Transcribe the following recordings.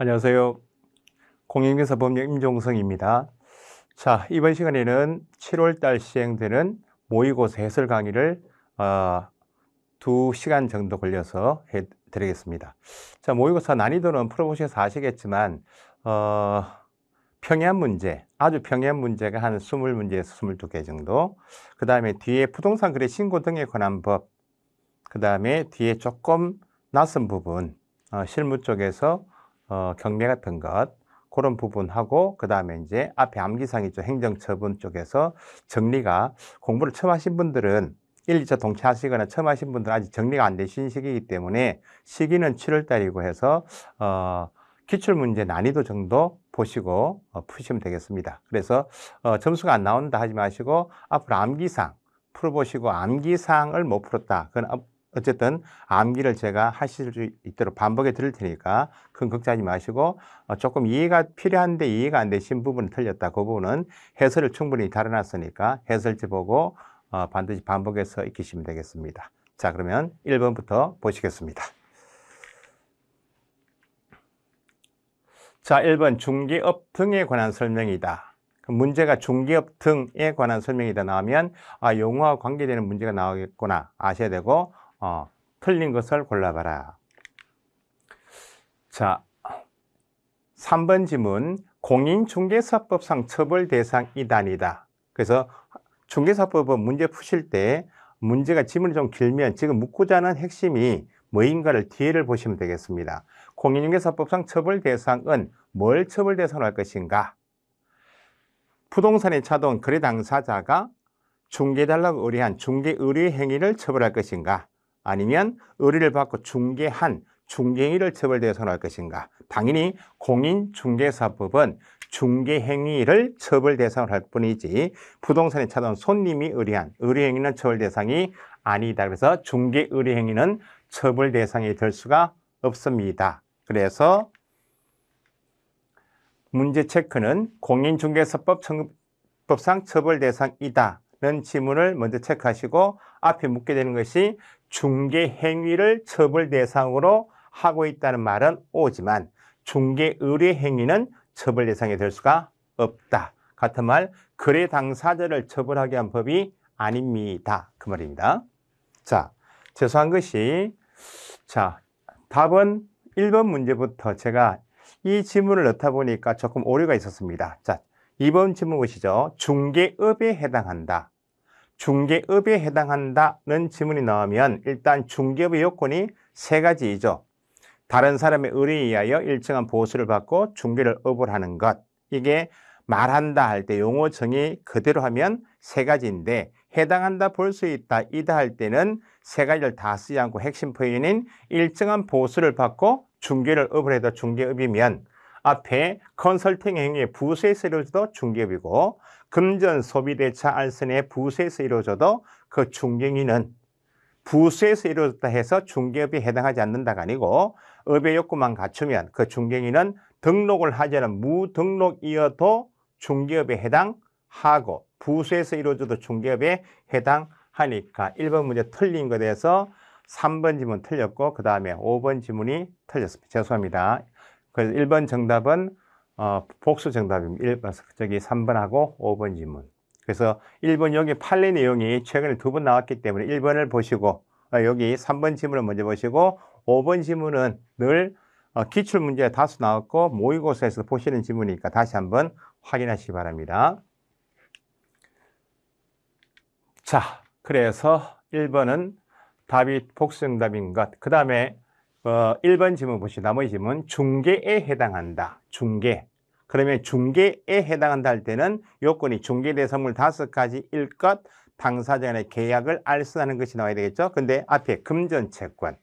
안녕하세요. 공인중개사 법률 임종성입니다. 자, 이번 시간에는 7월달 시행되는 모의고사 해설 강의를 어, 2시간 정도 걸려서 해드리겠습니다. 자, 모의고사 난이도는 풀어보셔서 아시겠지만 어, 평행 문제, 아주 평행 문제가 한 20문제에서 22개 정도 그 다음에 뒤에 부동산 거래 신고 등에 관한 법, 그 다음에 뒤에 조금 낯선 부분, 어, 실무 쪽에서 어, 경매 같은 것 그런 부분하고 그 다음에 이제 앞에 암기상 있죠. 행정처분 쪽에서 정리가 공부를 처음 하신 분들은 1, 2차 동차하시거나 처음 하신 분들은 아직 정리가 안 되신 시기이기 때문에 시기는 7월달이고 해서 어, 기출문제 난이도 정도 보시고 어, 푸시면 되겠습니다. 그래서 어, 점수가 안 나온다 하지 마시고 앞으로 암기상 풀어보시고 암기상을 못 풀었다. 그건 어쨌든 암기를 제가 하실 수 있도록 반복해 드릴 테니까 큰 걱정하지 마시고 어, 조금 이해가 필요한데 이해가 안 되신 부분은 틀렸다. 그 부분은 해설을 충분히 달아놨으니까 해설지 보고 어, 반드시 반복해서 익히시면 되겠습니다. 자 그러면 1번부터 보시겠습니다. 자 1번 중개업 등에 관한 설명이다. 문제가 중개업 등에 관한 설명이다 나오면 아, 용어와 관계되는 문제가 나오겠구나 아셔야 되고 어, 틀린 것을 골라봐라. 자, 3번 지문 공인중개사법상 처벌 대상 이다니다 그래서 중개사법은 문제 푸실 때 문제가 지문이 좀 길면 지금 묻고자 하는 핵심이 뭐인가를 뒤에를 보시면 되겠습니다. 공인중개사법상 처벌 대상은 뭘 처벌 대상으로 할 것인가? 부동산에 차동 거래 당사자가 중개달라고 의뢰한 중개 의뢰 행위를 처벌할 것인가? 아니면 의뢰를 받고 중개한 중개행위를 처벌대상으로할 것인가 당연히 공인중개사법은 중개행위를 처벌 대상으로 할 뿐이지 부동산에 찾아온 손님이 의뢰한 의뢰행위는 처벌 대상이 아니다. 그래서 중개 의뢰행위는 처벌 대상이 될 수가 없습니다. 그래서 문제 체크는 공인중개사법 법상 처벌 대상이다는 지문을 먼저 체크하시고 앞에 묻게 되는 것이 중개 행위를 처벌 대상으로 하고 있다는 말은 오지만 중개 의뢰 행위는 처벌 대상이 될 수가 없다. 같은 말, 거래 당사자를 처벌하게 한 법이 아닙니다. 그 말입니다. 자, 죄송한 것이 자, 답은 1번 문제부터 제가 이 질문을 넣다 보니까 조금 오류가 있었습니다. 자, 2번 질문 보시죠. 중개업에 해당한다. 중개업에 해당한다는 지문이 나오면 일단 중개업의 요건이 세 가지이죠. 다른 사람의 의뢰에 의하여 일정한 보수를 받고 중개를 업을 하는 것. 이게 말한다 할 때 용어 정의 그대로 하면 세 가지인데 해당한다 볼 수 있다 이다 할 때는 세 가지를 다 쓰지 않고 핵심 표현인 일정한 보수를 받고 중개를 업을 해도 중개업이면 앞에 컨설팅 행위의 부수에서 이루어져도 중개업이고 금전, 소비, 대차, 알선의 부수에서 이루어져도 그 중경위는 부수에서 이루어졌다 해서 중개업에 해당하지 않는다가 아니고 업의 욕구만 갖추면 그중개인은 등록을 하지 않은 무등록이어도 중개업에 해당하고 부수에서 이루어져도 중개업에 해당하니까 1번 문제 틀린 것에 대해서 3번 지문 틀렸고 그 다음에 5번 지문이 틀렸습니다. 죄송합니다. 그래서 1번 정답은 어, 복수 정답입니다. 1, 번 저기 3번하고 5번 지문. 그래서 1번 여기 판례 내용이 최근에 두 번 나왔기 때문에 1번을 보시고 어, 여기 3번 지문을 먼저 보시고 5번 지문은 늘 어, 기출문제 다수 나왔고 모의고사에서 보시는 지문이니까 다시 한번 확인하시기 바랍니다. 자, 그래서 1번은 답이 복수 정답인 것. 그 다음에 어, 1번 질문 보시고 나머지 질문 중개에 해당한다. 중개. 그러면 중개에 해당한다 할 때는 요건이 중개대상물 다섯 가지 일것 당사자 간의 계약을 알선하는 것이 나와야 되겠죠. 근데 앞에 금전채권,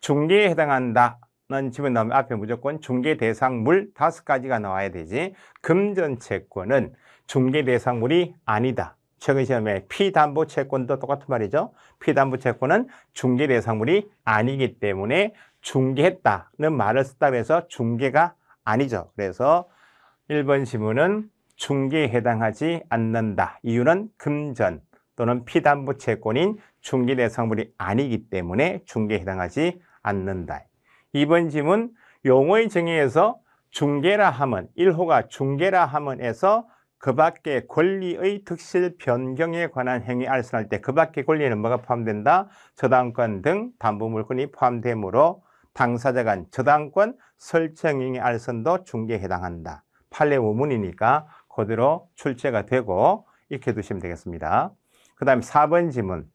중개에 해당한다. 는집문 나오면 앞에 무조건 중개대상물 다섯 가지가 나와야 되지 금전채권은 중개대상물이 아니다 최근 시험에 피담보 채권도 똑같은 말이죠. 피담보 채권은 중개 대상물이 아니기 때문에 중개했다는 말을 쓰다 그래서 중개가 아니죠. 그래서 1번 지문은 중개에 해당하지 않는다. 이유는 금전 또는 피담보 채권인 중개 대상물이 아니기 때문에 중개에 해당하지 않는다. 2번 지문 용어의 정의에서 중개라 함은 1호가 중개라 함은에서 그 밖에 권리의 특실 변경에 관한 행위 알선할 때 그 밖에 권리에는 뭐가 포함된다? 저당권 등 담보물권이 포함되므로 당사자 간 저당권 설정행위 알선도 중개에 해당한다. 판례 우문이니까 그대로 출제가 되고 익혀 두시면 되겠습니다. 그 다음에 4번 지문.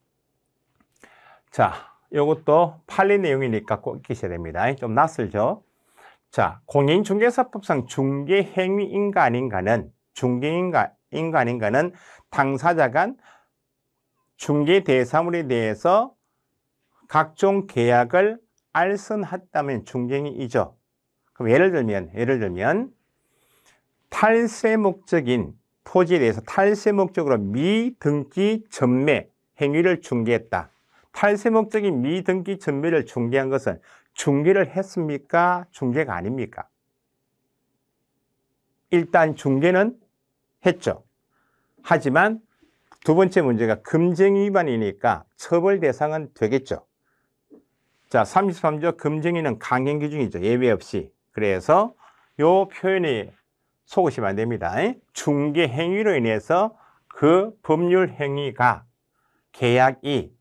자, 이것도 판례 내용이니까 꼭 익히셔야 됩니다. 좀 낯설죠? 자, 공인중개사법상 중개행위인가 아닌가는 중개인가 인간인가는 당사자 간 중개 대사물에 대해서 각종 계약을 알선했다면 중개인이죠. 그럼 예를 들면 예를 들면 탈세 목적인 토지에 대해서 탈세 목적으로 미등기 전매 행위를 중개했다. 탈세 목적인 미등기 전매를 중개한 것은 중개를 했습니까? 중개가 아닙니까? 일단 중개는 했죠. 하지만 두 번째 문제가 금쟁 위반이니까 처벌 대상은 되겠죠. 자, 33조 금쟁이는 강행 규정이죠. 예외 없이. 그래서 요 표현이 속으시면 안 됩니다. 중개 행위로 인해서 그 법률 행위가 계약이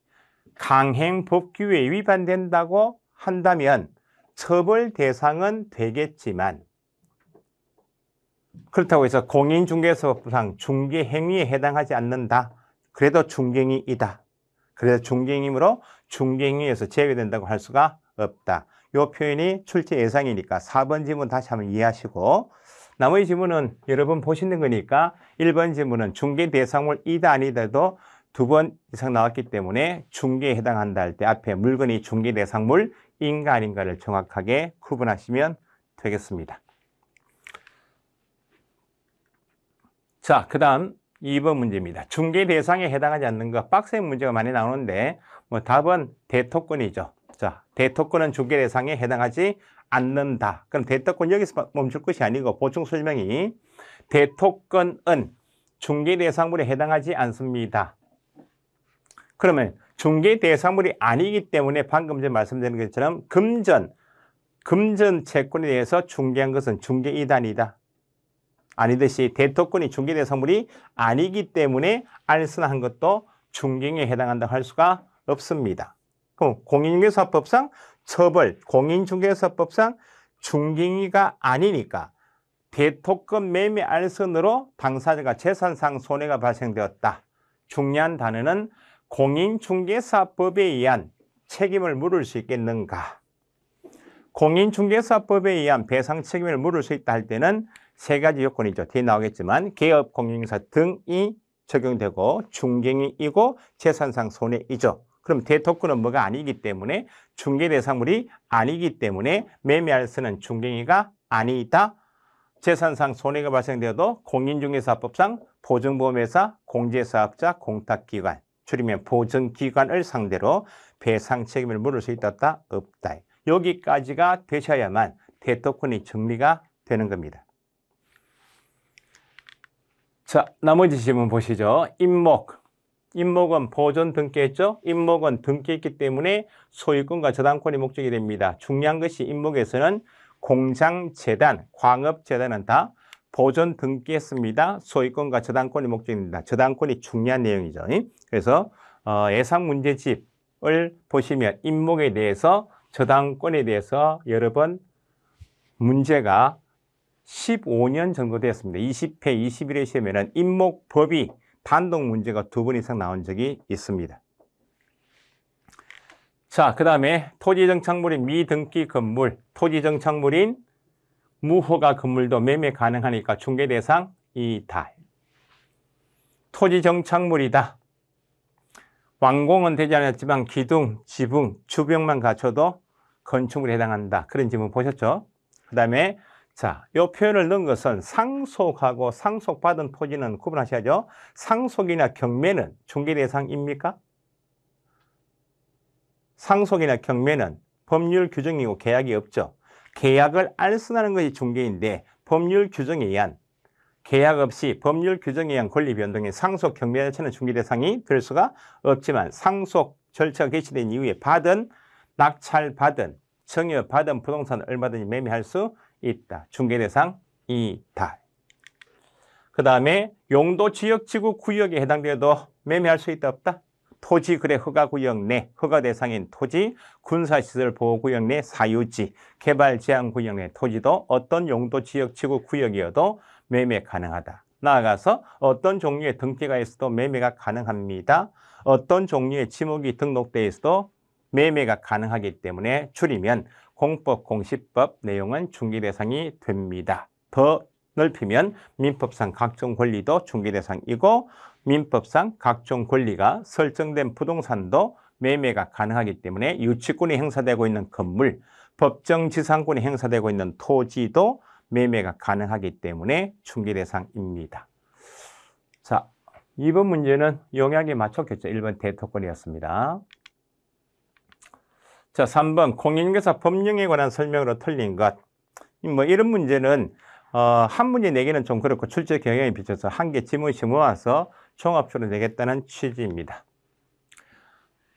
강행 법규에 위반된다고 한다면 처벌 대상은 되겠지만 그렇다고 해서 공인중개사법상 중개행위에 해당하지 않는다. 그래도 중개행위이다. 그래서 중개행위로 중개행위에서 제외된다고 할 수가 없다. 이 표현이 출제 예상이니까 4번 질문 다시 한번 이해하시고 나머지 질문은 여러분 보시는 거니까 1번 질문은 중개 대상물 이다 아니다도 두 번 이상 나왔기 때문에 중개에 해당한다 할 때 앞에 물건이 중개 대상물 인가 아닌가를 정확하게 구분하시면 되겠습니다. 자, 그 다음 2번 문제입니다. 중개 대상에 해당하지 않는 것, 박 빡센 문제가 많이 나오는데 뭐 답은 대토권이죠. 자, 대토권은 중개 대상에 해당하지 않는다. 그럼 대토권 여기서 멈출 것이 아니고 보충 설명이 대토권은 중개 대상물에 해당하지 않습니다. 그러면 중개 대상물이 아니기 때문에 방금 전 말씀드린 것처럼 금전, 금전 채권에 대해서 중개한 것은 중개 이단이다. 아니듯이 대토권이 중개 대상물이 아니기 때문에 알선한 것도 중개에 해당한다 고할 수가 없습니다. 그럼 공인중개사법상 처벌, 공인중개사법상 중개가 아니니까 대토권 매매 알선으로 당사자가 재산상 손해가 발생되었다. 중요한 단어는 공인중개사법에 의한 책임을 물을 수 있겠는가? 공인중개사법에 의한 배상 책임을 물을 수 있다 할 때는 세 가지 요건이죠. 뒤에 나오겠지만 개업 공인사 등이 적용되고 중개인이고 재산상 손해이죠. 그럼 대토큰은 뭐가 아니기 때문에 중개 대상물이 아니기 때문에 매매할 수는 중개인이가 아니다. 재산상 손해가 발생되어도 공인중개사법상 보증보험회사, 공제사업자, 공탁기관, 줄이면 보증기관을 상대로 배상 책임을 물을 수 있다, 없다. 여기까지가 되셔야만 대토큰이 정리가 되는 겁니다. 자, 나머지 질문 보시죠. 임목. 임목은 보존 등기했죠? 임목은 등기했기 때문에 소유권과 저당권이 목적이 됩니다. 중요한 것이 임목에서는 공장, 재단, 광업, 재단은 다 보존 등기했습니다. 소유권과 저당권이 목적입니다. 저당권이 중요한 내용이죠. 그래서 어, 예상 문제집을 보시면 임목에 대해서 저당권에 대해서 여러 번 문제가 15년 정도 되었습니다. 20회, 21회 시험에는 임목법이 단독 문제가 두 번 이상 나온 적이 있습니다. 자, 그 다음에 토지정착물인 미등기 건물, 토지정착물인 무허가 건물도 매매 가능하니까 중개 대상이다. 토지정착물이다. 완공은 되지 않았지만 기둥, 지붕, 주벽만 갖춰도 건축물에 해당한다. 그런 질문 보셨죠? 그 다음에 자, 이 표현을 넣은 것은 상속하고 상속받은 토지는 구분하셔야죠. 상속이나 경매는 중개 대상입니까? 상속이나 경매는 법률 규정이고 계약이 없죠. 계약을 알선하는 것이 중개인데 법률 규정에 의한 계약 없이 법률 규정에 의한 권리 변동인 상속 경매 자체는 중개 대상이 될 수가 없지만 상속 절차가 개시된 이후에 받은 낙찰받은 증여받은 부동산을 얼마든지 매매할 수 있다. 중개 대상이다. 그 다음에 용도 지역 지구 구역에 해당되어도 매매할 수 있다 없다? 토지 그래 허가 구역 내 허가 대상인 토지, 군사시설 보호 구역 내 사유지, 개발 제한 구역 내 토지도 어떤 용도 지역 지구 구역이어도 매매 가능하다. 나아가서 어떤 종류의 등기가 있어도 매매가 가능합니다. 어떤 종류의 지목이 등록돼 있어도 매매가 가능하기 때문에 줄이면 공법, 공시법 내용은 중개 대상이 됩니다. 더 넓히면 민법상 각종 권리도 중개 대상이고 민법상 각종 권리가 설정된 부동산도 매매가 가능하기 때문에 유치권이 행사되고 있는 건물, 법정지상권이 행사되고 있는 토지도 매매가 가능하기 때문에 중개 대상입니다. 자, 2번 문제는 용약에 맞췄겠죠. 1번 대토권이었습니다. 자, 3번 공인인계사 법령에 관한 설명으로 틀린 것. 뭐 이런 문제는 어, 한 문제 내기는 좀 그렇고 출제 경향에 비춰서 한 개지문심어와서 종합적으로 내겠다는 취지입니다.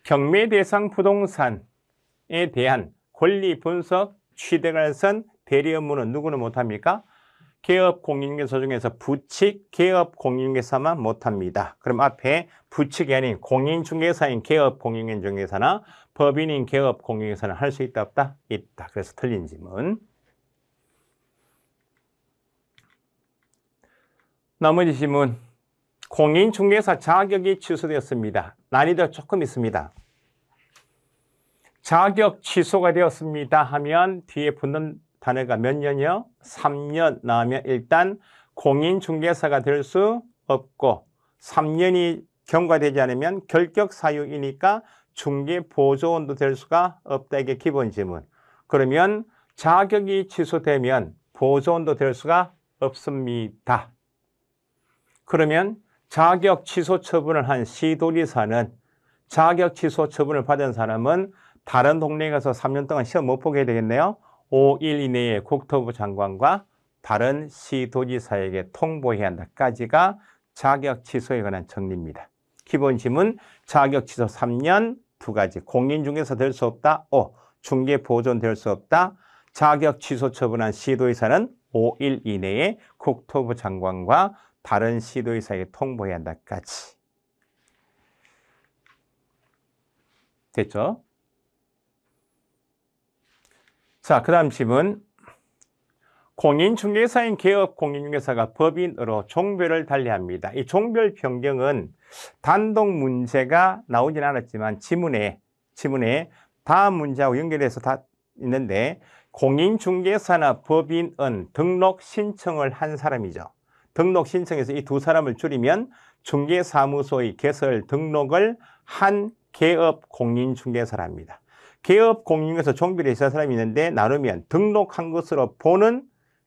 경매 대상 부동산에 대한 권리 분석, 취득알선, 대리 업무는 누구는 못합니까? 개업 공인중개사 중에서 부칙 개업 공인중개사만 못합니다. 그럼 앞에 부칙이 아닌 공인중개사인 개업 공인중개사나 법인인 개업 공인중사는할 수 있다 없다? 있다. 그래서 틀린 질문. 나머지 질문. 공인중개사 자격이 취소되었습니다. 난이도 조금 있습니다. 자격 취소가 되었습니다 하면 뒤에 붙는 단회가 몇 년이요? 3년 나오면 일단 공인중개사가 될 수 없고 3년이 경과되지 않으면 결격사유이니까 중개보조원도 될 수가 없다. 이게 기본 질문 그러면 자격이 취소되면 보조원도 될 수가 없습니다. 그러면 자격 취소 처분을 한 시도지사는 자격 취소 처분을 받은 사람은 다른 동네에 가서 3년 동안 시험 못 보게 되겠네요. 5일 이내에 국토부 장관과 다른 시도지사에게 통보해야 한다까지가 자격 취소에 관한 정리입니다. 기본심은 자격 취소 3년 두 가지 공인 중에서 될 수 없다. 오 중개 보존될 수 없다. 자격 취소 처분한 시도의사는 5일 이내에 국토부 장관과 다른 시도의사에게 통보해야 한다까지. 됐죠? 자, 그 다음 질문. 공인중개사인 개업공인중개사가 법인으로 종별을 달리합니다. 이 종별 변경은 단독 문제가 나오진 않았지만 지문에, 지문에 다음 문제하고 연결해서 다 있는데 공인중개사나 법인은 등록 신청을 한 사람이죠. 등록 신청에서 이 두 사람을 줄이면 중개사무소의 개설 등록을 한 개업 공인중개사랍니다. 개업 공인중개사 정비를 했던 사람이 있는데 나누면 등록한 것으로 보는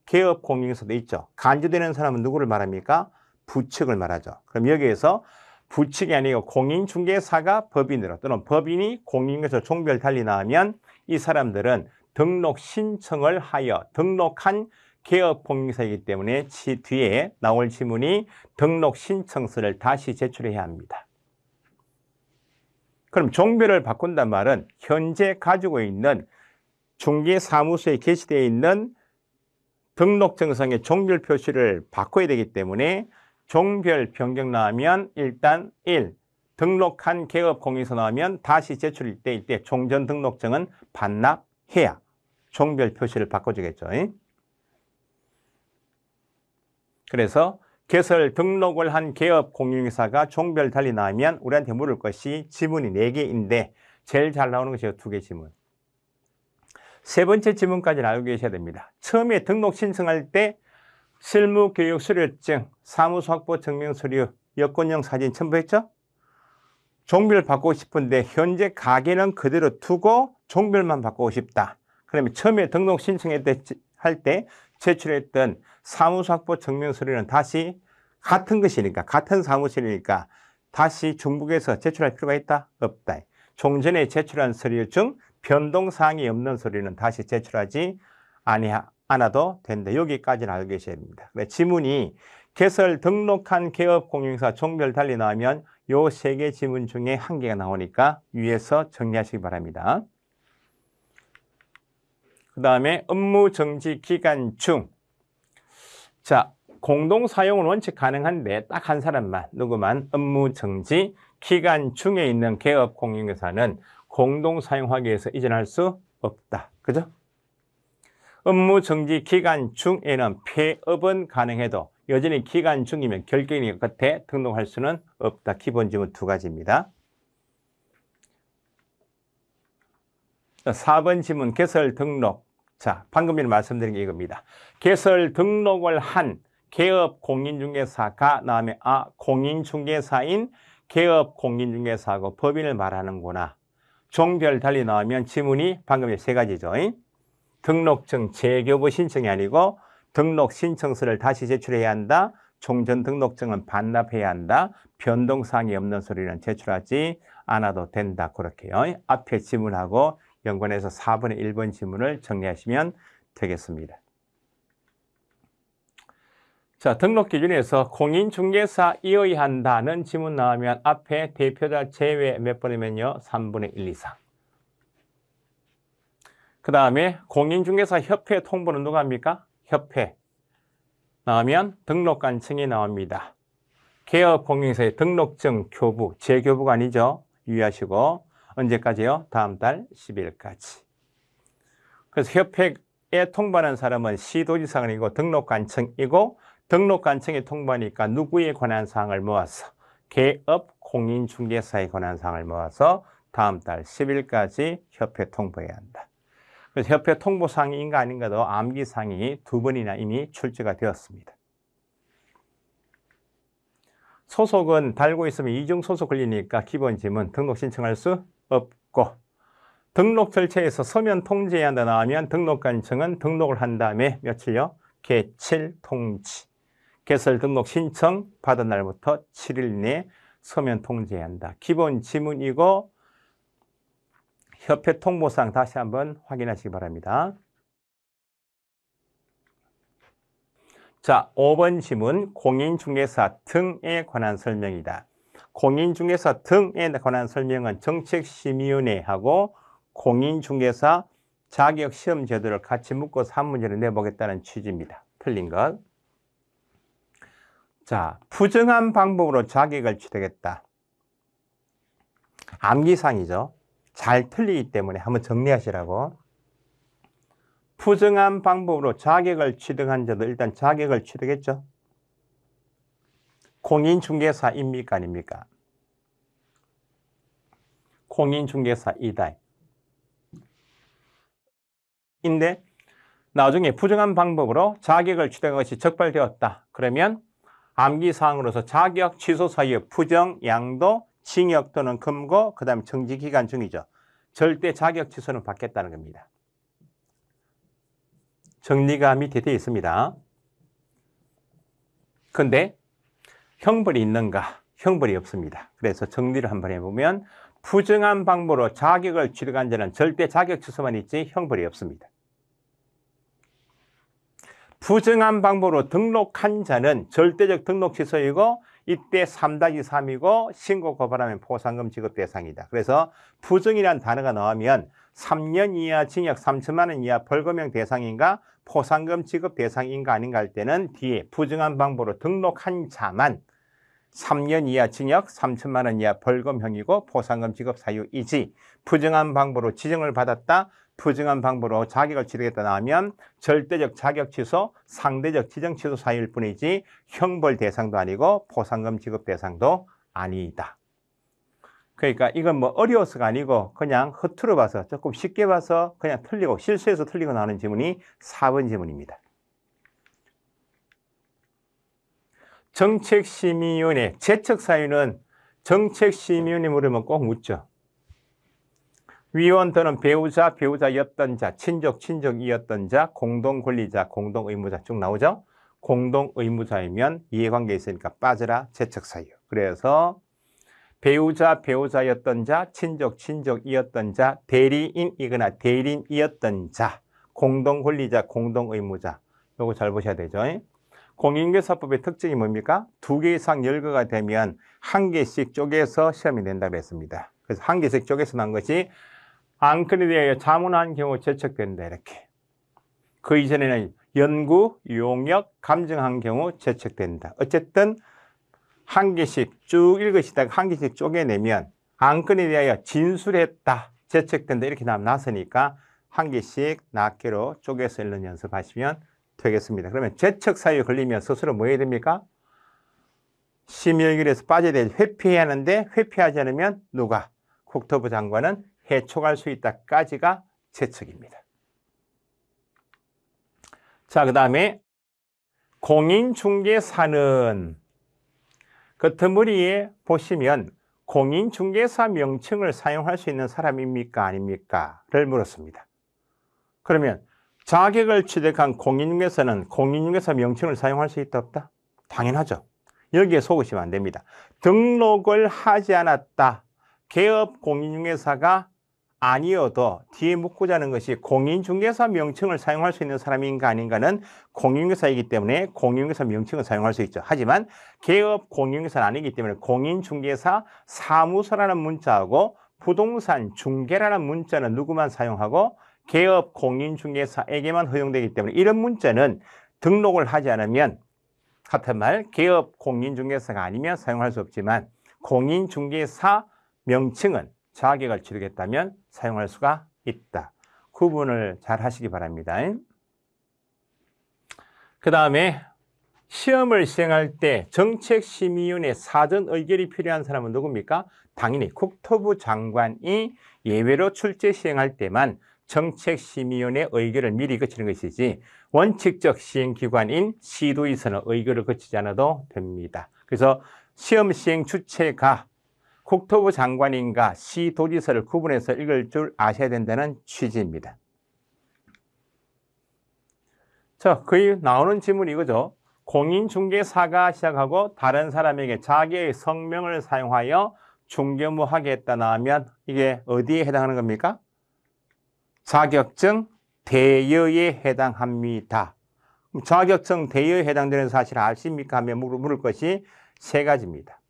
개업 공인중개사도 있죠. 간주되는 사람은 누구를 말합니까? 부측을 말하죠. 그럼 여기에서 부칙이 아니고 공인중개사가 법인으로 또는 법인이 공인중개사 종별 달리 나오면 이 사람들은 등록 신청을 하여 등록한 개업공인중개사이기 때문에 뒤에 나올 지문이 등록 신청서를 다시 제출해야 합니다. 그럼 종별을 바꾼단 말은 현재 가지고 있는 중개사무소에 게시되어 있는 등록증상의 종별 표시를 바꿔야 되기 때문에 종별 변경 나오면 일단 1. 등록한 개업공인서 나오면 다시 제출일 때 이때 종전 등록증은 반납해야 종별 표시를 바꿔주겠죠. 그래서 개설 등록을 한 개업 공인회사가 종별 달리 나면 우리한테 물을 것이 지문이 4개인데 제일 잘 나오는 것이 두 개 지문. 세 번째 지문까지 알고 계셔야 됩니다. 처음에 등록 신청할 때 실무교육 수료증, 사무소 확보 증명 서류, 여권용 사진 첨부했죠? 종별 받고 싶은데 현재 가게는 그대로 두고 종별만 받고 싶다. 그러면 처음에 등록 신청할 때 제출했던 사무소확보 증명서류는 다시 같은 것이니까 같은 사무실이니까 다시 중국에서 제출할 필요가 있다? 없다. 종전에 제출한 서류 중 변동사항이 없는 서류는 다시 제출하지 아니하, 않아도 된다. 여기까지는 알고 계셔야 됩니다. 그래, 지문이 개설 등록한 개업 공인사 종별 달리 나오면 요 세개 지문 중에 한 개가 나오니까 위에서 정리하시기 바랍니다. 그 다음에 업무 정지 기간 중. 자, 공동 사용은 원칙 가능한데 딱 한 사람만, 누구만 업무 정지 기간 중에 있는 개업 공인회사는 공동 사용하기 위해서 이전할 수 없다. 그죠? 업무 정지 기간 중에는 폐업은 가능해도 여전히 기간 중이면 결격이 끝에 등록할 수는 없다. 기본 지문 두 가지입니다. 4번 지문 개설 등록 자, 방금 전에 말씀드린 게 이겁니다. 개설 등록을 한 개업 공인중개사가 다음에 아 공인중개사인 개업 공인중개사하고 법인을 말하는구나. 종별 달리 나오면 지문이 방금 세 가지죠. 등록증 재교부 신청이 아니고 등록 신청서를 다시 제출해야 한다. 종전 등록증은 반납해야 한다. 변동사항이 없는 소리는 제출하지 않아도 된다. 그렇게요. 앞에 지문하고 연관해서 4번의 1번 지문을 정리하시면 되겠습니다. 자, 등록 기준에서 공인중개사 이의한다는 지문 나오면 앞에 대표자 제외 몇 번이면요? 3분의 1 이상. 그 다음에 공인중개사 협회 통보는 누가 합니까? 협회. 나오면 등록관청이 나옵니다. 개업공인사의 등록증 교부, 재교부가 아니죠. 유의하시고 언제까지요? 다음 달 10일까지. 그래서 협회에 통반한 사람은 시도지사이고 등록관청이고 등록관청에 통보하니까 누구에 관한 사항을 모아서 개업 공인중개사에 관한 사항을 모아서 다음 달 10일까지 협회 통보해야 한다. 그래서 협회 통보사항인가 아닌가도 암기사항이 두 번이나 이미 출제가 되었습니다. 소속은 달고 있으면 이중 소속 걸리니까 기본 지문 등록 신청할 수 없고 등록 절차에서 서면 통지해야 한다나 하면 등록관청은 등록을 한 다음에 며칠요? 개칠 통지. 개설 등록 신청 받은 날부터 7일 내 서면 통지해야 한다. 기본 지문이고 협회 통보상 다시 한번 확인하시기 바랍니다. 자, 5번 지문 공인중개사 등에 관한 설명이다. 공인중개사 등에 관한 설명은 정책심의위원회하고 공인중개사 자격시험 제도를 같이 묶어서 한 문제를 내보겠다는 취지입니다. 틀린 것. 자, 부정한 방법으로 자격을 취득했다. 암기상이죠. 잘 틀리기 때문에 한번 정리하시라고. 부정한 방법으로 자격을 취득한 자도 일단 자격을 취득했죠. 공인중개사 입니까 아닙니까? 공인중개사이다. 인데 나중에 부정한 방법으로 자격을 취득한 것이 적발되었다. 그러면 암기사항으로서 자격 취소 사유 부정, 양도, 징역 또는 금고, 그 다음에 정지기간 중이죠. 절대 자격 취소는 받겠다는 겁니다. 정리가 밑에 되어 있습니다. 근데 형벌이 있는가? 형벌이 없습니다. 그래서 정리를 한번 해보면 부정한 방법으로 자격을 취득한 자는 절대 자격 취소만 있지 형벌이 없습니다. 부정한 방법으로 등록한 자는 절대적 등록 취소이고 이때 3-3이고 신고 고발하면 포상금 지급 대상이다. 그래서 부정이란 단어가 나오면 3년 이하 징역 3천만 원 이하 벌금형 대상인가 포상금 지급 대상인가 아닌가 할 때는 뒤에 부정한 방법으로 등록한 자만 3년 이하 징역 3천만 원 이하 벌금형이고 포상금 지급 사유 이지 부정한 방법으로 지정을 받았다 부정한 방법으로 자격을 취득했다 나면 절대적 자격 취소, 상대적 지정 취소 사유일 뿐이지 형벌 대상도 아니고 포상금 지급 대상도 아니다. 그러니까 이건 뭐 어려워서가 아니고 그냥 허투루 봐서 조금 쉽게 봐서 그냥 틀리고 실수해서 틀리고 나는 질문이 4번 질문입니다 정책심의위원회 재척 사유는 정책심의위원회 물으면 꼭 묻죠. 위원 또는 배우자, 배우자였던 자, 친족, 친족이었던 자, 공동권리자, 공동의무자 쭉 나오죠. 공동의무자이면 이해관계 있으니까 빠져라 재척 사유. 그래서 배우자, 배우자였던 자, 친족, 친족이었던 자, 대리인이거나 대리인이었던 자, 공동권리자, 공동의무자. 요거 잘 보셔야 되죠. 공인중개사법의 특징이 뭡니까? 두 개 이상 열거가 되면 한 개씩 쪼개서 시험이 된다고 했습니다. 그래서 한 개씩 쪼개서 난 것이 안건에 대하여 자문한 경우 제척된다 이렇게. 그 이전에는 연구, 용역, 감정한 경우 제척된다. 어쨌든 한 개씩 쭉 읽으시다가 한 개씩 쪼개내면 안건에 대하여 진술했다, 제척된다 이렇게 나서니까 한 개씩 낱개로 쪼개서 읽는 연습하시면 되겠습니다. 그러면 재척 사유에 걸리면 스스로 뭐 해야 됩니까? 심혈결에서 빠져야 될 회피해야 하는데 회피하지 않으면 누가? 국토부 장관은 해촉할 수 있다까지가 재척입니다. 자, 그 다음에 공인중개사는 그트머리에 보시면 공인중개사 명칭을 사용할 수 있는 사람입니까? 아닙니까? 를 물었습니다. 그러면 자격을 취득한 공인중개사는 공인중개사 명칭을 사용할 수 있다 없다? 당연하죠. 여기에 속으시면 안 됩니다. 등록을 하지 않았다. 개업 공인중개사가 아니어도 뒤에 묻고자 하는 것이 공인중개사 명칭을 사용할 수 있는 사람인가 아닌가는 공인중개사이기 때문에 공인중개사 명칭을 사용할 수 있죠. 하지만 개업 공인중개사는 아니기 때문에 공인중개사 사무소라는 문자하고 부동산 중개라는 문자는 누구만 사용하고 개업 공인 중개사에게만 허용되기 때문에 이런 문자는 등록을 하지 않으면 같은 말 개업 공인 중개사가 아니면 사용할 수 없지만 공인 중개사 명칭은 자격을 치르겠다면 사용할 수가 있다. 구분을 그 잘 하시기 바랍니다. 그 다음에 시험을 시행할 때 정책심의위원회 사전 의결이 필요한 사람은 누굽니까? 당연히 국토부 장관이 예외로 출제 시행할 때만 정책심의위원회 의결을 미리 거치는 것이지 원칙적 시행기관인 시도에서는 의결을 거치지 않아도 됩니다. 그래서 시험 시행 주체가 국토부 장관인가 시도지사를 구분해서 읽을 줄 아셔야 된다는 취지입니다. 자, 그의 나오는 질문이 이거죠. 공인중개사가 시작하고 다른 사람에게 자기의 성명을 사용하여 중개무하게 했다 나면 이게 어디에 해당하는 겁니까? 자격증 대여에 해당합니다. 자격증 대여에 해당되는 사실 아십니까? 하면 물을 것이 세 가지입니다.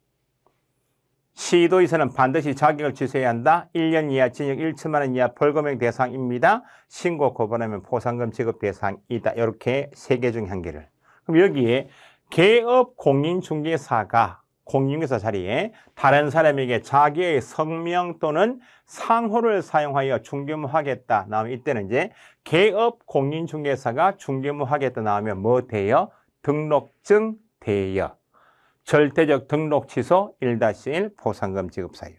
시도에서는 반드시 자격을 취소해야 한다. 1년 이하 징역 1천만 원 이하 벌금액 대상입니다. 신고 거부하면포상금 지급 대상이다. 이렇게 세 개 중 한 개를. 그럼 여기에 개업 공인중개사가 공인중개사 자리에 다른 사람에게 자기의 성명 또는 상호를 사용하여 중개무하겠다 나오면 이때는 이제 개업 공인중개사가 중개무하겠다 나오면 뭐 돼요? 등록증 대여 절대적 등록 취소 1-1 보상금 지급 사유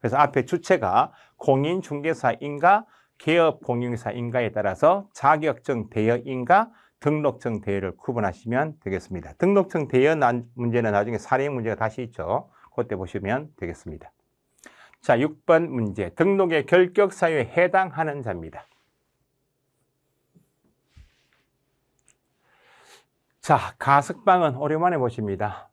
그래서 앞에 주체가 공인중개사인가 개업 공인중개사인가에 따라서 자격증 대여인가 등록증 대여를 구분하시면 되겠습니다. 등록증 대여 문제는 나중에 사례 문제가 다시 있죠. 그때 보시면 되겠습니다. 자, 6번 문제. 등록의 결격 사유에 해당하는 자입니다. 자, 가석방은 오랜만에 보십니다.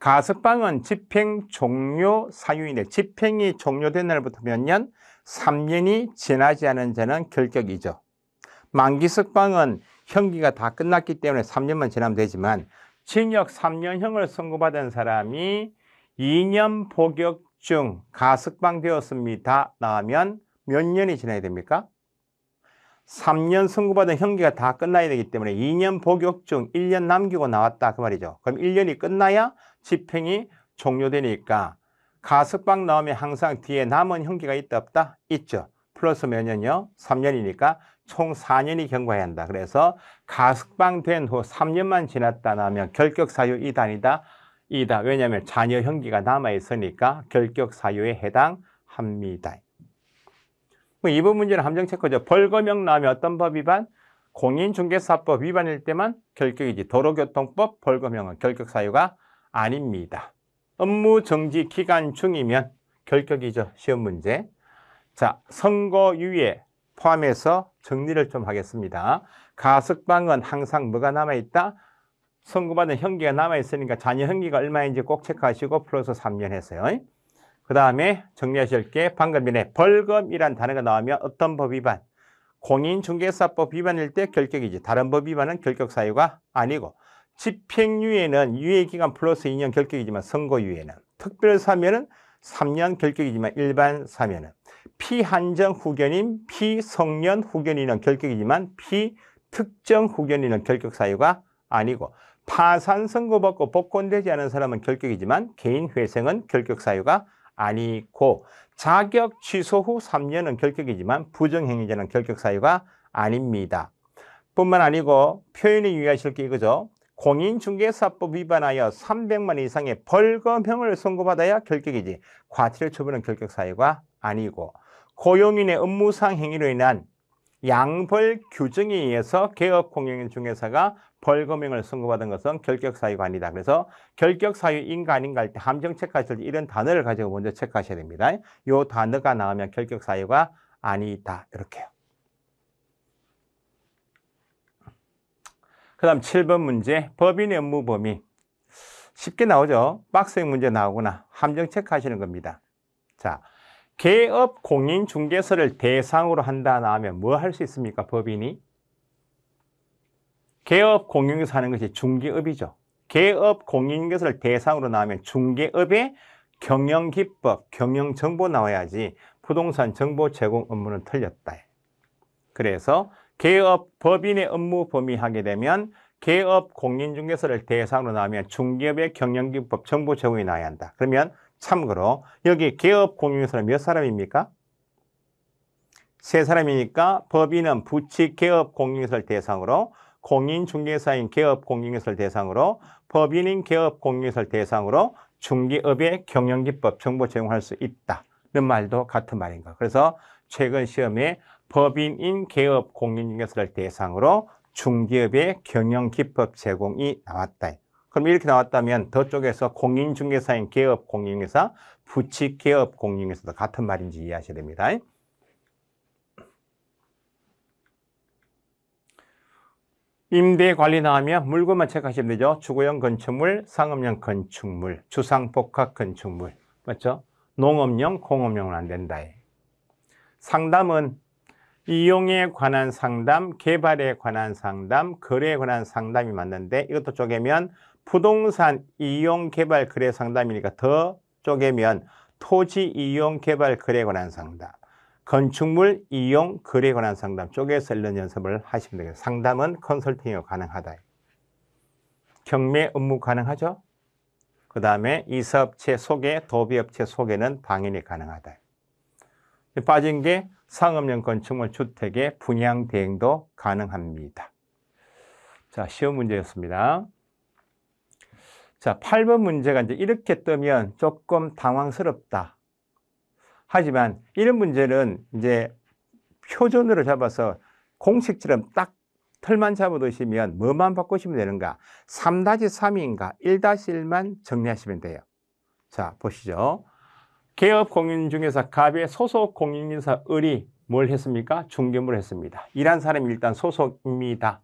가석방은 집행 종료 사유인데 집행이 종료된 날부터 몇 년? 3년이 지나지 않은 자는 결격이죠. 만기 석방은 형기가 다 끝났기 때문에 3년만 지나면 되지만 징역 3년형을 선고받은 사람이 2년 복역 중 가석방되었습니다. 나면 몇 년이 지나야 됩니까? 3년 선고받은 형기가 다 끝나야 되기 때문에 2년 복역 중 1년 남기고 나왔다 그 말이죠. 그럼 1년이 끝나야 집행이 종료되니까 가석방 나오면 항상 뒤에 남은 형기가 있다 없다? 있죠. 플러스 몇 년이요? 3년이니까 총 4년이 경과해야 한다. 그래서 가석방된 후 3년만 지났다 나면 결격사유 2단이다 2단. 왜냐하면 자녀 형기가 남아있으니까 결격사유에 해당합니다. 뭐 이 부분 문제는 함정체크죠. 벌거명 나면 어떤 법 위반? 공인중개사법 위반일 때만 결격이지 도로교통법 벌거명은 결격사유가 아닙니다. 업무정지 기간 중이면 결격이죠. 시험 문제. 자, 선거 유예 포함해서 정리를 좀 하겠습니다. 가석방은 항상 뭐가 남아있다? 선고받은 형기가 남아있으니까 잔여 형기가 얼마인지 꼭 체크하시고 플러스 3년 했어요. 그 다음에 정리하실 게 방금 전에 벌금이란 단어가 나오면 어떤 법 위반? 공인중개사법 위반일 때 결격이지 다른 법 위반은 결격 사유가 아니고 집행유예는 유예기간 플러스 2년 결격이지만 선거유예는 특별사면은 3년 결격이지만 일반 사면은 피한정 후견인, 피성년 후견인은 결격이지만 피특정 후견인은 결격 사유가 아니고 파산 선고받고 복권되지 않은 사람은 결격이지만 개인 회생은 결격 사유가 아니고 자격 취소 후 3년은 결격이지만 부정행위자는 결격 사유가 아닙니다. 뿐만 아니고 표현에 유의하실 게 이거죠. 공인중개사법 위반하여 300만 이상의 벌금형을 선고받아야 결격이지 과태료 처분은 결격 사유가 아니고 고용인의 업무상 행위로 인한 양벌 규정에 의해서 개업 공영인 중개사가 벌금형을 선고받은 것은 결격사유가 아니다. 그래서 결격사유인가 아닌가 할 때 함정체크하실 때 이런 단어를 가지고 먼저 체크하셔야 됩니다. 이 단어가 나오면 결격사유가 아니다. 이렇게요. 그 다음 7번 문제 법인의 업무 범위 쉽게 나오죠. 박스형 문제 나오거나 함정 체크하시는 겁니다. 자, 개업 공인중개사를 대상으로 한다 하면 뭐 할 수 있습니까? 법인이? 개업 공인중개사 하는 것이 중개업이죠. 개업 공인중개사를 대상으로 나오면 중개업의 경영기법, 경영정보 나와야지 부동산 정보 제공 업무는 틀렸다. 그래서 개업 법인의 업무 범위 하게 되면 개업 공인중개사를 대상으로 나오면 중개업의 경영기법 정보 제공이 나야 와 한다. 그러면 참고로 여기 개업 공유사는 인몇 사람입니까? 세 사람이니까 법인은 부칙 개업 공유사를 인 대상으로 공인중개사인 개업 공인회사를 대상으로 법인인 개업 공인회사를 대상으로 중개업의 경영기법 정보 제공할 수 있다는 말도 같은 말인 가 그래서 최근 시험에 법인인 개업 공인중개사를 대상으로 중개업의 경영기법 제공이 나왔다. 그럼 이렇게 나왔다면 더 쪽에서 공인중개사인 개업 공인회사 부칙 개업 공인회사도 같은 말인지 이해하셔야 됩니다. 임대 관리나 하면 물건만 체크하시면 되죠. 주거용 건축물, 상업용 건축물, 주상복합 건축물. 맞죠? 농업용, 공업용은 안 된다. 상담은 이용에 관한 상담, 개발에 관한 상담, 거래에 관한 상담이 맞는데 이것도 쪼개면 부동산 이용 개발 거래 상담이니까 더 쪼개면 토지 이용 개발 거래 관한 상담, 건축물 이용 거래 관한 상담 쪼개서 이런 연습을 하시면 되겠습니다. 상담은 컨설팅이 가능하다. 경매 업무 가능하죠? 그 다음에 이사업체 소개, 도비업체 소개는 당연히 가능하다. 빠진 게 상업용 건축물 주택의 분양 대행도 가능합니다. 자, 시험 문제였습니다. 자, 8번 문제가 이제 이렇게 뜨면 조금 당황스럽다. 하지만 이런 문제는 이제 표준으로 잡아서 공식처럼 딱 틀만 잡아두시면 뭐만 바꾸시면 되는가? 3-3인가 1-1만 정리하시면 돼요. 자, 보시죠. 개업 공인 중에서 갑의 소속 공인인사 을이 뭘 했습니까? 중개물을 했습니다. 일한 사람이 일단 소속입니다.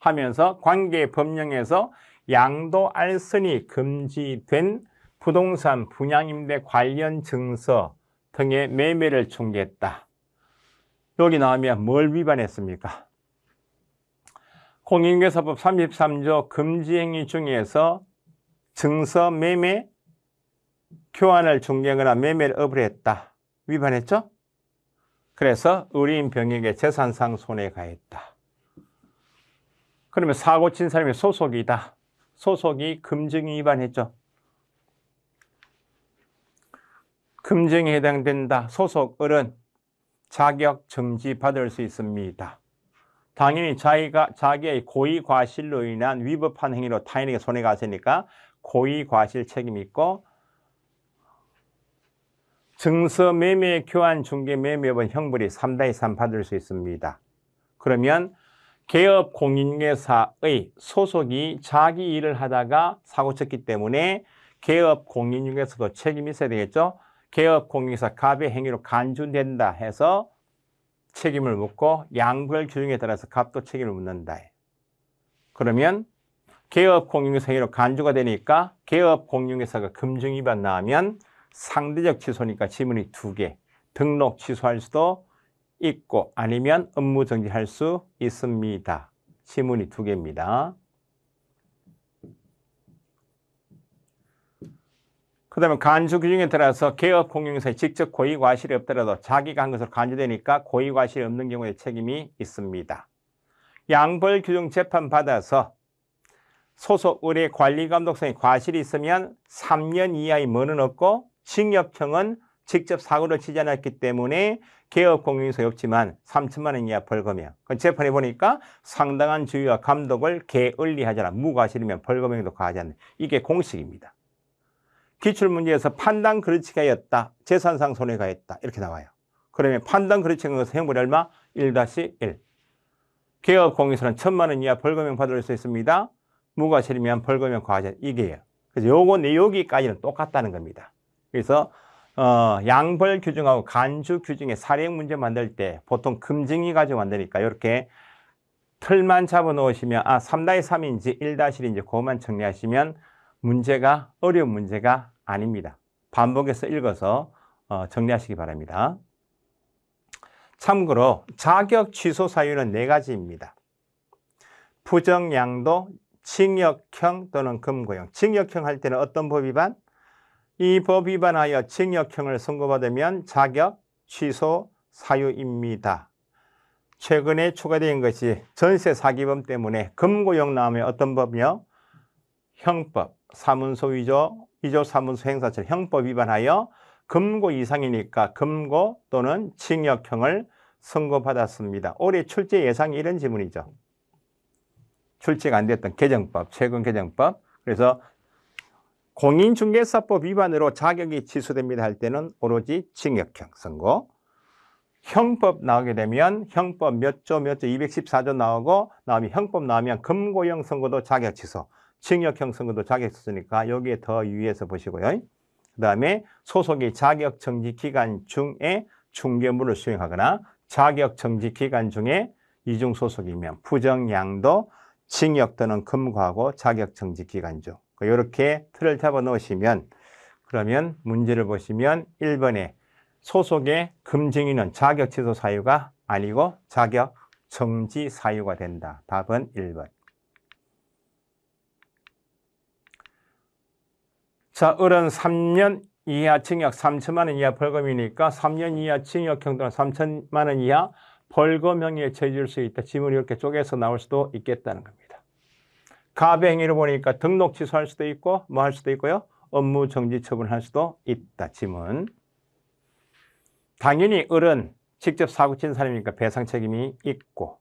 하면서 관계 법령에서 양도 알선이 금지된 부동산 분양임대 관련 증서 등의 매매를 중개했다. 여기 나오면 뭘 위반했습니까? 공인계사법 33조 금지행위 중에서 증서 매매 교환을 중개하거나 매매를 업을했다. 위반했죠? 그래서 의뢰인 병에게 재산상 손해가 있다. 그러면 사고 친 사람이 소속이다. 소속이 금증 이 위반했죠. 금증에 해당된다. 소속을은 자격 정지 받을 수 있습니다. 당연히 자기가 자기의 고의 과실로 인한 위법한 행위로 타인에게 손해가 있으니까 고의 과실 책임이 있고 증서 매매 교환 중개 매매업은 형벌이 3 3 받을 수 있습니다. 그러면 개업 공인중개사의 소속이 자기 일을 하다가 사고쳤기 때문에 개업 공인중개사도 책임이 있어야 되겠죠. 개업 공인중개사 갑의 행위로 간주된다 해서 책임을 묻고 양벌 규정에 따라서 갑도 책임을 묻는다. 그러면 개업 공인중개사 행위로 간주가 되니까 개업 공인중개사가 금증 위반 나면 상대적 취소니까 지문이 두개 등록 취소할 수도 있고 아니면 업무 정지할 수 있습니다. 지문이 두 개입니다. 그 다음에 간주 규정에 따라서 개업 공용사에 직접 고의과실이 없더라도 자기가 한 것으로 간주되니까 고의과실이 없는 경우에 책임이 있습니다. 양벌 규정 재판 받아서 소속 의뢰 관리감독성의 과실이 있으면 3년 이하의 뭐는 없고 징역형은 직접 사고를 치지 않았기 때문에 개업 공인소 없지만 3천만 원 이하 벌금이야. 그 재판에 보니까 상당한 주의와 감독을 게을리하잖아 무과실이면 벌금형도 가하지 않는 이게 공식입니다. 기출문제에서 판단 그르치가 였다 재산상 손해가 있다 이렇게 나와요. 그러면 판단 그르치가 것은 형벌이 얼마? 1-1 개업 공인소는 천만 원 이하 벌금형 받을 수 있습니다. 무과실이면 벌금형 과하지 이게요. 그래서 요건 거 여기까지는 똑같다는 겁니다. 그래서 어, 양벌 규정하고 간주 규정의 사례액 문제 만들 때 보통 금증이 가지고 만드니까 이렇게 틀만 잡아 놓으시면 아 3-3인지 1-1인지 그것만 정리하시면 문제가 어려운 문제가 아닙니다. 반복해서 읽어서 어, 정리하시기 바랍니다. 참고로 자격 취소 사유는 네 가지입니다. 부정양도, 징역형 또는 금고형. 징역형 할 때는 어떤 법 위반? 이법 위반하여 징역형을 선고받으면 자격 취소 사유입니다. 최근에 추가된 것이 전세 사기범 때문에 금고형 음의 어떤 법이요? 형법, 사문소 위조, 위조 사문소 행사처 형법 위반하여 금고 이상이니까 금고 또는 징역형을 선고받았습니다. 올해 출제 예상이 이런 지문이죠. 출제가 안 됐던 개정법, 최근 개정법. 그래서 공인중개사법 위반으로 자격이 취소됩니다 할 때는 오로지 징역형 선고 형법 나오게 되면 형법 몇 조 몇조 214조 나오고 나오면 형법 나오면 금고형 선고도 자격 취소 징역형 선고도 자격 취소니까 여기에 더 유의해서 보시고요 그 다음에 소속이 자격정지 기간 중에 중개물을 수행하거나 자격정지 기간 중에 이중소속이면 부정양도 징역 또는 금고하고 자격정지 기간 중 이렇게 그 틀을 잡아 놓으시면 그러면 문제를 보시면 1번에 소속의 금증인은 자격 취소 사유가 아니고 자격 정지 사유가 된다. 답은 1번. 자, 을은 3년 이하 징역 3천만 원 이하 벌금이니까 3년 이하 징역형 또는 3천만 원 이하 벌금형에 처해질 수 있다. 지문이 이렇게 쪼개서 나올 수도 있겠다는 겁니다. 가배 행위를 보니까 등록 취소할 수도 있고 뭐 할 수도 있고요. 업무 정지 처분할 수도 있다. 짐은 당연히 을은 직접 사고 친 사람이니까 배상 책임이 있고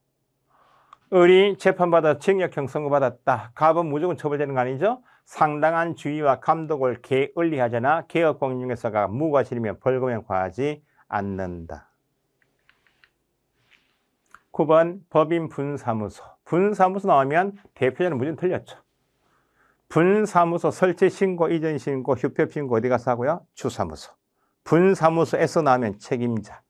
을이 재판받아 징역형 선고받았다. 갑은 무조건 처벌되는 거 아니죠? 상당한 주의와 감독을 게을리하잖아. 개업공인중개사가 무과실이면 벌금에 과하지 않는다. 9번 법인 분사무소 분사무소 나오면 대표자는 무조건 틀렸죠. 분사무소 설치 신고, 이전 신고, 휴폐 신고 어디 가서 하고요? 주사무소. 분사무소에서 나오면 책임자.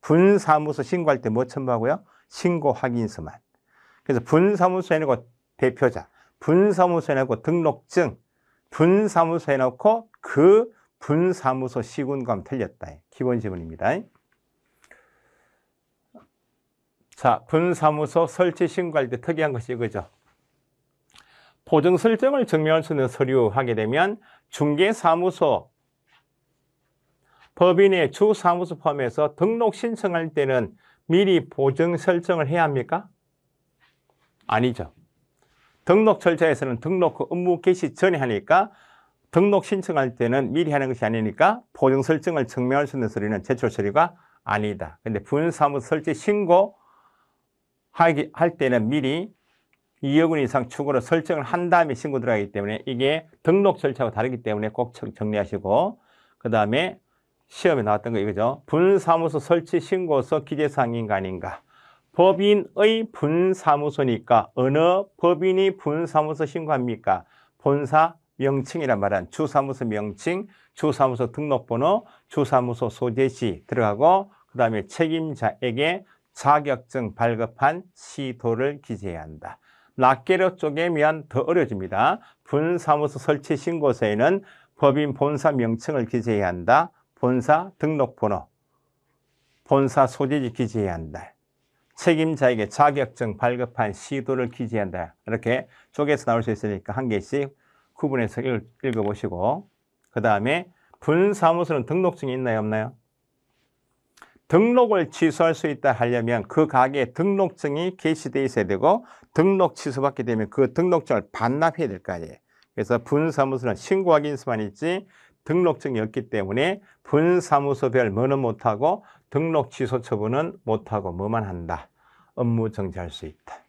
분사무소 신고할 때 뭐 첨부하고요? 신고 확인서만. 그래서 분사무소에 넣고 대표자, 분사무소에 넣고 등록증, 분사무소에 넣고 그 분사무소 시군감 틀렸다. 기본 지문입니다. 자, 분사무소 설치 신고할 때 특이한 것이 이거죠. 보증 설정을 증명할 수 있는 서류하게 되면 중개사무소, 법인의 주사무소 포함해서 등록 신청할 때는 미리 보증 설정을 해야 합니까? 아니죠. 등록 절차에서는 등록 업무 개시 전에 하니까 등록 신청할 때는 미리 하는 것이 아니니까 보증 설정을 증명할 수 있는 서류는 제출 서류가 아니다. 근데 분사무소 설치 신고 하기, 할 때는 미리 2억 원 이상 추구로 설정을 한 다음에 신고 들어가기 때문에 이게 등록 절차와 다르기 때문에 꼭 정리하시고 그 다음에 시험에 나왔던 거 이거죠. 분사무소 설치 신고서 기재사항인가 아닌가. 법인의 분사무소니까 어느 법인이 분사무소 신고합니까? 본사 명칭이란 말은 주사무소 명칭, 주사무소 등록번호, 주사무소 소재지 들어가고 그 다음에 책임자에게 자격증 발급한 시도를 기재해야 한다. 낱개로 쪼개면 더 어려집니다. 분사무소 설치 신고서에는 법인 본사 명칭을 기재해야 한다. 본사 등록번호, 본사 소재지 기재해야 한다. 책임자에게 자격증 발급한 시도를 기재한다. 이렇게 쪼개서 나올 수 있으니까 한 개씩 구분해서 읽어보시고 그 다음에 분사무소는 등록증이 있나요? 없나요? 등록을 취소할 수 있다 하려면 그 가게에 등록증이 게시돼 있어야 되고 등록 취소받게 되면 그 등록증을 반납해야 될 거 아니에요. 그래서 분사무소는 신고확인서만 있지 등록증이 없기 때문에 분사무소별 뭐는 못하고 등록 취소 처분은 못하고 뭐만 한다. 업무 정지할 수 있다.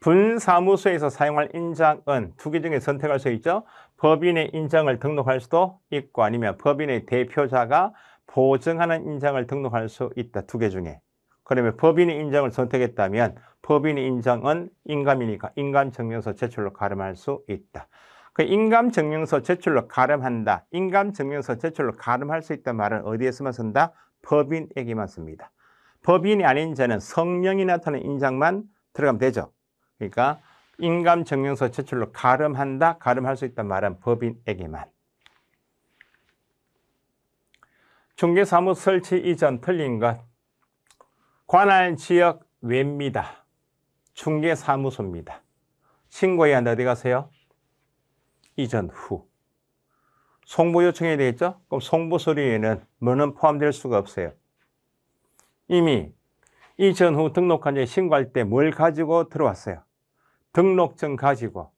분사무소에서 사용할 인장은 두 개 중에 선택할 수 있죠. 법인의 인장을 등록할 수도 있고 아니면 법인의 대표자가 보증하는 인장을 등록할 수 있다. 두 개 중에. 그러면 법인의 인증을 선택했다면 법인의 인증은 인감이니까 인감증명서 제출로 가름할 수 있다. 그 인감증명서 제출로 가름한다. 인감증명서 제출로 가름할 수 있다는 말은 어디에서만 쓴다? 법인에게만 씁니다. 법인이 아닌 자는 성령이 나타나 인장만 들어가면 되죠. 그러니까 인감 증명서 제출로 가름한다, 가름할 수 있다 말은 법인에게만. 중개사무 설치 이전 틀린 것. 관할 지역 외입니다. 중개사무소입니다. 신고해야 한다. 어디 가세요? 이전 후. 송부 요청이 되겠죠? 그럼 송부 서류에는 뭐는 포함될 수가 없어요. 이미 이전 후 등록한 지 신고할 때 뭘 가지고 들어왔어요? 등록증 가지고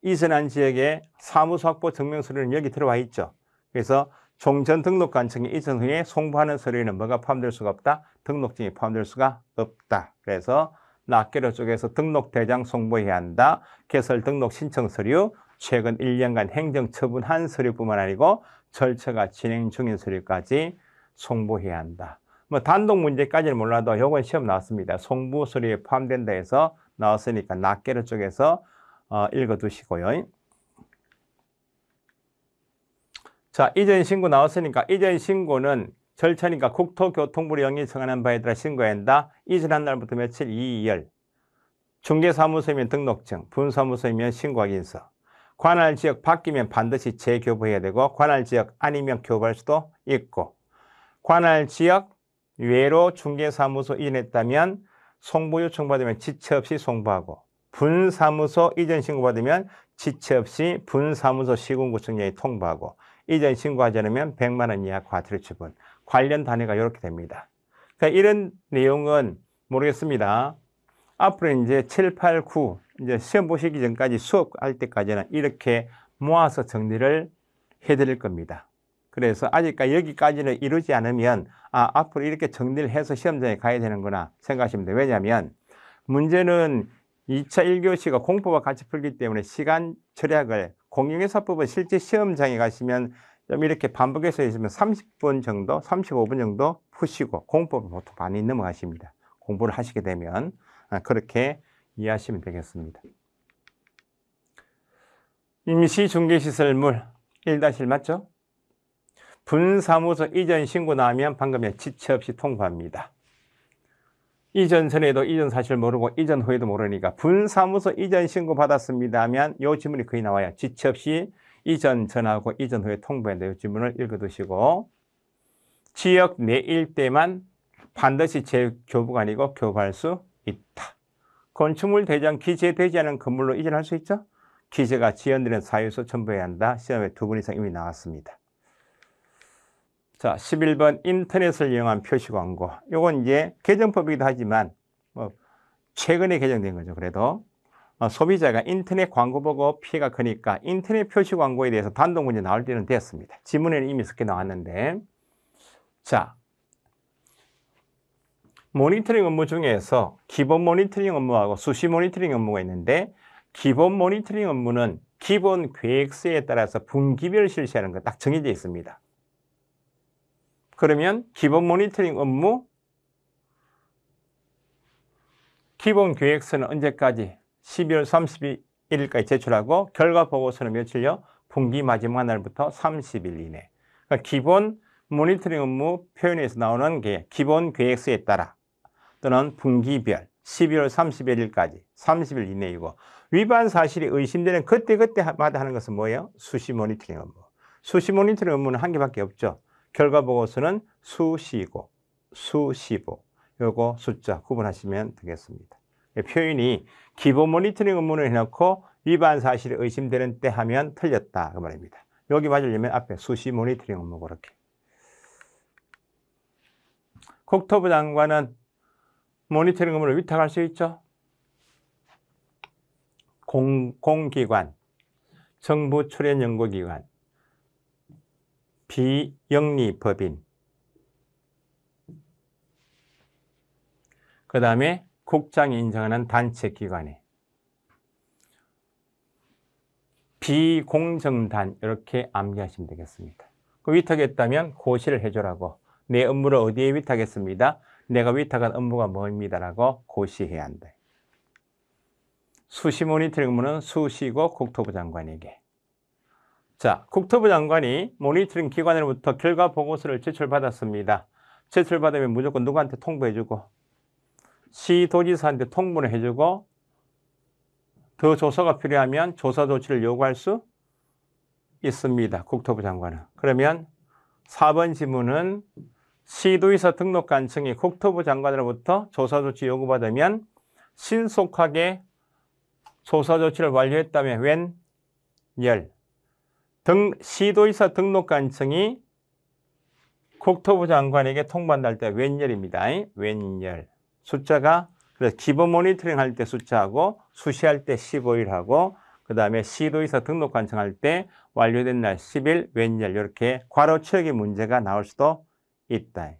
이선한 지역에 사무소 확보 증명서류는 여기 들어와 있죠. 그래서 종전 등록관청에 이전 후에 송부하는 서류에는 뭐가 포함될 수가 없다? 등록증이 포함될 수가 없다. 그래서 낙계로 쪽에서 등록대장 송부해야 한다. 개설 등록 신청 서류, 최근 1년간 행정 처분한 서류뿐만 아니고 절차가 진행 중인 서류까지 송부해야 한다. 뭐 단독 문제까지는 몰라도 요건 시험 나왔습니다. 송부 서류에 포함된다 해서 나왔으니까 낱개를 쪼개서 어, 읽어두시고요. 자, 이전 신고 나왔으니까 이전 신고는 절차니까 국토교통부로 영리 청하는 바에 따라 신고한다. 이전한 날부터 며칠 이일 중개사무소이면 등록증, 분사무소이면 신고인서 확 관할 지역 바뀌면 반드시 재교부해야 되고 관할 지역 아니면 교부할 수도 있고 관할 지역 외로 중개사무소 인했다면 송부 요청받으면 지체 없이 송부하고 분사무소 이전 신고받으면 지체 없이 분사무소 시군구청장이 통보하고 이전 신고하지 않으면 100만 원 이하 과태료 처분 관련 단위가 이렇게 됩니다. 그러니까 이런 내용은 모르겠습니다. 앞으로 이제 7, 8, 9 이제 시험 보시기 전까지 수업할 때까지는 이렇게 모아서 정리를 해드릴 겁니다. 그래서 아직까지 여기까지는 이루지 않으면 아 앞으로 이렇게 정리를 해서 시험장에 가야 되는구나 생각하시면 돼요. 왜냐하면 문제는 2차 1교시가 공포와 같이 풀기 때문에 시간 절약을 공영회사법은 실제 시험장에 가시면 좀 이렇게 반복해서 있으면 30분 정도, 35분 정도 푸시고 공법을 보통 많이 넘어가십니다. 공부를 하시게 되면 아, 그렇게 이해하시면 되겠습니다. 임시 중개시설물 1-1 맞죠? 분사무소 이전 신고 나면 방금에 지체 없이 통과합니다 이전 전에도 이전 사실 모르고 이전 후에도 모르니까 분사무소 이전 신고 받았습니다 하면 이 지문이 거의 나와요. 지체 없이 이전 전하고 이전 후에 통보한다. 이 지문을 읽어두시고 지역 내 일대만 반드시 재교부가 아니고 교부할 수 있다. 건축물 대장 기재되지 않은 건물로 이전할 수 있죠? 기재가 지연되는 사유서 첨부해야 한다. 시험에 두번 이상 이미 나왔습니다. 자, 11번 인터넷을 이용한 표시 광고. 요건 이제 개정법이기도 하지만 뭐 최근에 개정된 거죠. 그래도 어, 소비자가 인터넷 광고 보고 피해가 크니까 인터넷 표시 광고에 대해서 단독 문제 나올 때는 되었습니다 지문에는 이미 섞게 나왔는데 자, 모니터링 업무 중에서 기본 모니터링 업무하고 수시 모니터링 업무가 있는데 기본 모니터링 업무는 기본 계획서에 따라서 분기별 실시하는 거 딱 정해져 있습니다. 그러면 기본 모니터링 업무, 기본 계획서는 언제까지? 12월 31일까지 제출하고 결과 보고서는 며칠요? 분기 마지막 날부터 30일 이내. 그러니까 기본 모니터링 업무 표현에서 나오는 게 기본 계획서에 따라 또는 분기별 12월 31일까지 30일 이내이고 위반 사실이 의심되는 그때그때마다 하는 것은 뭐예요? 수시 모니터링 업무. 수시 모니터링 업무는 한 개밖에 없죠. 결과 보고서는 수시고 수시보 요거 숫자 구분하시면 되겠습니다. 예, 표현이 기본 모니터링 업무를 해놓고 위반 사실이 의심되는 때 하면 틀렸다 그 말입니다. 여기 맞으려면 앞에 수시 모니터링 업무 그렇게 국토부 장관은 모니터링 업무를 위탁할 수 있죠. 공, 공기관, 정부 출연 연구기관, 비영리법인 그 다음에 국장이 인정하는 단체기관에 비공정단 이렇게 암기하시면 되겠습니다. 그 위탁했다면 고시를 해줘라고 내 업무를 어디에 위탁했습니다. 내가 위탁한 업무가 뭡니다라고 고시해야 한다. 수시 모니터링 업무는 수시고 국토부 장관에게 자, 국토부 장관이 모니터링 기관으로부터 결과 보고서를 제출받았습니다. 제출받으면 무조건 누구한테 통보해주고 시도지사한테 통보를 해주고 더 조사가 필요하면 조사 조치를 요구할 수 있습니다. 국토부 장관은. 그러면 4번 지문은 시도지사 등록관청이 국토부 장관으로부터 조사 조치 요구받으면 신속하게 조사 조치를 완료했다면웬 열. 등, 시도의사 등록 간청이 국토부 장관에게 통보한다 때 웬열입니다. 웬열. 숫자가 그래서 기본 모니터링 할 때 숫자하고 수시할 때 15일하고 그 다음에 시도의사 등록 관청할 때 완료된 날 10일 웬열 이렇게 괄호 채우기 문제가 나올 수도 있다.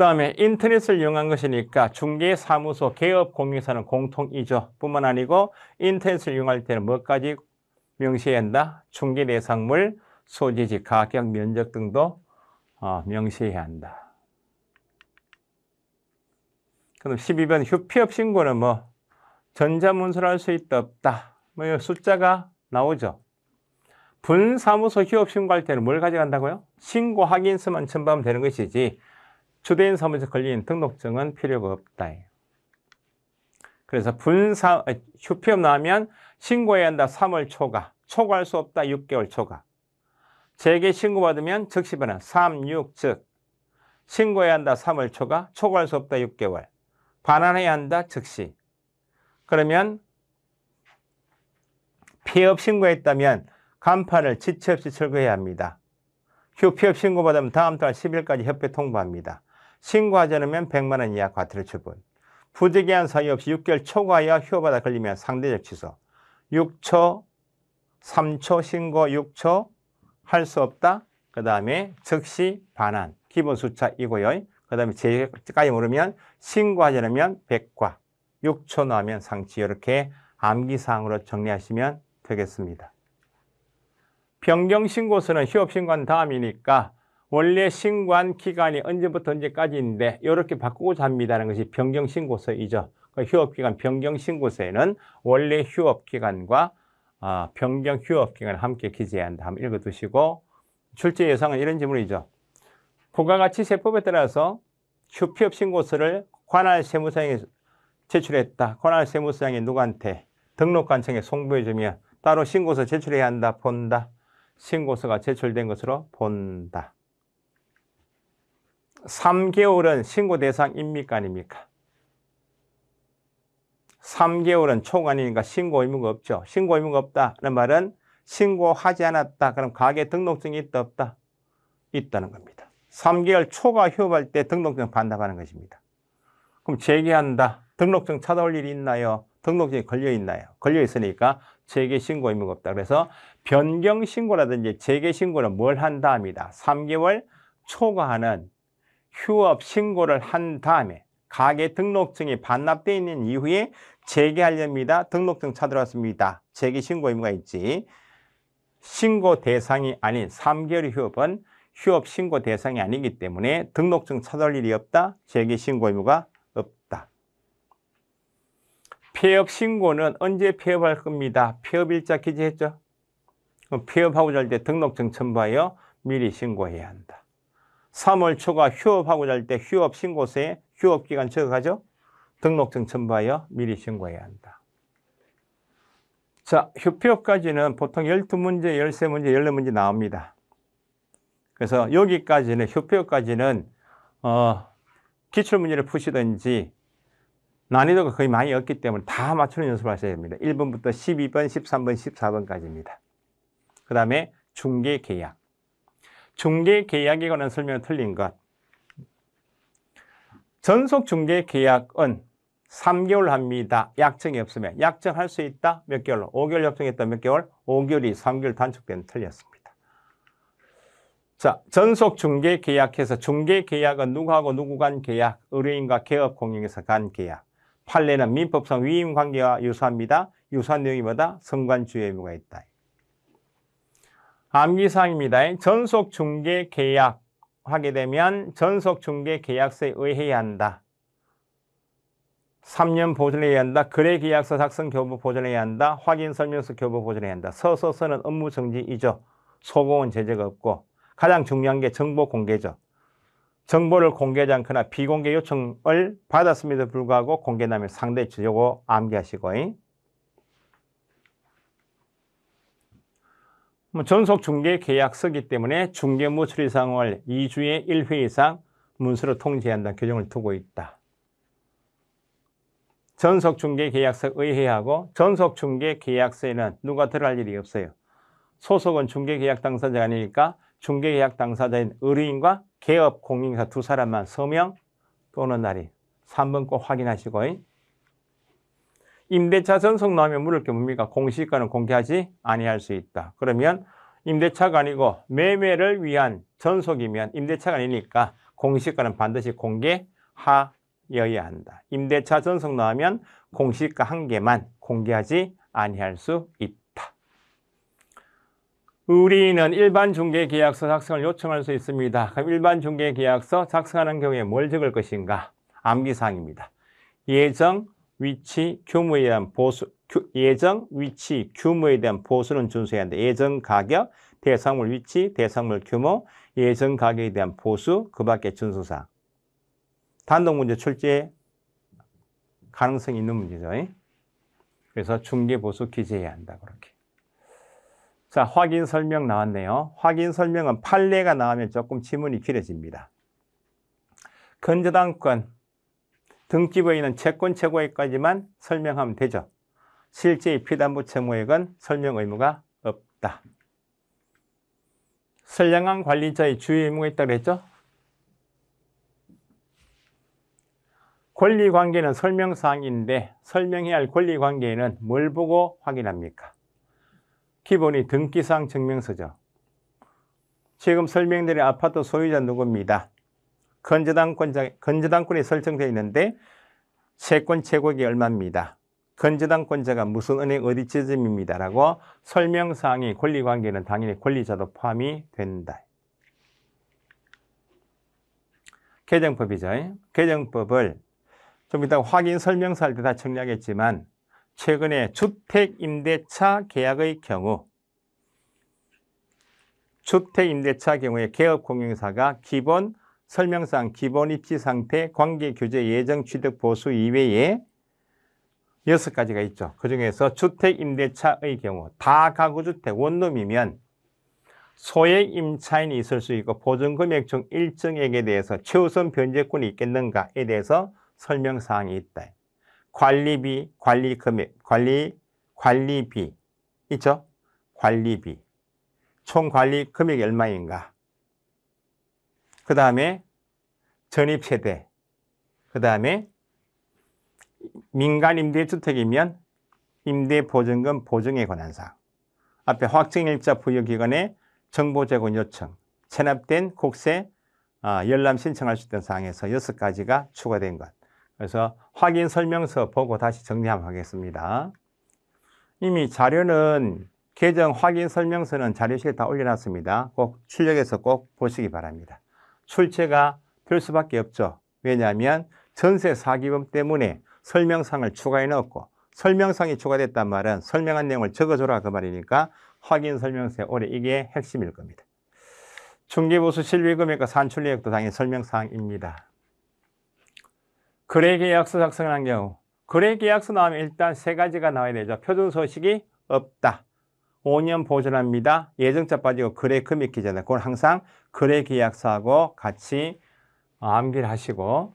다음에 인터넷을 이용한 것이니까 중개사무소, 개업공인사는 공통이죠. 뿐만 아니고 인터넷을 이용할 때는 뭐까지 명시해야 한다? 중개대상물, 소재지, 가격, 면적 등도 어, 명시해야 한다. 그럼 12번 휴피업 신고는 뭐 전자문서를 할 수 있다 없다. 뭐 숫자가 나오죠. 분사무소 휴업 신고할 때는 뭘 가져간다고요? 신고 확인서만 첨부하면 되는 것이지 주도인 사무실 걸린 등록증은 필요가 없다. 그래서 분사, 휴폐업 나면 신고해야 한다. 3월 초과. 초과할 수 없다. 6개월 초과. 재개 신고받으면 즉시 변환. 3, 6, 즉. 신고해야 한다. 3월 초과. 초과할 수 없다. 6개월. 반환해야 한다. 즉시. 그러면 피업 신고했다면 간판을 지체 없이 철거해야 합니다. 휴 피업 신고받으면 다음 달 10일까지 협회 통보합니다. 신고하지 않으면 100만 원 이하 과태료 처분. 부득이한 사유 없이 6개월 초과하여 휴업하다 걸리면 상대적 취소. 6초, 3초 신고 6초 할 수 없다. 그 다음에 즉시 반환. 기본 수차이고요. 그 다음에 제까지 모르면 신고하지 않으면 100과 6초 나오면 상치. 이렇게 암기사항으로 정리하시면 되겠습니다. 변경신고서는 휴업신고한 다음이니까 원래 신고한 기간이 언제부터 언제까지인데 이렇게 바꾸고자 합니다는 것이 변경신고서이죠. 그 휴업기간 변경신고서에는 원래 휴업기간과 아, 변경 휴업기간을 함께 기재해야 한다. 한번 읽어두시고 출제 예상은 이런 질문이죠. 부가가치세법에 따라서 휴피업 신고서를 관할 세무서에 제출했다. 관할 세무서장이 누구한테 등록관청에 송부해주며 따로 신고서 제출해야 한다. 본다. 신고서가 제출된 것으로 본다. 3개월은 신고 대상입니까 아닙니까? 3개월은 초관이니까 신고 의무가 없죠. 신고 의무가 없다는 말은 신고하지 않았다. 그럼 가게 등록증이 있다 없다? 있다는 겁니다. 3개월 초과 휴업할 때 등록증 반납하는 것입니다. 그럼 재개한다. 등록증 찾아올 일이 있나요? 등록증이 걸려 있나요? 걸려 있으니까 재개 신고 의무가 없다. 그래서 변경 신고라든지 재개 신고는 뭘 한다 합니다. 3개월 초과하는 휴업 신고를 한 다음에 가게 등록증이 반납되어 있는 이후에 재개하렵니다. 등록증 찾으러왔습니다 재개 신고 의무가 있지. 신고 대상이 아닌 3개월 휴업은 휴업 신고 대상이 아니기 때문에 등록증 찾을 일이 없다. 재개 신고 의무가 없다. 폐업 신고는 언제 폐업할 겁니다. 폐업 일자 기재했죠. 폐업하고 절대 등록증 첨부하여 미리 신고해야 한다. 3월 초가 휴업하고 잘 때 휴업 신고서에 휴업 기간 적어가죠. 등록증 첨부하여 미리 신고해야 한다. 자, 휴피업까지는 보통 12문제, 13문제, 14문제 나옵니다. 그래서 여기까지는 휴피업까지는 어, 기출문제를 푸시든지 난이도가 거의 많이 없기 때문에 다 맞추는 연습을 하셔야 됩니다. 1번부터 12번, 13번, 14번까지입니다. 그 다음에 중개 계약. 중개 계약에 관한 설명은 틀린 것. 전속 중개 계약은 3개월 합니다. 약정이 없으면. 약정할 수 있다? 몇 개월로? 5개월 약정했다? 몇 개월? 5개월이 3개월 단축된 틀렸습니다. 자, 전속 중개 계약해서 중개 계약은 누구하고 누구 간 계약, 의뢰인과 개업 공인에서 간 계약. 판례는 민법상 위임 관계와 유사합니다. 유사한 내용이 뭐다? 성관주의 의무가 있다. 암기사항입니다. 전속 중개 계약 하게 되면 전속 중개 계약서에 의해야 한다. 3년 보존해야 한다. 거래 계약서 작성 교부 보존해야 한다. 확인 설명서 교부 보존해야 한다. 서서서는 업무 정지이죠. 소공은 제재가 없고 가장 중요한 게 정보 공개죠. 정보를 공개하지 않거나 비공개 요청을 받았음에도 불구하고 공개하면 상대 지적고 암기하시고 뭐 전속 중개 계약서기 때문에 중개무 처리상을 2주에 1회 이상 문서로 통지한다는 규정을 두고 있다. 전속 중개 계약서 의회하고 전속 중개 계약서에는 누가 들어갈 일이 없어요. 소속은 중개 계약 당사자가 아니니까 중개 계약 당사자인 의뢰인과 개업 공인사 두 사람만 서명 또는 날이 3번 꼭 확인하시고 임대차 전속 남용 물을 게 뭡니까? 공시가는 공개하지 아니할 수 있다. 그러면 임대차가 아니고 매매를 위한 전속이면 임대차가 아니니까 공시가는 반드시 공개하여야 한다. 임대차 전속 나오면 공시가 한 개만 공개하지 아니할 수 있다. 우리는 일반 중개계약서 작성을 요청할 수 있습니다. 그럼 일반 중개계약서 작성하는 경우에 뭘 적을 것인가? 암기사항입니다. 예정 위치, 규모에 대한 보수, 예정, 위치, 규모에 대한 보수는 준수해야 한다. 예정 가격, 대상물 위치, 대상물 규모, 예정 가격에 대한 보수, 그 밖에 준수사. 단독 문제 출제 가능성이 있는 문제죠. 그래서 중개 보수 기재해야 한다. 그렇게. 자, 확인 설명 나왔네요. 확인 설명은 판례가 나오면 조금 지문이 길어집니다. 근저당권 등급에 있는 채권 최고액까지만 설명하면 되죠. 실제 피담보 채무액은 설명 의무가 없다. 선량한 관리자의 주의 의무가 있다고 했죠? 권리관계는 설명사항인데 설명해야 할권리관계는뭘 보고 확인합니까? 기본이 등기사항 증명서죠. 지금 설명드린 아파트 소유자 누구입니다 건재당권, 건재당권이 설정되어 있는데 채권 최고액이 얼마입니다. 건재당권자가 무슨 은행 어디 지점입니다라고 설명사항의 권리관계는 당연히 권리자도 포함이 된다. 개정법이죠. 개정법을 좀 이따 확인 설명서 할 때 다 정리하겠지만 최근에 주택임대차 계약의 경우 주택임대차 경우에 개업공용사가 기본 설명상 기본 입시 상태, 관계 교재 예정 취득 보수 이외에 여섯 가지가 있죠. 그중에서 주택 임대차의 경우 다 가구주택 원룸이면 소액 임차인이 있을 수 있고 보증금액 중 일정액에 대해서 최우선 변제권이 있겠는가에 대해서 설명사항이 있다. 관리비, 관리금액, 관리, 관리비 있죠? 관리비. 총 관리금액이 얼마인가? 그 다음에 전입세대, 그 다음에 민간 임대주택이면 임대보증금 보증에 관한 사항, 앞에 확정일자 부여기관에 정보제공 요청, 체납된 국세 아, 열람 신청할 수있는 사항에서 여섯 가지가 추가된 것. 그래서 확인 설명서 보고 다시 정리 하겠습니다. 이미 자료는 계정 확인 설명서는 자료실에 다 올려놨습니다. 꼭 출력해서 꼭 보시기 바랍니다. 출제가 될 수밖에 없죠. 왜냐하면 전세 사기범 때문에 설명상을 추가해 넣었고 설명상이 추가됐단 말은 설명한 내용을 적어줘라 그 말이니까 확인 설명서에 올해 이게 핵심일 겁니다. 중개보수 실비금액과 산출내역도 당연히 설명사항입니다. 거래계약서 작성한 경우 거래계약서 나오면 일단 세 가지가 나와야 되죠. 표준소식이 없다. 5년 보존합니다. 예정자 빠지고 거래 금액 기잖아요. 그건 항상 거래 계약서하고 같이 어, 암기를 하시고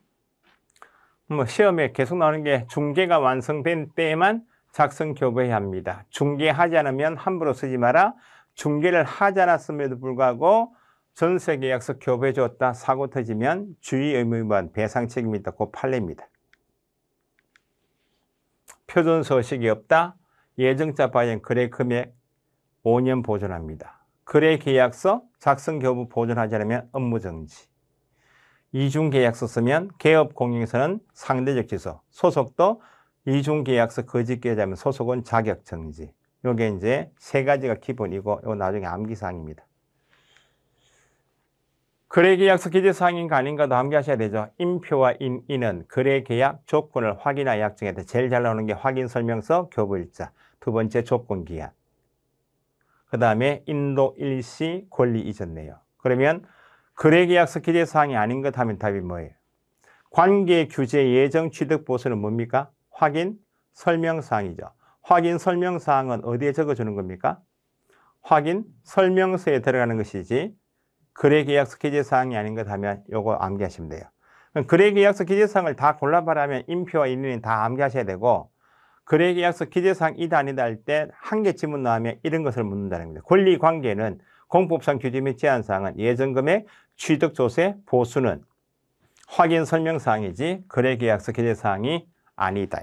뭐 시험에 계속 나오는 게 중개가 완성된 때에만 작성 교부해야 합니다. 중개하지 않으면 함부로 쓰지 마라. 중개를 하지 않았음에도 불구하고 전세 계약서 교부해 줬다 사고 터지면 주의 의무 위반 배상 책임이 있다 고 판례입니다. 표준 서식이 없다 예정자 빠진 거래 금액 5년 보존합니다. 거래 계약서 작성 여부 보존하지 않으면 업무 정지. 이중 계약서 쓰면 개업 공인에서는 상대적 취소, 소속도 이중 계약서 거짓 계좌면 소속은 자격 정지. 요게 이제 세 가지가 기본이고 요 나중에 암기 사항입니다. 거래계약서 기재사항인가 아닌가도 함께하셔야 되죠. 인표와 인인은 거래계약 조건을 확인하여 약정해야 돼. 제일 잘 나오는 게 확인설명서, 교부일자, 두 번째 조건기한. 그 다음에 인도 일시 권리 이전네요. 그러면 거래계약서 기재사항이 아닌 것 하면 답이 뭐예요? 관계 규제 예정 취득 보수는 뭡니까? 확인 설명사항이죠. 확인 설명사항은 어디에 적어주는 겁니까? 확인 설명서에 들어가는 것이지 거래계약서 기재사항이 아닌 것 하면 요거 암기하시면 돼요. 거래계약서 기재사항을 다 골라봐라면 하 임표와 인륜이 다 암기하셔야 되고 거래계약서 그러니까 기재사항 이다 아니다 할 때 한 개지문 나오면 이런 것을 묻는다는 겁니다. 권리관계는 공법상 규제 및 제한사항은 예전금액, 취득조세, 보수는 확인 설명사항이지 거래계약서 그러니까 기재사항이 아니다.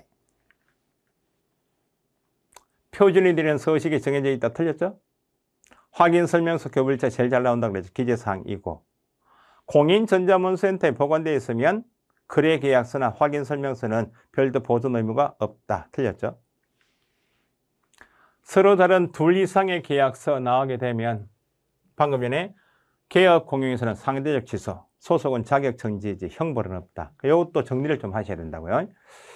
표준이 되는 서식이 정해져 있다 틀렸죠? 확인 설명서 교부일자 제일 잘 나온다 그랬죠. 기재사항이고 공인전자문센터에 보관되어 있으면 거래 계약서나 확인 설명서는 별도 보존 의무가 없다. 틀렸죠? 서로 다른 둘 이상의 계약서 나오게 되면 방금 전에 개업 공용에서는 상대적 취소, 소속은 자격 정지지 형벌은 없다. 이것도 정리를 좀 하셔야 된다고요.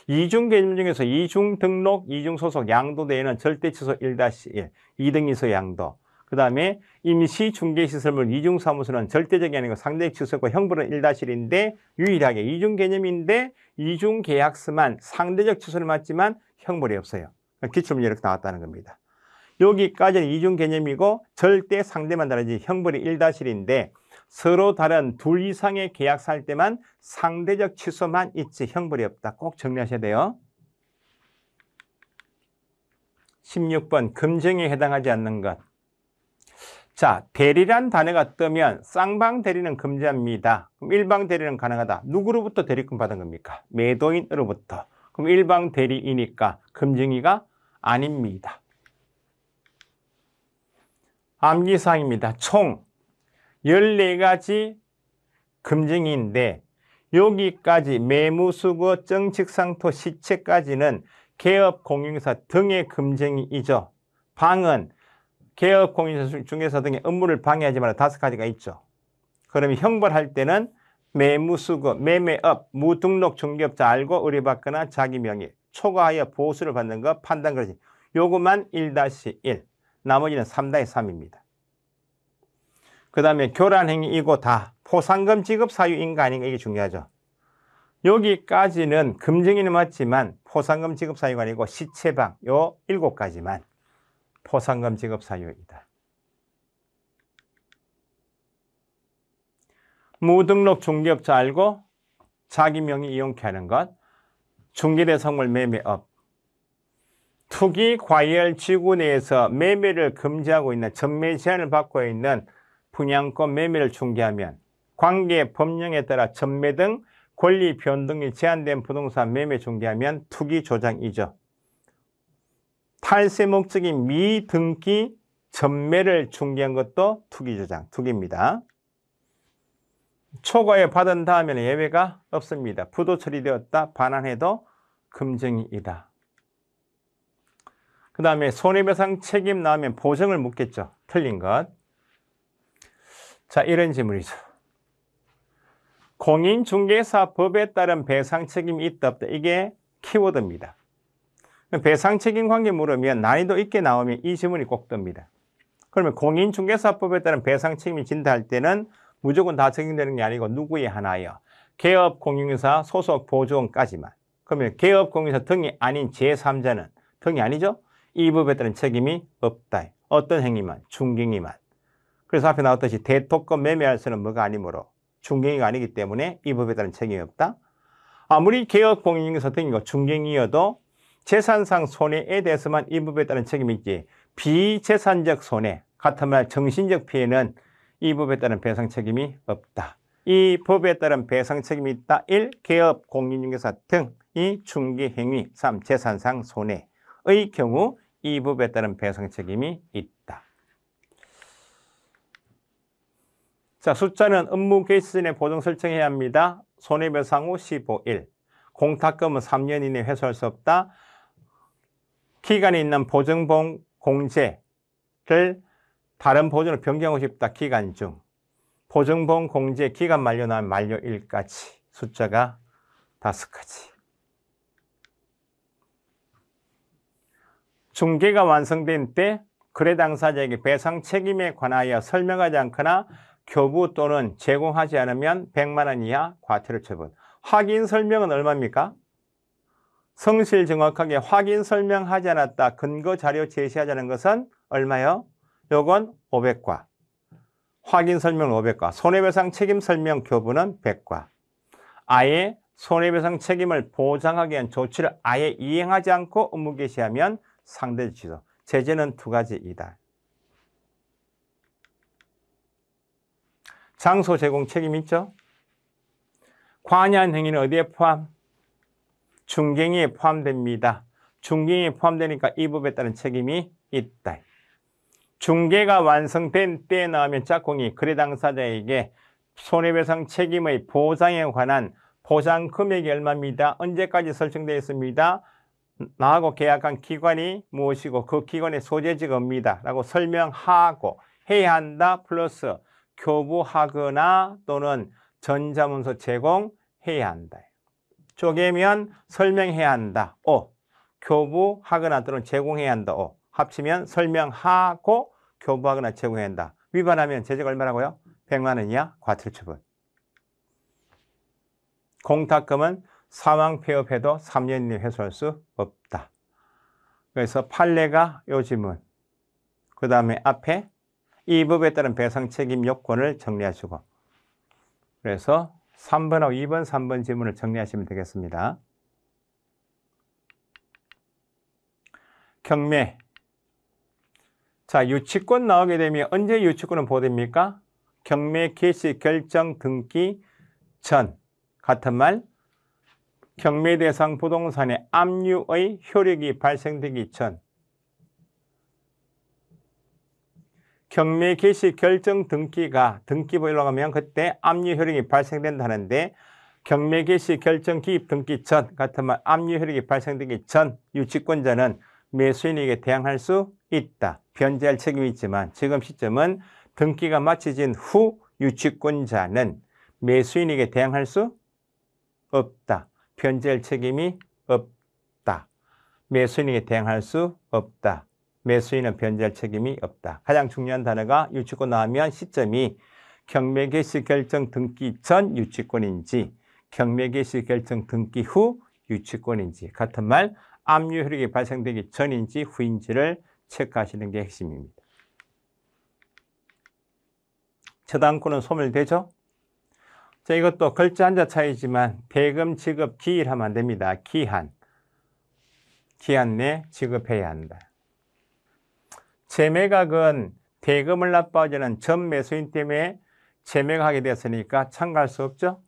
이중 개념 중에서 이중 등록, 이중 소속 양도 내에는 절대 취소 1-1, 2등 이소 양도, 그 다음에 임시 중개시설물 이중사무소는 절대적이 아니고 상대 취소과 형벌은 1-1인데 유일하게 이중 개념인데 이중 계약서만 상대적 취소를 맞지만 형벌이 없어요. 그러니까 기출문 이렇게 나왔다는 겁니다. 여기까지는 이중 개념이고 절대 상대만 다르지 형벌이 1-1인데 서로 다른 둘 이상의 계약서할 때만 상대적 취소만 있지 형벌이 없다. 꼭 정리하셔야 돼요. 16번 금정에 해당하지 않는 것 자, 대리란 단어가 뜨면 쌍방 대리는 금지합니다. 그럼 일방 대리는 가능하다. 누구로부터 대리금 받은 겁니까? 매도인으로부터. 그럼 일방 대리이니까 금증이가 아닙니다. 암기사항입니다. 총 14가지 금증인데 여기까지 매무수거, 정칙상토, 시체까지는 개업 공용사 등의 금증이죠. 방은 개업 공인사 중개사 등의 업무를 방해하지 말아 다섯 가지가 있죠. 그러면 형벌할 때는 매무수급, 매매업, 무등록 중개업자 알고 의뢰받거나 자기 명의 초과하여 보수를 받는 것 판단 그러지. 요것만 1-1, 나머지는 3-3입니다. 그 다음에 교란행위이고 다 포상금 지급 사유 인가 아닌가 이게 중요하죠. 여기까지는 금증인은 맞지만 포상금 지급 사유가 아니고 시체방 요 일곱 가지만 포상금 지급 사유이다. 무등록 중개업자 알고 자기 명의 이용케 하는 것, 중개대성물 매매업, 투기 과열 지구 내에서 매매를 금지하고 있는 전매 제한을 받고 있는 분양권 매매를 중개하면 관계 법령에 따라 전매 등 권리 변동이 제한된 부동산 매매 중개하면 투기 조장이죠. 탈세 목적인 미등기 전매를 중개한 것도 투기조장, 투기입니다. 초과에 받은 다음에는 예외가 없습니다. 부도 처리되었다, 반환해도 금증이다. 그 다음에 손해배상 책임 나오면 보증을 묻겠죠. 틀린 것. 자, 이런 질문이죠. 공인중개사법에 따른 배상 책임이 있다 없다. 이게 키워드입니다. 배상 책임 관계 물으면 난이도 있게 나오면 이 질문이 꼭 뜹니다. 그러면 공인중개사법에 따른 배상 책임이 진다할 때는 무조건 다 적용되는 게 아니고 누구의 하나여 개업 공인중개사 소속 보조원까지만. 그러면 개업 공인중개사 등이 아닌 제3자는 등이 아니죠? 이 법에 따른 책임이 없다. 어떤 행위만, 중경이만. 그래서 앞에 나왔듯이 대토권 매매할 수는 뭐가 아니므로 중경이가 아니기 때문에 이 법에 따른 책임이 없다. 아무리 개업 공인중개사 등이고 중경이어도 재산상 손해에 대해서만 이법에 따른 책임이 있지 비재산적 손해, 같은 말 정신적 피해는 이 법에 따른 배상 책임이 없다. 이 법에 따른 배상 책임이 있다. 1. 개업, 공인중개사 등 2. 중개행위 3. 재산상 손해의 경우 이 법에 따른 배상 책임이 있다. 자, 숫자는 업무 개시 전에 보정 설정해야 합니다. 손해배상 후 15일. 공탁금은 3년 이내 회수할 수 없다. 기간이 있는 보증본 공제를 다른 보증으로 변경하고 싶다. 기간 중. 보증본 공제 기간 만료 난 만료 일까지 숫자가 다섯 가지. 중개가 완성된 때 거래 당사자에게 배상 책임에 관하여 설명하지 않거나 교부 또는 제공하지 않으면 100만 원 이하 과태료 처분. 확인 설명은 얼마입니까? 성실 정확하게 확인 설명하지 않았다. 근거 자료 제시하자는 것은 얼마요? 요건 500과. 확인 설명 500과. 손해배상 책임 설명 교부는 100과. 아예 손해배상 책임을 보장하기 위한 조치를 아예 이행하지 않고 업무 개시하면 상대 지도 제재는 두 가지이다. 장소 제공 책임 있죠? 관여한 행위는 어디에 포함? 중갱이 포함됩니다. 중갱이 포함되니까 이 법에 따른 책임이 있다. 중개가 완성된 때에 나오면 짝꿍이 그래 당사자에게 손해배상 책임의 보상에 관한 보상 금액이 얼마입니다. 언제까지 설정되어 있습니다. 나하고 계약한 기관이 무엇이고 그 기관의 소재지가 옵니다. 라고 설명하고 해야 한다 플러스 교부하거나 또는 전자문서 제공해야 한다. 쪼개면 설명해야 한다. 오. 교부하거나 또는 제공해야 한다. 오. 어. 합치면 설명하고 교부하거나 제공해야 한다. 위반하면 제재가 얼마라고요? 100만 원 이하 과태료처분. 공탁금은 사망 폐업해도 3년 이내 회수할 수 없다. 그래서 판례가 요즘은 그 다음에 앞에 이 법에 따른 배상 책임 요건을 정리하시고 그래서 3번하고 2번, 3번 지문을 정리하시면 되겠습니다. 경매 자, 유치권 나오게 되면 언제 유치권은 보호됩니까? 경매 개시 결정 등기 전 같은 말 경매 대상 부동산의 압류의 효력이 발생되기 전 경매 개시 결정 등기가 등기부에올라 가면 그때 압류 효력이 발생된다는데 경매 개시 결정 기입 등기 전 같은 말 압류 효력이 발생되기 전 유치권자는 매수인에게 대항할 수 있다. 변제할 책임이 있지만 지금 시점은 등기가 마치진 후 유치권자는 매수인에게 대항할 수 없다. 변제할 책임이 없다. 매수인에게 대항할 수 없다. 매수인은 변제할 책임이 없다. 가장 중요한 단어가 유치권 나면 오 시점이 경매 개시 결정 등기 전 유치권인지 경매 개시 결정 등기 후 유치권인지 같은 말 압류 효력이 발생되기 전인지 후인지를 체크하시는 게 핵심입니다. 저당권은 소멸되죠? 자, 이것도 글자 한자 차이지만 대금 지급 기일하면 안 됩니다. 기한. 기한 내 지급해야 한다. 재매각은 대금을 납부하지는 전 매수인 때문에 재매각하게 됐으니까 참가할 수 없죠.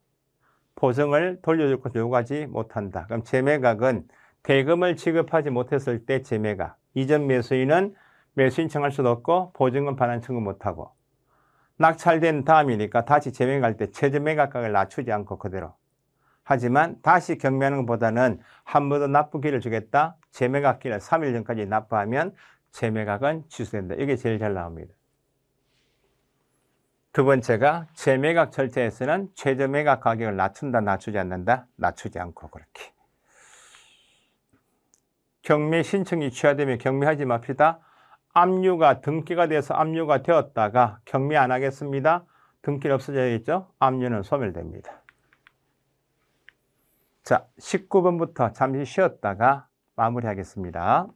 보증을 돌려줄 것을 요구하지 못한다. 그럼 재매각은 대금을 지급하지 못했을 때 재매각. 이전 매수인은 매수인 청할 수도 없고 보증금 반환 청구 못하고 낙찰된 다음이니까 다시 재매각할 때최저매각각을 낮추지 않고 그대로. 하지만 다시 경매하는 것보다는 한 번 더 납부기를 주겠다. 재매각기를 3일 전까지 납부하면 재매각은 취소된다. 이게 제일 잘 나옵니다. 두 번째가 재매각 절차에서는 최저매각 가격을 낮춘다, 낮추지 않는다, 낮추지 않고 그렇게. 경매 신청이 취하되면 경매하지 맙시다. 압류가 등기가 돼서 압류가 되었다가 경매 안 하겠습니다. 등기는 없어져야겠죠? 압류는 소멸됩니다. 자, 19번부터 잠시 쉬었다가 마무리하겠습니다.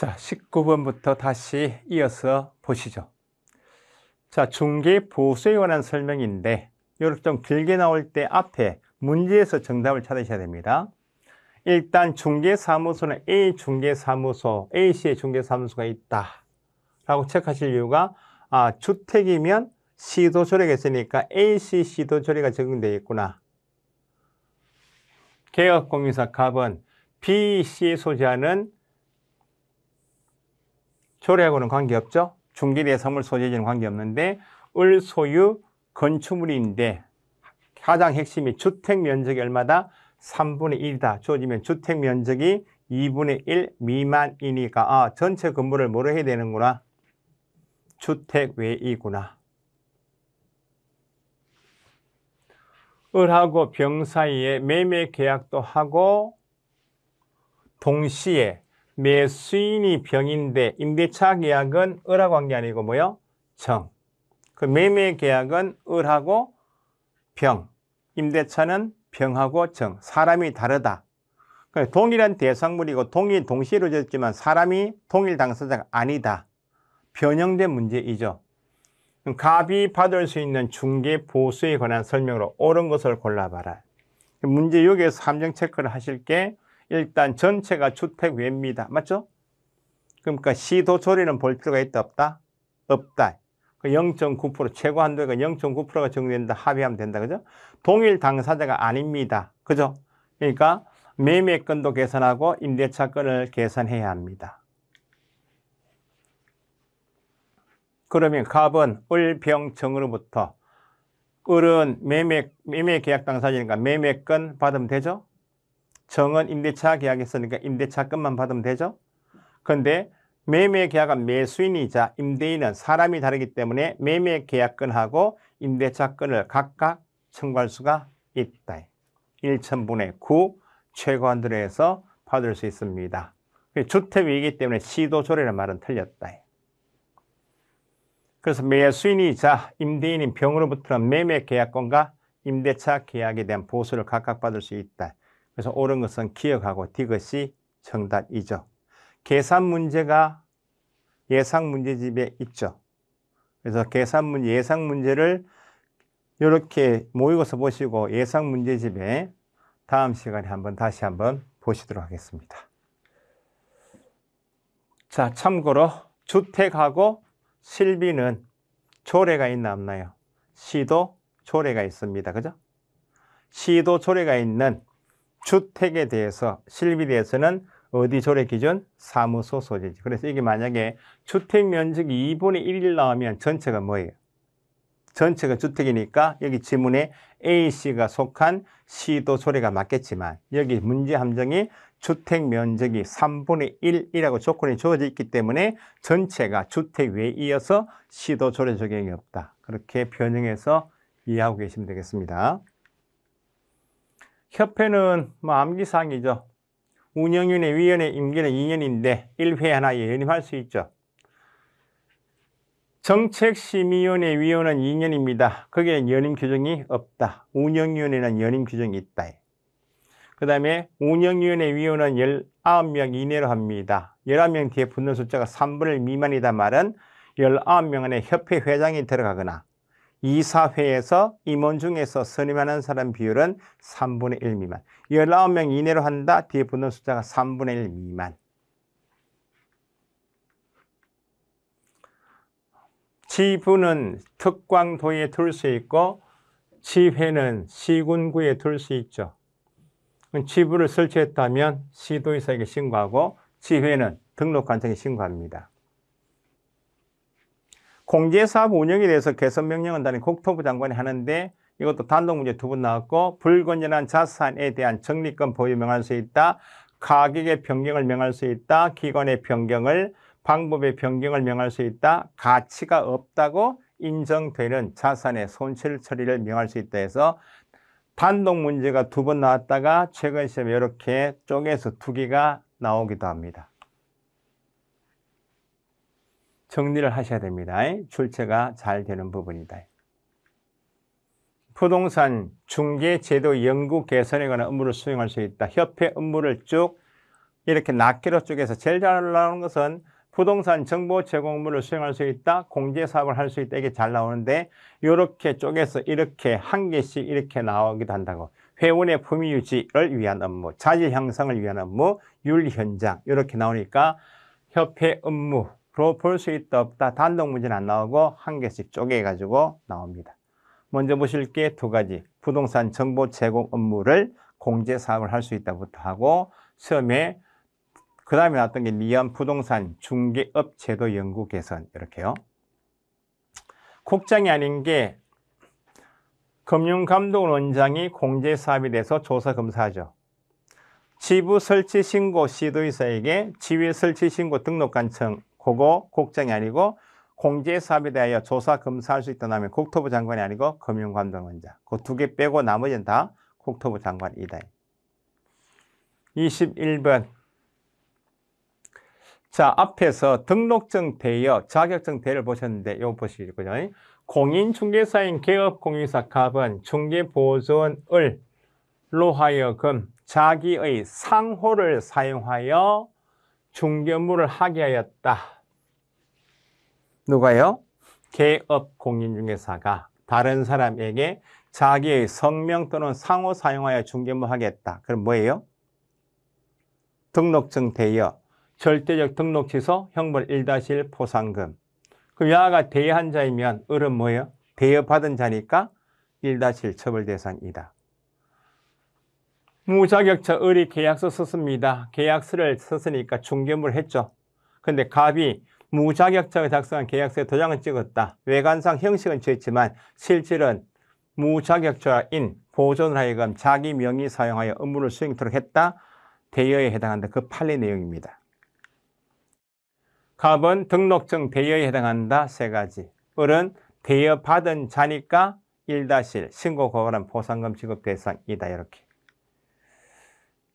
자, 19번부터 다시 이어서 보시죠. 자, 중개 보수에 관한 설명인데 요렇게 좀 길게 나올 때 앞에 문제에서 정답을 찾으셔야 됩니다. 일단 중개사무소는 A 중개사무소, A씨의 중개사무소가 있다. 라고 체크하실 이유가 아, 주택이면 시도 조례가 있으니까 AC 시도 조례가 적용되어 있구나. 개업공유사 갑은 BC에 소재하는 조례하고는 관계없죠. 중개대 선물 소재지는 관계없는데 을 소유 건축물인데 가장 핵심이 주택 면적이 얼마다? 3분의 1이다. 조지면 주택 면적이 2분의 1 미만이니까 아 전체 건물을 뭐로 해야 되는구나. 주택 외이구나. 을하고 병 사이에 매매 계약도 하고 동시에 매 수인이 병인데 임대차 계약은 을하고 한 게 아니고 뭐요? 정. 그 매매 계약은 을하고 병. 임대차는 병하고 정. 사람이 다르다. 그 동일한 대상물이고 동일 동시에 이루어졌지만 사람이 동일 당사자가 아니다. 변형된 문제이죠. 갑이 받을 수 있는 중개 보수에 관한 설명으로 옳은 것을 골라봐라. 문제 6에서 함정 체크를 하실 게 일단 전체가 주택 외입니다. 맞죠? 그러니까 시도조리는 볼 필요가 있다 없다? 없다. 그0.9% 최고 한도가 0.9%가 정된다 합의하면 된다. 그죠? 동일 당사자가 아닙니다. 그죠? 그러니까 매매건도 계산하고 임대차건을 계산해야 합니다. 그러면 갑은 을병정으로부터 을은 매매, 매매 계약 당사자니까 매매건 받으면 되죠? 정은 임대차 계약했으니까 그러니까 임대차금만 받으면 되죠. 그런데 매매 계약은 매수인이자 임대인은 사람이 다르기 때문에 매매 계약권하고 임대차권을 각각 청구할 수가 있다. 1천분의 9 최고한도로 해서 받을 수 있습니다. 주택이기 때문에 시도조례라 말은 틀렸다. 그래서 매수인이자 임대인인 병으로부터는 매매 계약권과 임대차 계약에 대한 보수를 각각 받을 수 있다. 그래서 옳은 것은 기억하고 디귿이 정답이죠. 계산 문제가 예상 문제집에 있죠. 그래서 계산 문제, 예상 문제를 이렇게 모의고사 보시고 예상 문제집에 다음 시간에 한번 다시 한번 보시도록 하겠습니다. 자, 참고로 주택하고 실비는 조례가 있나 없나요? 시도 조례가 있습니다. 그죠? 시도 조례가 있는 주택에 대해서 실비 대해서는 어디 조례 기준? 사무소 소재지. 그래서 이게 만약에 주택 면적이 2분의 1이 나오면 전체가 뭐예요? 전체가 주택이니까 여기 지문에 A씨가 속한 시도조례가 맞겠지만 여기 문제 함정이 주택 면적이 3분의 1이라고 조건이 주어져 있기 때문에 전체가 주택 외에 이어서 시도 조례 적용이 없다. 그렇게 변형해서 이해하고 계시면 되겠습니다. 협회는 뭐 암기사항이죠. 운영위원회 위원회 임기는 2년인데 1회 하나 연임할 수 있죠. 정책심의위원회 위원은 2년입니다. 거기에 연임 규정이 없다. 운영위원회는 연임 규정이 있다. 그 다음에 운영위원회 위원은 19명 이내로 합니다. 11명 뒤에 붙는 숫자가 3분의 1 미만이다 말은 19명 안에 협회 회장이 들어가거나 이사회에서 임원 중에서 선임하는 사람 비율은 3분의 1 미만. 19명 이내로 한다. 뒤에 붙는 숫자가 3분의 1 미만. 지부는 특광도에 둘 수 있고 지회는 시군구에 둘 수 있죠. 지부를 설치했다면 시도의사에게 신고하고 지회는 등록관청에 신고합니다. 공제사업 운영에 대해서 개선 명령은 단위 국토부 장관이 하는데 이것도 단독 문제 두 번 나왔고 불건전한 자산에 대한 정리권 보유 명할 수 있다. 가격의 변경을 명할 수 있다. 기관의 변경을 방법의 변경을 명할 수 있다. 가치가 없다고 인정되는 자산의 손실 처리를 명할 수 있다 해서 단독 문제가 두 번 나왔다가 최근 시험에 이렇게 쪼개서 두 개가 나오기도 합니다. 정리를 하셔야 됩니다. 출제가 잘 되는 부분이다. 부동산 중개제도 연구 개선에 관한 업무를 수행할 수 있다. 협회 업무를 쭉 이렇게 낱개로 쪼개서 제일 잘 나오는 것은 부동산 정보 제공 업무를 수행할 수 있다. 공제 사업을 할 수 있다. 이게 잘 나오는데 이렇게 쪼개서 이렇게 한 개씩 이렇게 나오기도 한다고. 회원의 품위 유지를 위한 업무, 자질 향상을 위한 업무, 율 현장 이렇게 나오니까 협회 업무 볼수 있다 없다 단독 문제는 안 나오고 한 개씩 쪼개 가지고 나옵니다. 먼저 보실 게 두 가지 부동산 정보 제공 업무를 공제 사업을 할 수 있다부터 하고 시험에 그 다음에 나왔던 게 미연 부동산 중개업 제도 연구 개선 이렇게요. 국장이 아닌 게 금융감독원 원장이 공제 사업에 대해서 조사 검사하죠. 지부 설치 신고 시도이사에게 지위 설치 신고 등록 관청 그거 국장이 아니고 공제사업에 대하여 조사 검사할 수 있다면 국토부 장관이 아니고 금융감독원장. 그두 개 빼고 나머지는 다 국토부 장관이다. 21번. 자, 앞에서 등록증 대여, 자격증 대여를 보셨는데 이거 보시겠군요 공인중개사인 개업공인사 갑은 중개보조원을로 하여금 자기의 상호를 사용하여 중개무를 하게 하였다. 누가요? 개업공인중개사가 다른 사람에게 자기의 성명 또는 상호 사용하여 중개무 하겠다. 그럼 뭐예요? 등록증 대여, 절대적 등록 취소, 형벌 1-1 포상금. 그럼 야가 대여한 자이면 을은 뭐예요? 대여받은 자니까 1-1 처벌 대상이다. 무자격자 의리 계약서 썼습니다. 계약서를 썼으니까 중개물 했죠. 근데 갑이 무자격자가 작성한 계약서에 도장을 찍었다. 외관상 형식은 지었지만 실질은 무자격자인 보존을 하여금 자기 명의 사용하여 업무를 수행토록 했다. 대여에 해당한다. 그 판례 내용입니다. 갑은 등록증 대여에 해당한다. 세 가지. 을은 대여받은 자니까 1-1 신고 거부란 보상금 지급 대상이다. 이렇게.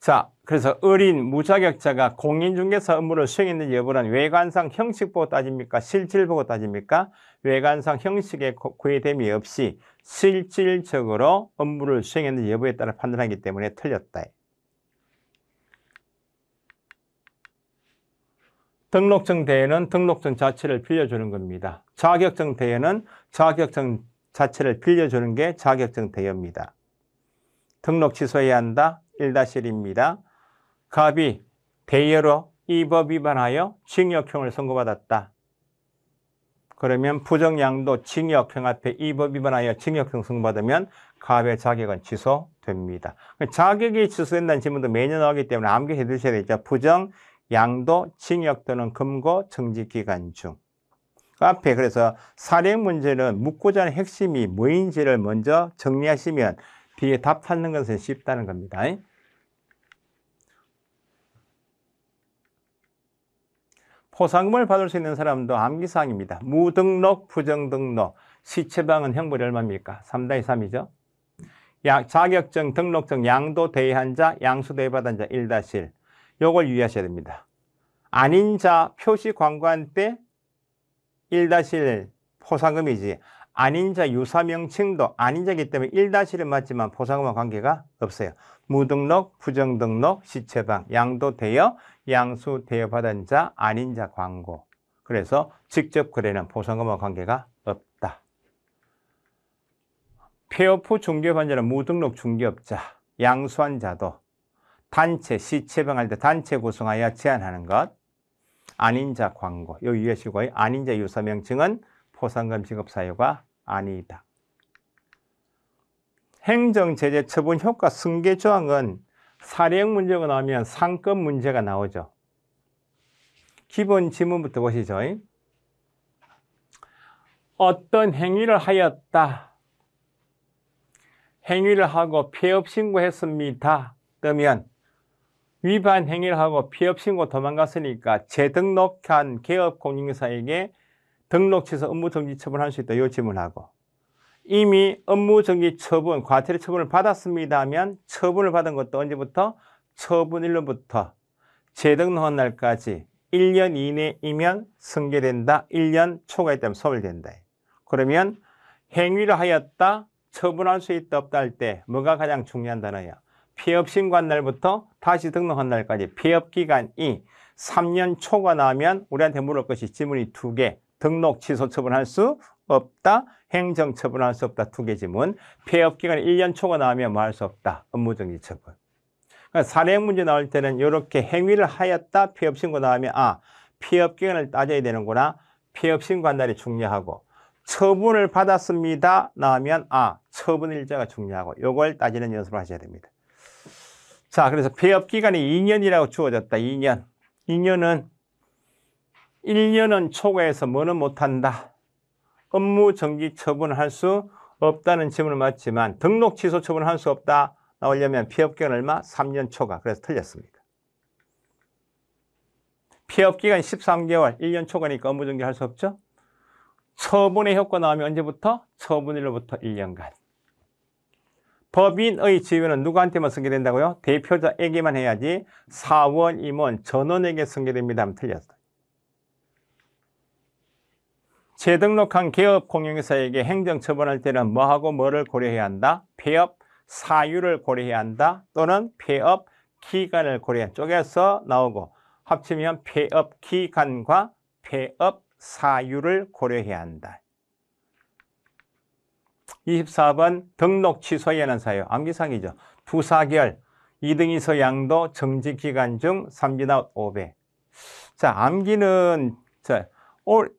자, 그래서 어린 무자격자가 공인중개사 업무를 수행했는 여부는 외관상 형식 보고 따집니까? 실질 보고 따집니까? 외관상 형식에 구애됨이 없이 실질적으로 업무를 수행했는 여부에 따라 판단하기 때문에 틀렸다. 등록증 대에는 등록증 자체를 빌려주는 겁니다. 자격증 대에는 자격증 자체를 빌려주는 게 자격증 대여입니다. 등록 취소해야 한다. 1-1입니다. 갑이 대여로 이법 위반하여 징역형을 선고받았다. 그러면 부정양도 징역형 앞에 이법 위반하여 징역형 선고받으면 갑의 자격은 취소됩니다. 자격이 취소된다는 질문도 매년 나오기 때문에 암기해 두셔야 되죠. 부정, 양도, 징역 또는 금고, 정지기간 중. 그 앞에 그래서 사례 문제는 묻고자 하는 핵심이 뭐인지를 먼저 정리하시면 B에 답 찾는 것은 쉽다는 겁니다. 포상금을 받을 수 있는 사람도 암기사항입니다. 무등록, 부정등록, 시체방은 형벌이 얼마입니까? 3-3이죠. 자격증, 등록증, 양도 대의한 자, 양수 대의받은 자 1-1. 요걸 유의하셔야 됩니다. 아닌 자 표시 광고한 때 1-1 포상금이지 아닌자 유사명칭도 아닌자기 때문에 1 1 맞지만 보상과 금 관계가 없어요. 무등록, 부정등록, 시체방, 양도대여, 양수대여받은 자, 아닌자 광고. 그래서 직접 거래는 보상과 관계가 없다. 폐업후 중개반자는 무등록 중개업자, 양수한 자도 단체 시체방할 때 단체 구성하여 제한하는 것, 아닌자 광고, 요 유예시고의 아닌자 유사명칭은 포상금 지급 사유가 아니다. 행정제재 처분 효과 승계 조항은 사례형 문제가 나오면 상급 문제가 나오죠. 기본 지문부터 보시죠. 어떤 행위를 하였다. 행위를 하고 피업 신고했습니다. 그러면 위반 행위를 하고 피업 신고 도망갔으니까 재등록한 개업 공인사에게 등록취소 업무정지 처분할 수 있다 요 질문하고 이미 업무정지 처분, 과태료 처분을 받았습니다 하면 처분을 받은 것도 언제부터? 처분일로부터 재등록한 날까지 1년 이내이면 승계된다. 1년 초과했다면 소멸된다. 그러면 행위를 하였다, 처분할 수 있다 없다 할 때 뭐가 가장 중요한 단어요 피업 신고한 날부터 다시 등록한 날까지 피업 기간이 3년 초과 나면 우리한테 물을 것이 지문이 두개 등록 취소 처분할 수 없다. 행정 처분할 수 없다. 두개 지문. 폐업 기간 1년 초과 나오면 뭐 할 수 없다. 업무정지 처분. 그러니까 산행 문제 나올 때는 이렇게 행위를 하였다. 폐업 신고 나오면 아, 폐업 기간을 따져야 되는구나. 폐업 신고한 날이 중요하고 처분을 받았습니다. 나오면 아, 처분 일자가 중요하고 요걸 따지는 연습을 하셔야 됩니다. 자, 그래서 폐업 기간이 2년이라고 주어졌다. 2년. 2년은 1년은 초과해서 뭐는 못한다. 업무 정지 처분할 수 없다는 지문을 맞지만 등록 취소 처분할 수 없다. 나오려면 피업기간 얼마? 3년 초과. 그래서 틀렸습니다. 피업기간 13개월, 1년 초과니까 업무 정지할 수 없죠? 처분의 효과 나오면 언제부터? 처분일로부터 1년간. 법인의 지위는 누구한테만 승계된다고요? 대표자에게만 해야지 사원, 임원, 전원에게 승계됩니다 하면 틀렸다. 재등록한 개업 공영회사에게 행정처분할 때는 뭐하고 뭐를 고려해야 한다? 폐업 사유를 고려해야 한다 또는 폐업 기간을 고려해 쪼개서 나오고 합치면 폐업 기간과 폐업 사유를 고려해야 한다. 24번 등록 취소해야 하는 사유 암기상이죠. 부사결 2등 이서 양도 정지 기간 중 3진 나웃 5배. 자, 암기는 자, 올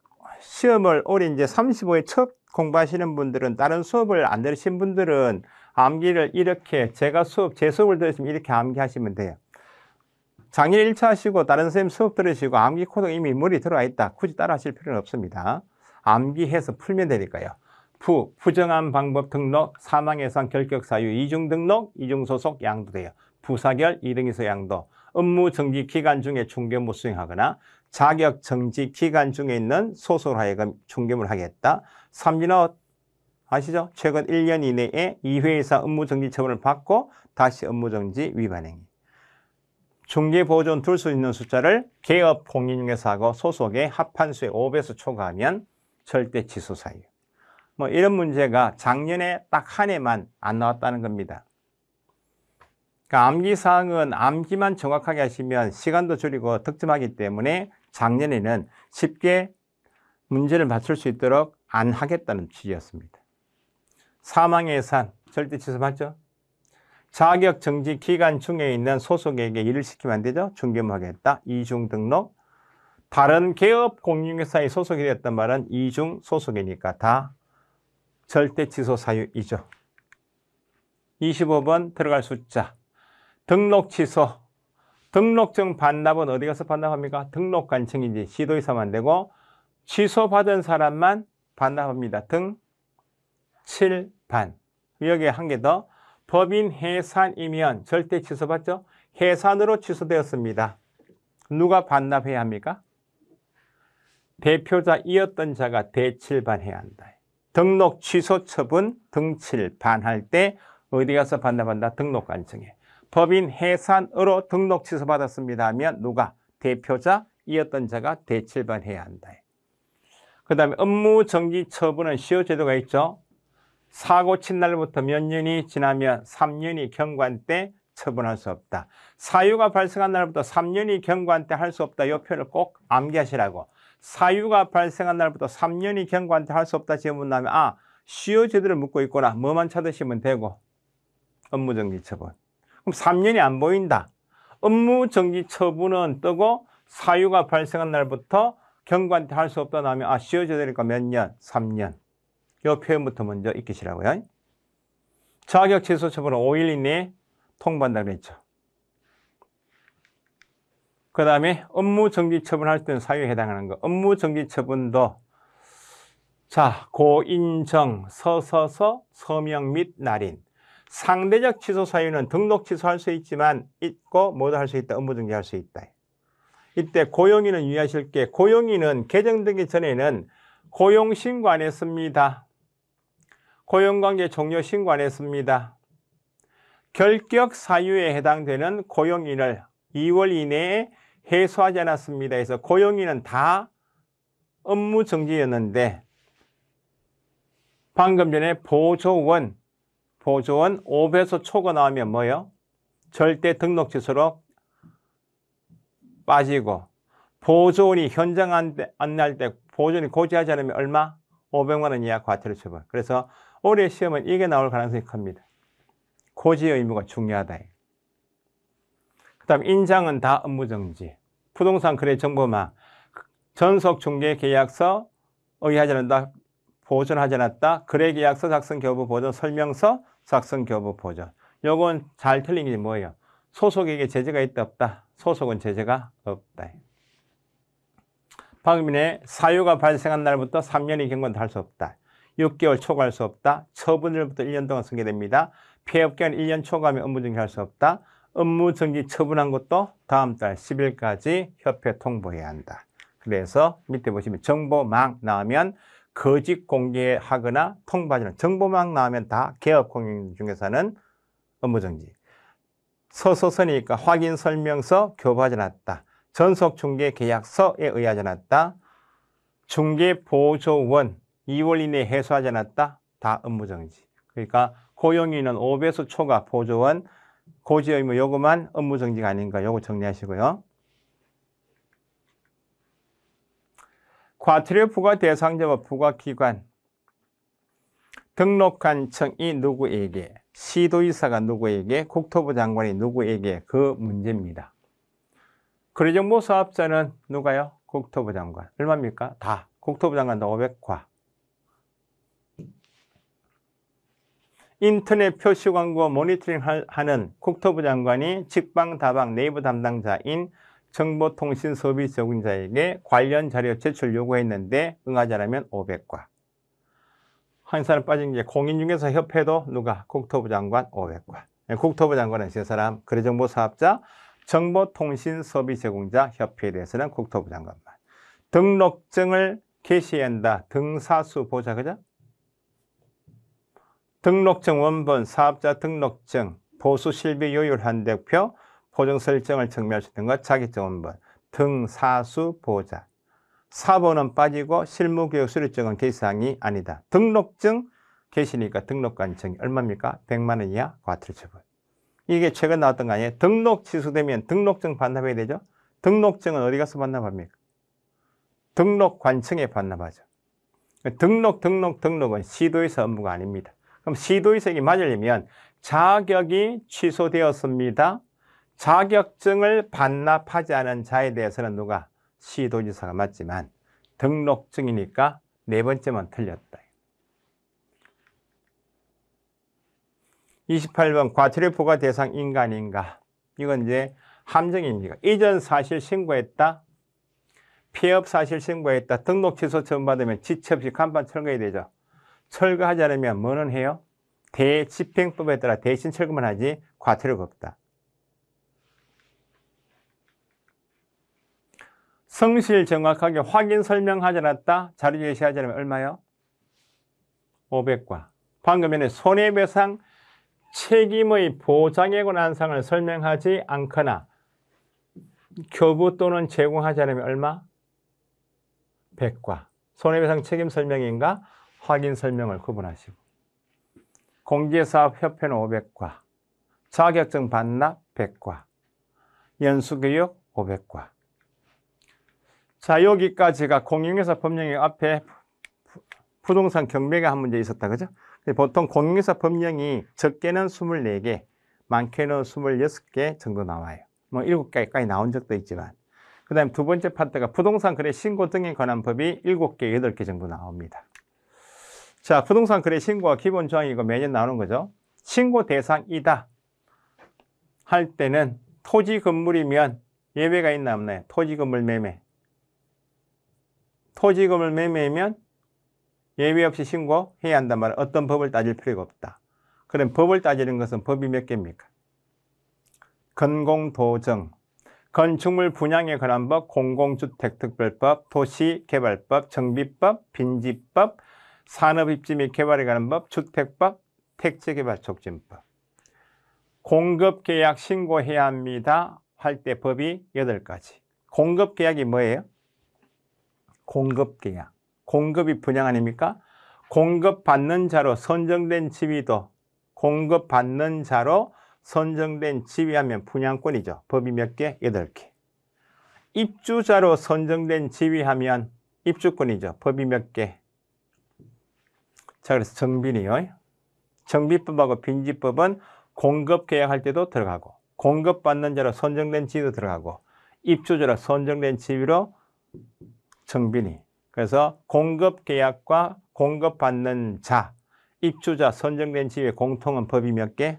시험을 올해 이제 35회 첫 공부하시는 분들은 다른 수업을 안 들으신 분들은 암기를 이렇게 제가 수업 제 수업을 들으시면 이렇게 암기하시면 돼요. 장년 1차 하시고 다른 선생님 수업 들으시고 암기 코드 이미 머리 들어와 있다. 굳이 따라 하실 필요는 없습니다. 암기해서 풀면 되니까요. 부, 부정한 방법 등록, 사망 예상 결격 사유, 이중 등록, 이중 소속 양도돼요. 부사결, 이등이서 양도, 업무 정지 기간 중에 종교 못 수행하거나 자격 정지 기간 중에 있는 소송을 하여금 충격을 하겠다. 3진업 아시죠? 최근 1년 이내에 2회 이상 업무정지 처분을 받고 다시 업무정지 위반 행위. 중개 보존 둘 수 있는 숫자를 개업 공인중개사 하고 소속의 합한 수의 5배수 초과하면 절대 취소 사유. 뭐 이런 문제가 작년에 딱 한 해만 안 나왔다는 겁니다. 그러니까 암기 사항은 암기만 정확하게 하시면 시간도 줄이고 득점하기 때문에 작년에는 쉽게 문제를 맞출 수 있도록 안 하겠다는 취지였습니다. 사망의 예산 절대 취소받죠? 자격 정지 기간 중에 있는 소속에게 일을 시키면 안 되죠? 중개무하겠다. 이중 등록. 다른 개업 공인회사의 소속이 됐단 말은 이중 소속이니까 다 절대 취소 사유이죠. 25번 들어갈 숫자. 등록 취소. 등록증 반납은 어디 가서 반납합니까? 등록관청인지 시도이사만 되고 취소받은 사람만 반납합니다. 등 7반. 여기에 한 개 더. 법인 해산이면 절대 취소받죠? 해산으로 취소되었습니다. 누가 반납해야 합니까? 대표자이었던 자가 대칠반해야 한다. 등록 취소 처분 등칠반 할 때 어디 가서 반납한다? 등록관청에. 법인 해산으로 등록 취소받았습니다 하면 누가? 대표자, 이었던 자가 대칠반해야 한다. 그 다음에 업무 정지 처분은 시효 제도가 있죠. 사고 친 날부터 몇 년이 지나면 3년이 경관 때 처분할 수 없다. 사유가 발생한 날부터 3년이 경과한 때 할 수 없다. 이 표현을 꼭 암기하시라고. 사유가 발생한 날부터 3년이 경과한 때 할 수 없다. 질문 나면 아, 시효 제도를 묻고 있구나. 뭐만 찾으시면 되고. 업무정지 처분. 그럼 3년이 안 보인다. 업무 정지 처분은 뜨고 사유가 발생한 날부터 경관한테 할 수 없다 나면 아 쉬어져야 되니까 몇 년? 3년. 요 표현부터 먼저 익히시라고요. 자격 취소 처분은 5일 이내에 통보한다 그랬죠. 그 다음에 업무 정지 처분할 때는 사유에 해당하는 거. 업무 정지 처분도 자, 고인정, 서서서, 서명 및 날인. 상대적 취소 사유는 등록 취소할 수 있지만 있고 모두 할 수 있다. 업무 등기할 수 있다. 이때 고용인은 유의하실 게 고용인은 개정되기 전에는 고용 신고 안 했습니다. 고용관계 종료 신고 안 했습니다. 결격 사유에 해당되는 고용인을 2월 이내에 해소하지 않았습니다. 그래서 고용인은 다 업무 정지였는데 방금 전에 보조원 보조원 5배수 초과 나오면 뭐예요? 절대 등록 지수로 빠지고 보조원이 현장 안내할 때 보조원이 고지하지 않으면 얼마? 500만 원 이하 과태료 처분. 그래서 올해 시험은 이게 나올 가능성이 큽니다. 고지의 의무가 중요하다. 그 다음 인장은 다 업무정지. 부동산 거래 정보망, 전속 중개 계약서 의하지 않는다, 보존하지 않았다, 거래 계약서 작성 교부 보존 설명서 작성 교부 보전. 요건 잘 틀린 게 뭐예요? 소속에게 제재가 있다 없다. 소속은 제재가 없다. 방금의 사유가 발생한 날부터 3년이 경과는 할수 없다. 6개월 초과할 수 없다. 처분일부터 1년 동안 승계됩니다. 폐업기간 1년 초과하면 업무 정지할 수 없다. 업무 정지 처분한 것도 다음 달 10일까지 협회 통보해야 한다. 그래서 밑에 보시면 정보망 나오면 거짓 공개하거나 통보하는 정보만 나오면 다 개업 공인 중에서는 업무정지. 서서서니까 확인 설명서 교부하지 않았다. 전속 중개 계약서에 의하지 않았다. 중개 보조원 2월 이내 해소하지 않았다. 다 업무정지. 그러니까 고용인은 5배수 초과 보조원 고지 의무 요구만 업무정지가 아닌가 요거 정리하시고요. 과태료 부과 대상자와 부과기관, 등록한 청이 누구에게, 시도이사가 누구에게, 국토부 장관이 누구에게 그 문제입니다. 거래정보 사업자는 누가요? 국토부 장관. 얼마입니까? 다. 국토부 장관도 500과. 인터넷 표시 광고 모니터링 하는 국토부 장관이 직방, 다방, 내부 담당자인 정보통신서비 제공자에게 관련 자료 제출 요구했는데 응하자라면 500과 한 사람 빠진 게 공인중개사 협회도 누가 국토부 장관 500과 예, 국토부 장관은 세 사람 거래정보 사업자 정보통신서비 제공자 협회에 대해서는 국토부 장관만 등록증을 게시한다 등사수 보자 그죠? 등록증 원본 사업자 등록증 보수 실비 요율 한 대표 호정 설정을 정리수있는것자격증원본등 사수 보호자 사본은 빠지고 실무교육 수료증은 개시사항이 아니다 등록증 계시니까 등록관청이 얼마입니까? 100만 원 이하 과태료 처분 이게 최근 나왔던 거 아니에요? 등록 취소되면 등록증 반납해야 되죠? 등록증은 어디 가서 반납합니까? 등록관청에 반납하죠 등록, 등록, 등록은 시도에서 업무가 아닙니다 그럼 시도의색이 맞으려면 자격이 취소되었습니다. 자격증을 반납하지 않은 자에 대해서는 누가 시도지사가 맞지만 등록증이니까 네 번째만 틀렸다. 28번 과태료 부과 대상 인간인가 이건 이제 함정입니다. 이전 사실 신고했다. 피업 사실 신고했다. 등록 취소 처분받으면 지체 없이 간판 철거해야 되죠. 철거하지 않으면 뭐는 해요? 대집행법에 따라 대신 철거만 하지 과태료가 없다. 성실 정확하게 확인 설명하지 않았다. 자료 제시하지 않으면 얼마요? 500과. 방금 전에 손해배상 책임의 보장에 관한 사항을 설명하지 않거나 교부 또는 제공하지 않으면 얼마? 100과. 손해배상 책임 설명인가? 확인 설명을 구분하시고. 공개사업 협회는 500과. 자격증 반납 100과. 연수교육 500과. 자 여기까지가 공용회사 법령의 앞에 부동산 경매가 한 문제 있었다 그죠? 보통 공용회사 법령이 적게는 24개 많게는 26개 정도 나와요 뭐 7개까지 나온 적도 있지만 그 다음 두 번째 파트가 부동산 거래 신고 등에 관한 법이 7개, 8개 정도 나옵니다 자 부동산 거래 신고가 기본 조항이고 매년 나오는 거죠 신고 대상이다 할 때는 토지 건물이면 예외가 있나 없나요? 토지 건물 매매 토지금을 매매하면 예외 없이 신고해야 한단 말은 어떤 법을 따질 필요가 없다. 그럼 법을 따지는 것은 법이 몇 개입니까? 건공도정, 건축물 분양에 관한 법, 공공주택특별법, 도시개발법, 정비법, 빈지법, 산업입지 및 개발에 관한 법, 주택법, 택지개발촉진법. 공급계약 신고해야 합니다. 할 때 법이 8가지. 공급계약이 뭐예요? 공급 계약. 공급이 분양 아닙니까? 공급받는 자로 선정된 지위도 공급받는 자로 선정된 지위하면 분양권이죠. 법이 몇 개? 여덟 개 입주자로 선정된 지위하면 입주권이죠. 법이 몇 개? 자, 그래서 정비이요 정비법하고 빈집법은 공급 계약할 때도 들어가고 공급받는 자로 선정된 지위도 들어가고 입주자로 선정된 지위로 정빈이. 그래서 공급 계약과 공급받는 자, 입주자 선정된 집의 공통은 법이 몇 개?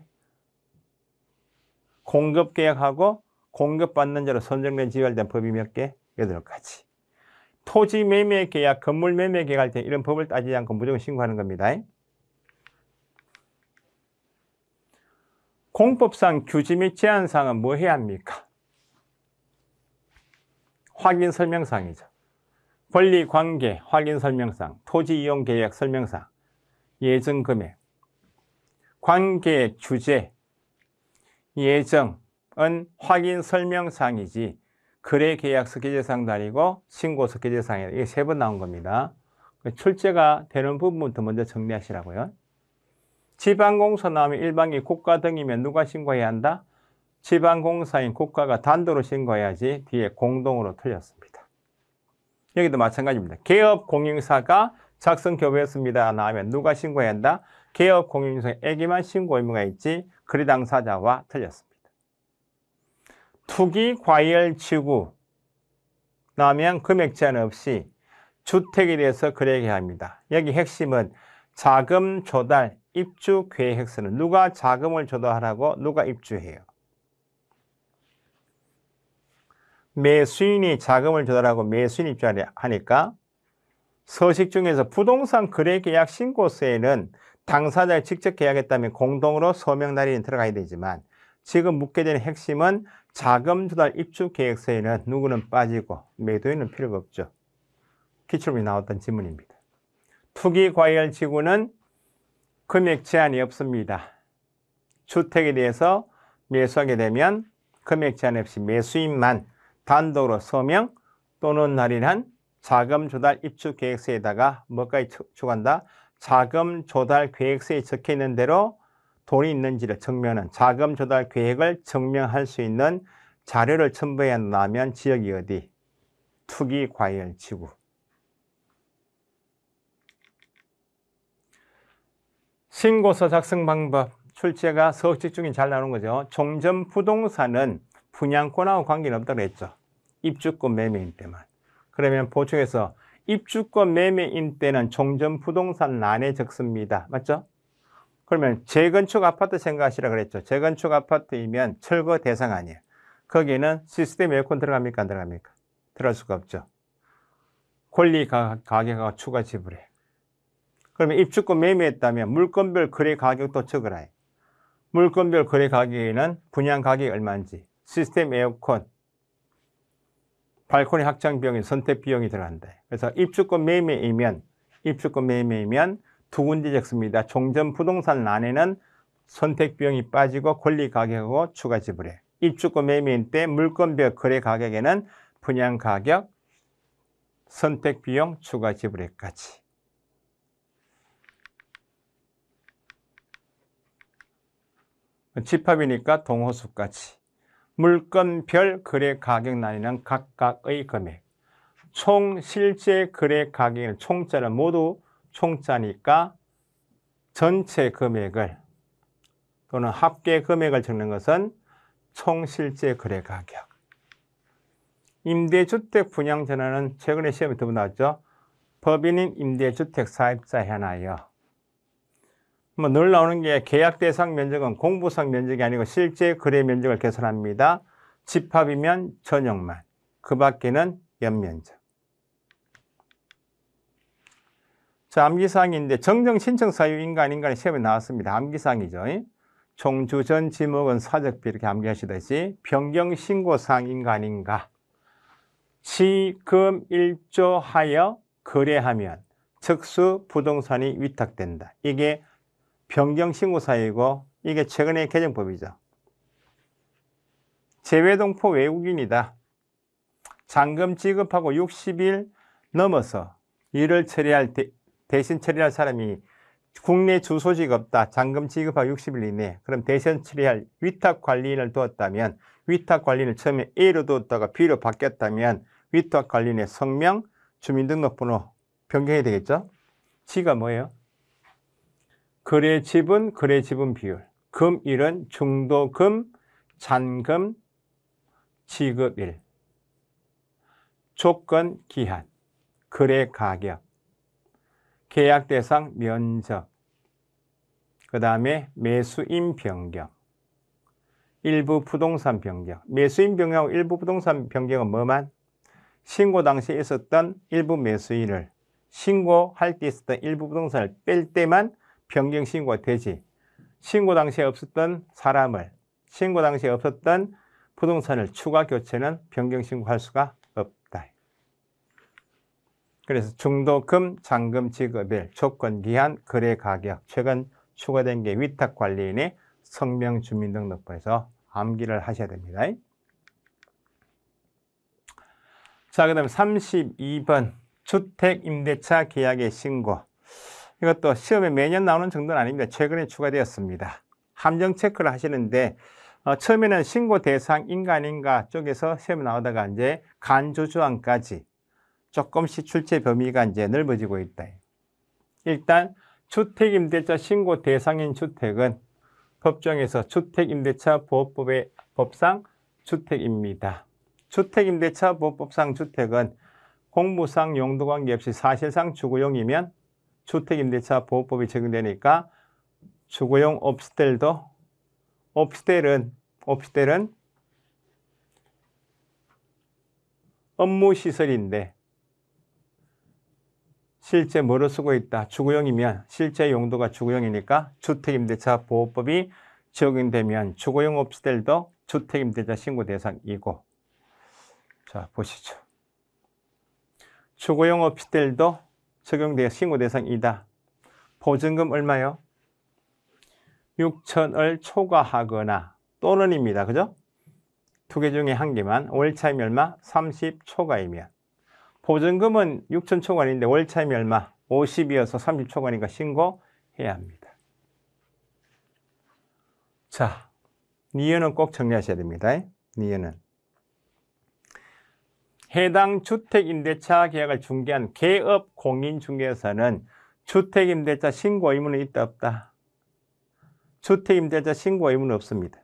공급 계약하고 공급받는 자로 선정된 집에 대된 법이 몇 개? 여덟 가지. 토지 매매 계약, 건물 매매 계약할 때 이런 법을 따지지 않고 무조건 신고하는 겁니다. 공법상 규제및제한사항은뭐 해야 합니까? 확인 설명상이죠. 권리관계 확인설명상, 토지이용계약 설명상, 예정금액, 관계 주제 예정은 확인설명상이지 거래 계약서 계제상도 아니고 신고서 계제상에 이게 세 번 나온 겁니다. 그 출제가 되는 부분부터 먼저 정리하시라고요. 지방공사 나오면 일방이 국가 등이면 누가 신고해야 한다? 지방공사인 국가가 단도로 신고해야지 뒤에 공동으로 틀렸습니다. 여기도 마찬가지입니다. 개업 공인사가 작성 교부했습니다. 나오면 누가 신고해야 한다? 개업 공인사에게만 신고 의무가 있지 거래 당사자와 틀렸습니다. 투기 과열 치구 나오면 금액 제한 없이 주택에 대해서 거래야 합니다. 여기 핵심은 자금 조달 입주 계획서는 누가 자금을 조달하라고 누가 입주해요. 매수인이 자금을 조달하고 매수인 입주를 하니까 서식 중에서 부동산 거래계약 신고서에는 당사자를 직접 계약했다면 공동으로 서명 날인이 들어가야 되지만 지금 묻게 되는 핵심은 자금 조달 입주 계획서에는 누구는 빠지고 매도인은 필요가 없죠. 기출문이 나왔던 질문입니다 투기 과열 지구는 금액 제한이 없습니다. 주택에 대해서 매수하게 되면 금액 제한 없이 매수인만 단독으로 서명 또는 날인한 자금 조달 입주 계획서에다가 뭐까지 추가한다? 자금 조달 계획서에 적혀 있는 대로 돈이 있는지를 증명하는 자금 조달 계획을 증명할 수 있는 자료를 첨부해야 한다면 지역이 어디? 투기 과열 지구. 신고서 작성 방법, 출제가 서식적인 잘 나오는 거죠. 종전 부동산은 분양권하고 관계는 없다고 했죠. 입주권 매매인 때만. 그러면 보충해서 입주권 매매인 때는 종전 부동산 난에 적습니다. 맞죠? 그러면 재건축 아파트 생각하시라 그랬죠. 재건축 아파트이면 철거 대상 아니에요. 거기는 시스템 에어컨 들어갑니까? 안 들어갑니까? 들어갈 수가 없죠. 권리 가격과 추가 지불해. 그러면 입주권 매매했다면 물건별 거래 가격도 적으라 해. 물건별 거래 가격에는 분양 가격이 얼마인지, 시스템 에어컨, 발코니 확장 비용이 선택 비용이 들어간대 그래서 입주권 매매이면 입주권 매매이면 두 군데 적습니다. 종전 부동산란에는 선택 비용이 빠지고 권리 가격하고 추가 지불해. 입주권 매매인 때 물건별 거래 가격에는 분양 가격, 선택 비용, 추가 지불액까지. 집합이니까 동호수까지. 물건별 거래 가격나뉘는 각각의 금액, 총 실제 거래 가격은 총자는 모두 총자니까 전체 금액을 또는 합계 금액을 적는 것은 총실제 거래 가격. 임대주택 분양 전환은 최근에 시험에 들어나왔죠. 법인인 임대주택 사입자 현하여 뭐늘 나오는 게 계약 대상 면적은 공부상 면적이 아니고 실제 거래 면적을 계산합니다. 집합이면 전역만, 그 밖에는 연면적. 자, 암기사항인데 정정 신청 사유 인간 인간의 시험에 나왔습니다. 암기사항이죠. 총주전 지목은 사적비 이렇게 암기하시듯이 변경 신고사항 인간 인가. 시금 일조하여 거래하면 특수 부동산이 위탁된다. 이게 변경 신고 사유이고 이게 최근의 개정법이죠. 재외동포 외국인이다. 잔금 지급하고 60일 넘어서 일을 처리할 대, 대신 처리할 사람이 국내 주소지가 없다. 잔금 지급하고 60일 이내. 그럼 대신 처리할 위탁관리인을 두었다면 위탁관리인을 처음에 A로 두었다가 B로 바뀌었다면 위탁관리인의 성명, 주민등록번호 변경이 되겠죠? G가 뭐예요? 글의 지분, 글의 지분 비율, 금일은 중도금, 잔금, 지급일, 조건, 기한, 글의 가격, 계약 대상, 면적, 그 다음에 매수인 변경, 일부 부동산 변경, 매수인 변경하고 일부 부동산 변경은 뭐만? 신고 당시에 있었던 일부 매수인을 신고할 때 있었던 일부 부동산을 뺄 때만 변경 신고가 되지. 신고 당시에 없었던 사람을, 신고 당시에 없었던 부동산을 추가 교체는 변경 신고할 수가 없다. 그래서 중도금, 잔금 지급일, 조건 기한 거래 가격, 최근 추가된 게 위탁관리인의 성명 주민등록부에서 암기를 하셔야 됩니다. 자, 그 다음에 32번 주택임대차 계약의 신고 이것도 시험에 매년 나오는 정도는 아닙니다. 최근에 추가되었습니다. 함정 체크를 하시는데 어, 처음에는 신고 대상 인간인가 쪽에서 시험이 나오다가 이제 간조주항까지 조금씩 출제 범위가 이제 넓어지고 있다. 일단 주택임대차 신고 대상인 주택은 법정에서 주택임대차 보호법의 법상 주택입니다. 주택임대차 보호법상 주택은 공무상 용도 관계없이 사실상 주거용이면 주택임대차 보호법이 적용되니까 주거용 업스텔도업스텔은업스텔은 업무 시설인데 실제 뭐를 쓰고 있다? 주거용이면 실제 용도가 주거용이니까 주택임대차 보호법이 적용되면 주거용 업스텔도 주택임대차 신고 대상이고 자 보시죠 주거용 업스텔도 적용되어 신고 대상이다. 보증금 얼마요? 6천을 초과하거나 또는입니다. 그죠? 두 개 중에 한 개만 월차임이 얼마? 30 초과이면 보증금은 6천 초과인데 월차임이 얼마? 50이어서 30 초과니까 신고해야 합니다. 자, 니은은 꼭 정리하셔야 됩니다. 니은은 해당 주택임대차 계약을 중개한 개업 공인중개사는 주택임대차 신고 의무는 있다 없다. 주택임대차 신고 의무는 없습니다.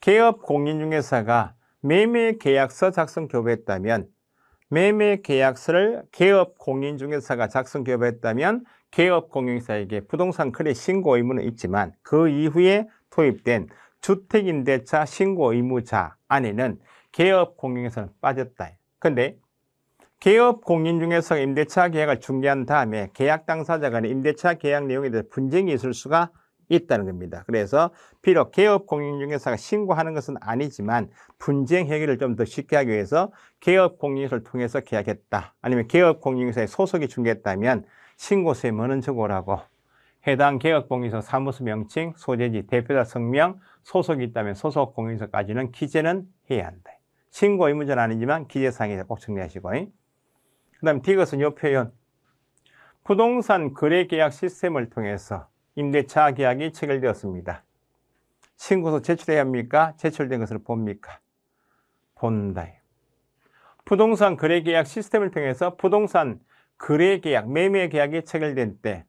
개업 공인중개사가 매매계약서 작성 교부했다면 매매계약서를 개업 공인중개사가 작성 교부했다면 개업 공인사에게 중개 부동산 크레 신고 의무는 있지만 그 이후에 투입된 주택임대차 신고 의무자 안에는 개업 공인에서는 빠졌다. 근데 개업 공인 중에서 임대차 계약을 중개한 다음에 계약 당사자 간의 임대차 계약 내용에 대해서 분쟁이 있을 수가 있다는 겁니다. 그래서 비록 개업 공인중개사가 신고하는 것은 아니지만 분쟁 해결을 좀 더 쉽게 하기 위해서 개업 공인중사 통해서 계약했다. 아니면 개업 공인회사에 소속이 중개했다면 신고세에 뭐는 적어라고 해당 개업 공인서 사무소 명칭, 소재지, 대표자 성명, 소속이 있다면 소속 공인서까지는 기재는 해야 한다. 신고 의 문제는 아니지만 기재사항에 꼭 정리하시고 그 다음 디귿은이 표현 부동산 거래계약 시스템을 통해서 임대차 계약이 체결되었습니다. 신고서 제출해야 합니까? 제출된 것을 봅니까? 본다. 부동산 거래계약 시스템을 통해서 부동산 거래계약, 매매계약이 체결된 때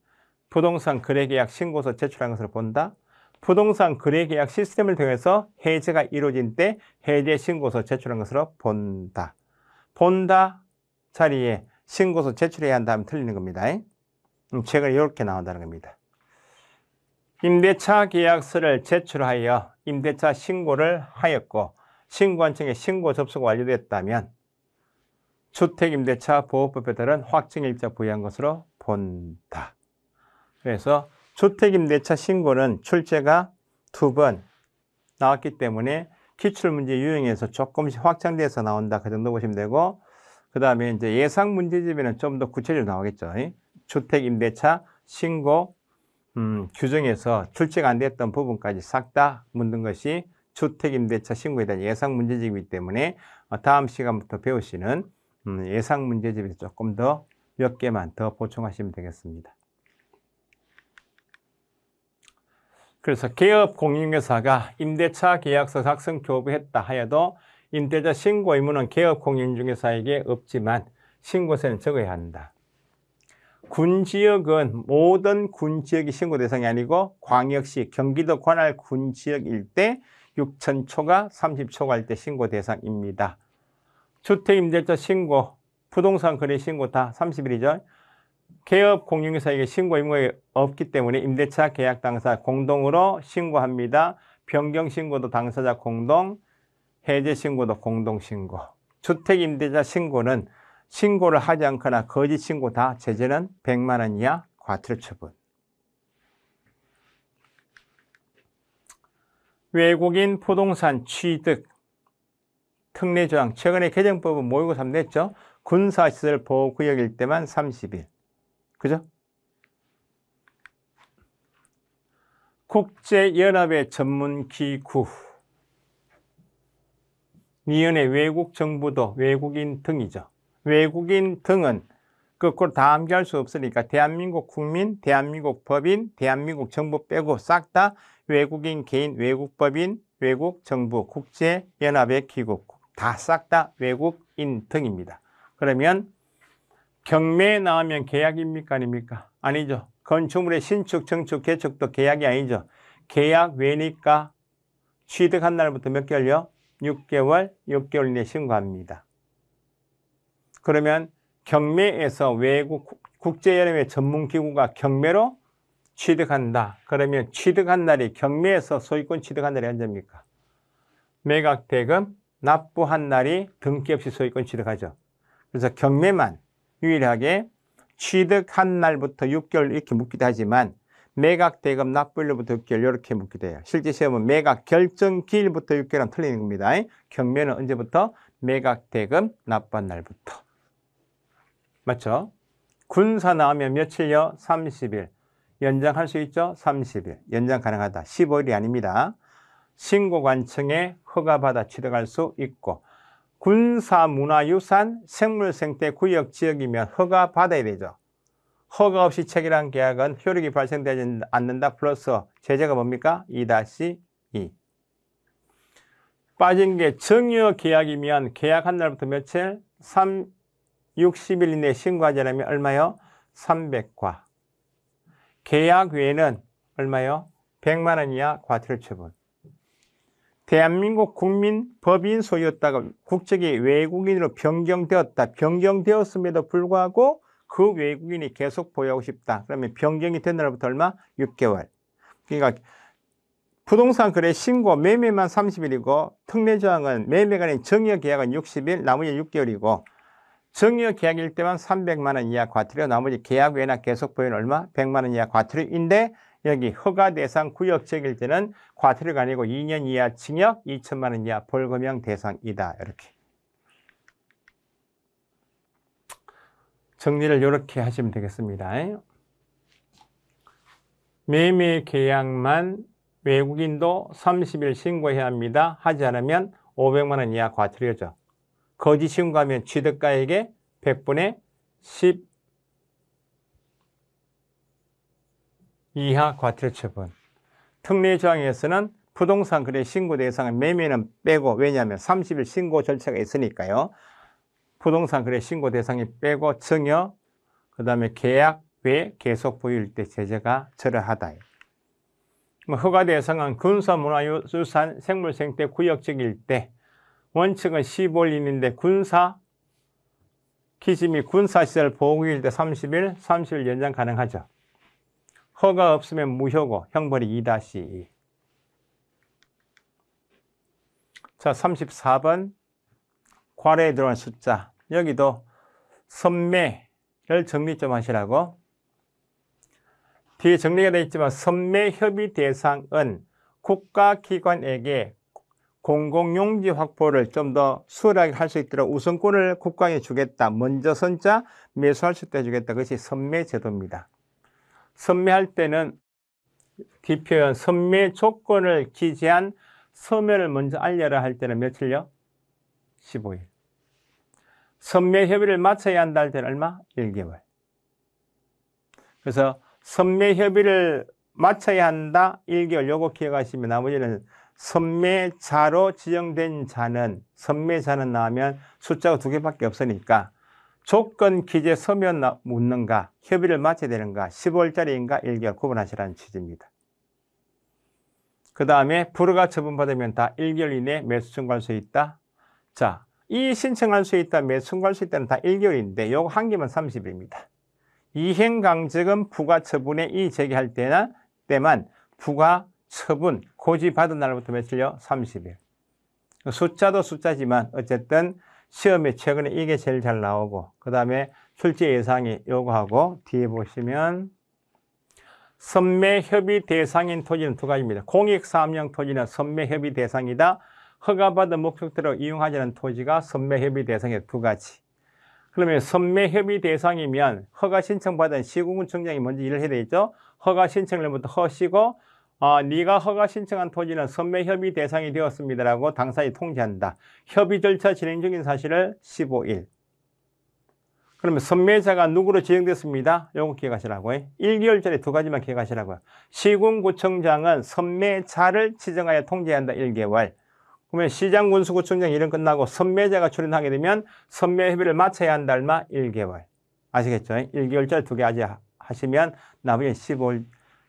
부동산 거래계약 신고서 제출한 것을 본다? 부동산 거래계약 시스템을 통해서 해제가 이루어진 때 해제 신고서 제출한 것으로 본다. 본다 자리에 신고서 제출해야 한다면 틀리는 겁니다. 책을 음, 이렇게 나온다는 겁니다. 임대차 계약서를 제출하여 임대차 신고를 하였고 신고한 층에 신고 접수가 완료됐다면 주택임대차 보호법에 따른 확증일자 부여한 것으로 본다. 그래서 주택임대차 신고는 출제가 두 번 나왔기 때문에 기출문제 유형에서 조금씩 확장돼서 나온다 그 정도 보시면 되고 그 다음에 이제 예상 문제집에는 좀 더 구체적으로 나오겠죠 주택임대차 신고 음, 규정에서 출제가 안 됐던 부분까지 싹 다 묻는 것이 주택임대차 신고에 대한 예상 문제집이기 때문에 어, 다음 시간부터 배우시는 음, 예상 문제집에서 조금 더 몇 개만 더 보충하시면 되겠습니다. 그래서 개업 공인중개사가 임대차 계약서 작성 교부했다 하여도 임대자 신고 의무는 개업 공인중개사에게 없지만 신고세는 적어야 한다. 군지역은 모든 군지역이 신고 대상이 아니고 광역시 경기도 관할 군지역일 때 6천초가 30초가일 때 신고 대상입니다. 주택임대차 신고, 부동산 거래 신고 다 30일이죠. 개업 공인중개사에게 신고 의무가 없기 때문에 임대차 계약 당사 공동으로 신고합니다. 변경 신고도 당사자 공동, 해제 신고도 공동 신고. 주택 임대차 신고는 신고를 하지 않거나 거짓 신고 다 제재는 100만 원 이하 과태료 처분. 외국인 부동산 취득 특례조항 최근에 개정법은 모의고사 냈죠. 군사시설 보호구역일 때만 30일. 그죠? 국제연합의 전문기구 위원회 외국 정부도 외국인 등이죠. 외국인 등은 그걸 다 함께할 수 없으니까 대한민국 국민, 대한민국 법인, 대한민국 정부 빼고 싹 다 외국인 개인, 외국 법인, 외국 정부, 국제연합의 기구 다 싹 다 외국인 등입니다. 그러면 경매에 나오면 계약입니까? 아닙니까? 아니죠. 건축물의 신축, 증축, 개축도 계약이 아니죠. 계약 외니까 취득한 날부터 몇 개월요? 6개월, 6개월 이내 신고합니다. 그러면 경매에서 외국 국제연합의 전문기구가 경매로 취득한다. 그러면 취득한 날이 경매에서 소유권 취득한 날이 언제입니까? 매각 대금 납부한 날이 등기 없이 소유권 취득하죠. 그래서 경매만 유일하게 취득한 날부터 6개월 이렇게 묻기도 하지만 매각 대금 납부일로부터 6개월 이렇게 묻기도 해요. 실제 시험은 매각 결정기일부터 6개월은 틀리는 겁니다. 경매는 언제부터? 매각 대금 납부한 날부터. 맞죠? 군사 나오면 며칠요? 30일. 연장할 수 있죠? 30일. 연장 가능하다. 15일이 아닙니다. 신고관청에 허가받아 취득할 수 있고 군사문화유산 생물생태구역 지역이면 허가 받아야 되죠. 허가 없이 체결한 계약은 효력이 발생되지 않는다 플러스 제재가 뭡니까? 2-2 빠진 게 정여 계약이면 계약한 날부터 며칠? 3, 60일 이내 신고하자않면 얼마요? 300과 계약 외에는 얼마요? 100만 원 이하 과태료 처분 대한민국 국민 법인 소유였다가 국적이 외국인으로 변경되었다. 변경되었음에도 불구하고 그 외국인이 계속 보유하고 싶다. 그러면 변경이 된 날부터 얼마? 6개월. 그러니까 부동산 거래 신고 매매만 30일이고 특례조항은 매매가 아닌 정여계약은 60일, 나머지 6개월이고 정여계약일 때만 300만원 이하 과태료, 나머지 계약 외나 계속 보유는 얼마? 100만원 이하 과태료인데 여기 허가 대상 구역적일 때는 과태료가 아니고 2년 이하 징역 2천만 원 이하 벌금형 대상이다. 이렇게. 정리를 이렇게 하시면 되겠습니다. 매매 계약만 외국인도 30일 신고해야 합니다. 하지 않으면 500만 원 이하 과태료죠. 거짓 신고하면 취득가액의 100분의 10 이하 과태료 처분. 특례 조항에서는 부동산 거래 신고 대상은 매매는 빼고 왜냐하면 30일 신고 절차가 있으니까요. 부동산 거래 신고 대상이 빼고 증여, 그 다음에 계약 외 계속 보유일 때 제재가 저러하다. 뭐 허가 대상은 군사문화유산 생물생태 구역적일 때 원칙은 15일 인데 군사 기심및 군사시설 보호구일 때 30일, 30일 연장 가능하죠. 허가 없으면 무효고 형벌이 2-2. 자, 34번 과래에 들어간 숫자. 여기도 선매를 정리 좀 하시라고. 뒤에 정리가 되어 있지만 선매 협의 대상은 국가기관에게 공공용지 확보를 좀 더 수월하게 할 수 있도록 우선권을 국가에 주겠다. 먼저 선자 매수할 수 있게 해주겠다. 그것이 선매 제도입니다. 선매할 때는 기표현 선매 조건을 기재한 서면을 먼저 알려라 할 때는 며칠요? 15일. 선매 협의를 마쳐야 한다 할 때는 얼마? 1개월. 그래서 선매 협의를 마쳐야 한다 1개월 요거 기억하시면 나머지는 선매자로 지정된 자는 선매자는 나오면 숫자가 두 개밖에 없으니까 조건 기재 서면 묻는가, 협의를 마쳐야 되는가, 15월짜리인가 1개월 구분하시라는 취지입니다. 그 다음에 불허가 처분받으면 다 1개월 이내 매수 증구할수 있다. 자, 이 신청할 수 있다, 매수 증구할수 있다는 다 1개월인데 요거 한 개만 30일입니다. 이행강제금 부과 처분에 이 제기할 때나 때만 부과 처분 고지 받은 날부터 며칠요? 30일. 그 숫자도 숫자지만 어쨌든 시험에 최근에 이게 제일 잘 나오고 그 다음에 출제 예상이 요거하고 뒤에 보시면 선매협의 대상인 토지는 두 가지입니다. 공익사업용 토지는 선매협의 대상이다. 허가받은 목적대로 이용하지 는 토지가 선매협의 대상의 두 가지. 그러면 선매협의 대상이면 허가 신청받은 시군구청장이 먼저 일을 해야 되죠. 허가 신청을부터 허시고 아, 네가 허가 신청한 토지는 선매 협의 대상이 되었습니다라고 당사에 통지한다. 협의 절차 진행 중인 사실을 15일. 그러면 선매자가 누구로 지정됐습니다? 요거 기억하시라고. 1개월짜리 두 가지만 기억하시라고요. 시군구청장은 선매자를 지정하여 통제한다. 1개월. 그러면 시장군수구청장 이름 끝나고 선매자가 출연하게 되면 선매 협의를 마쳐야 한다. 얼마? 1개월. 아시겠죠? 1개월짜리 두 개 하시면 나머지 15일.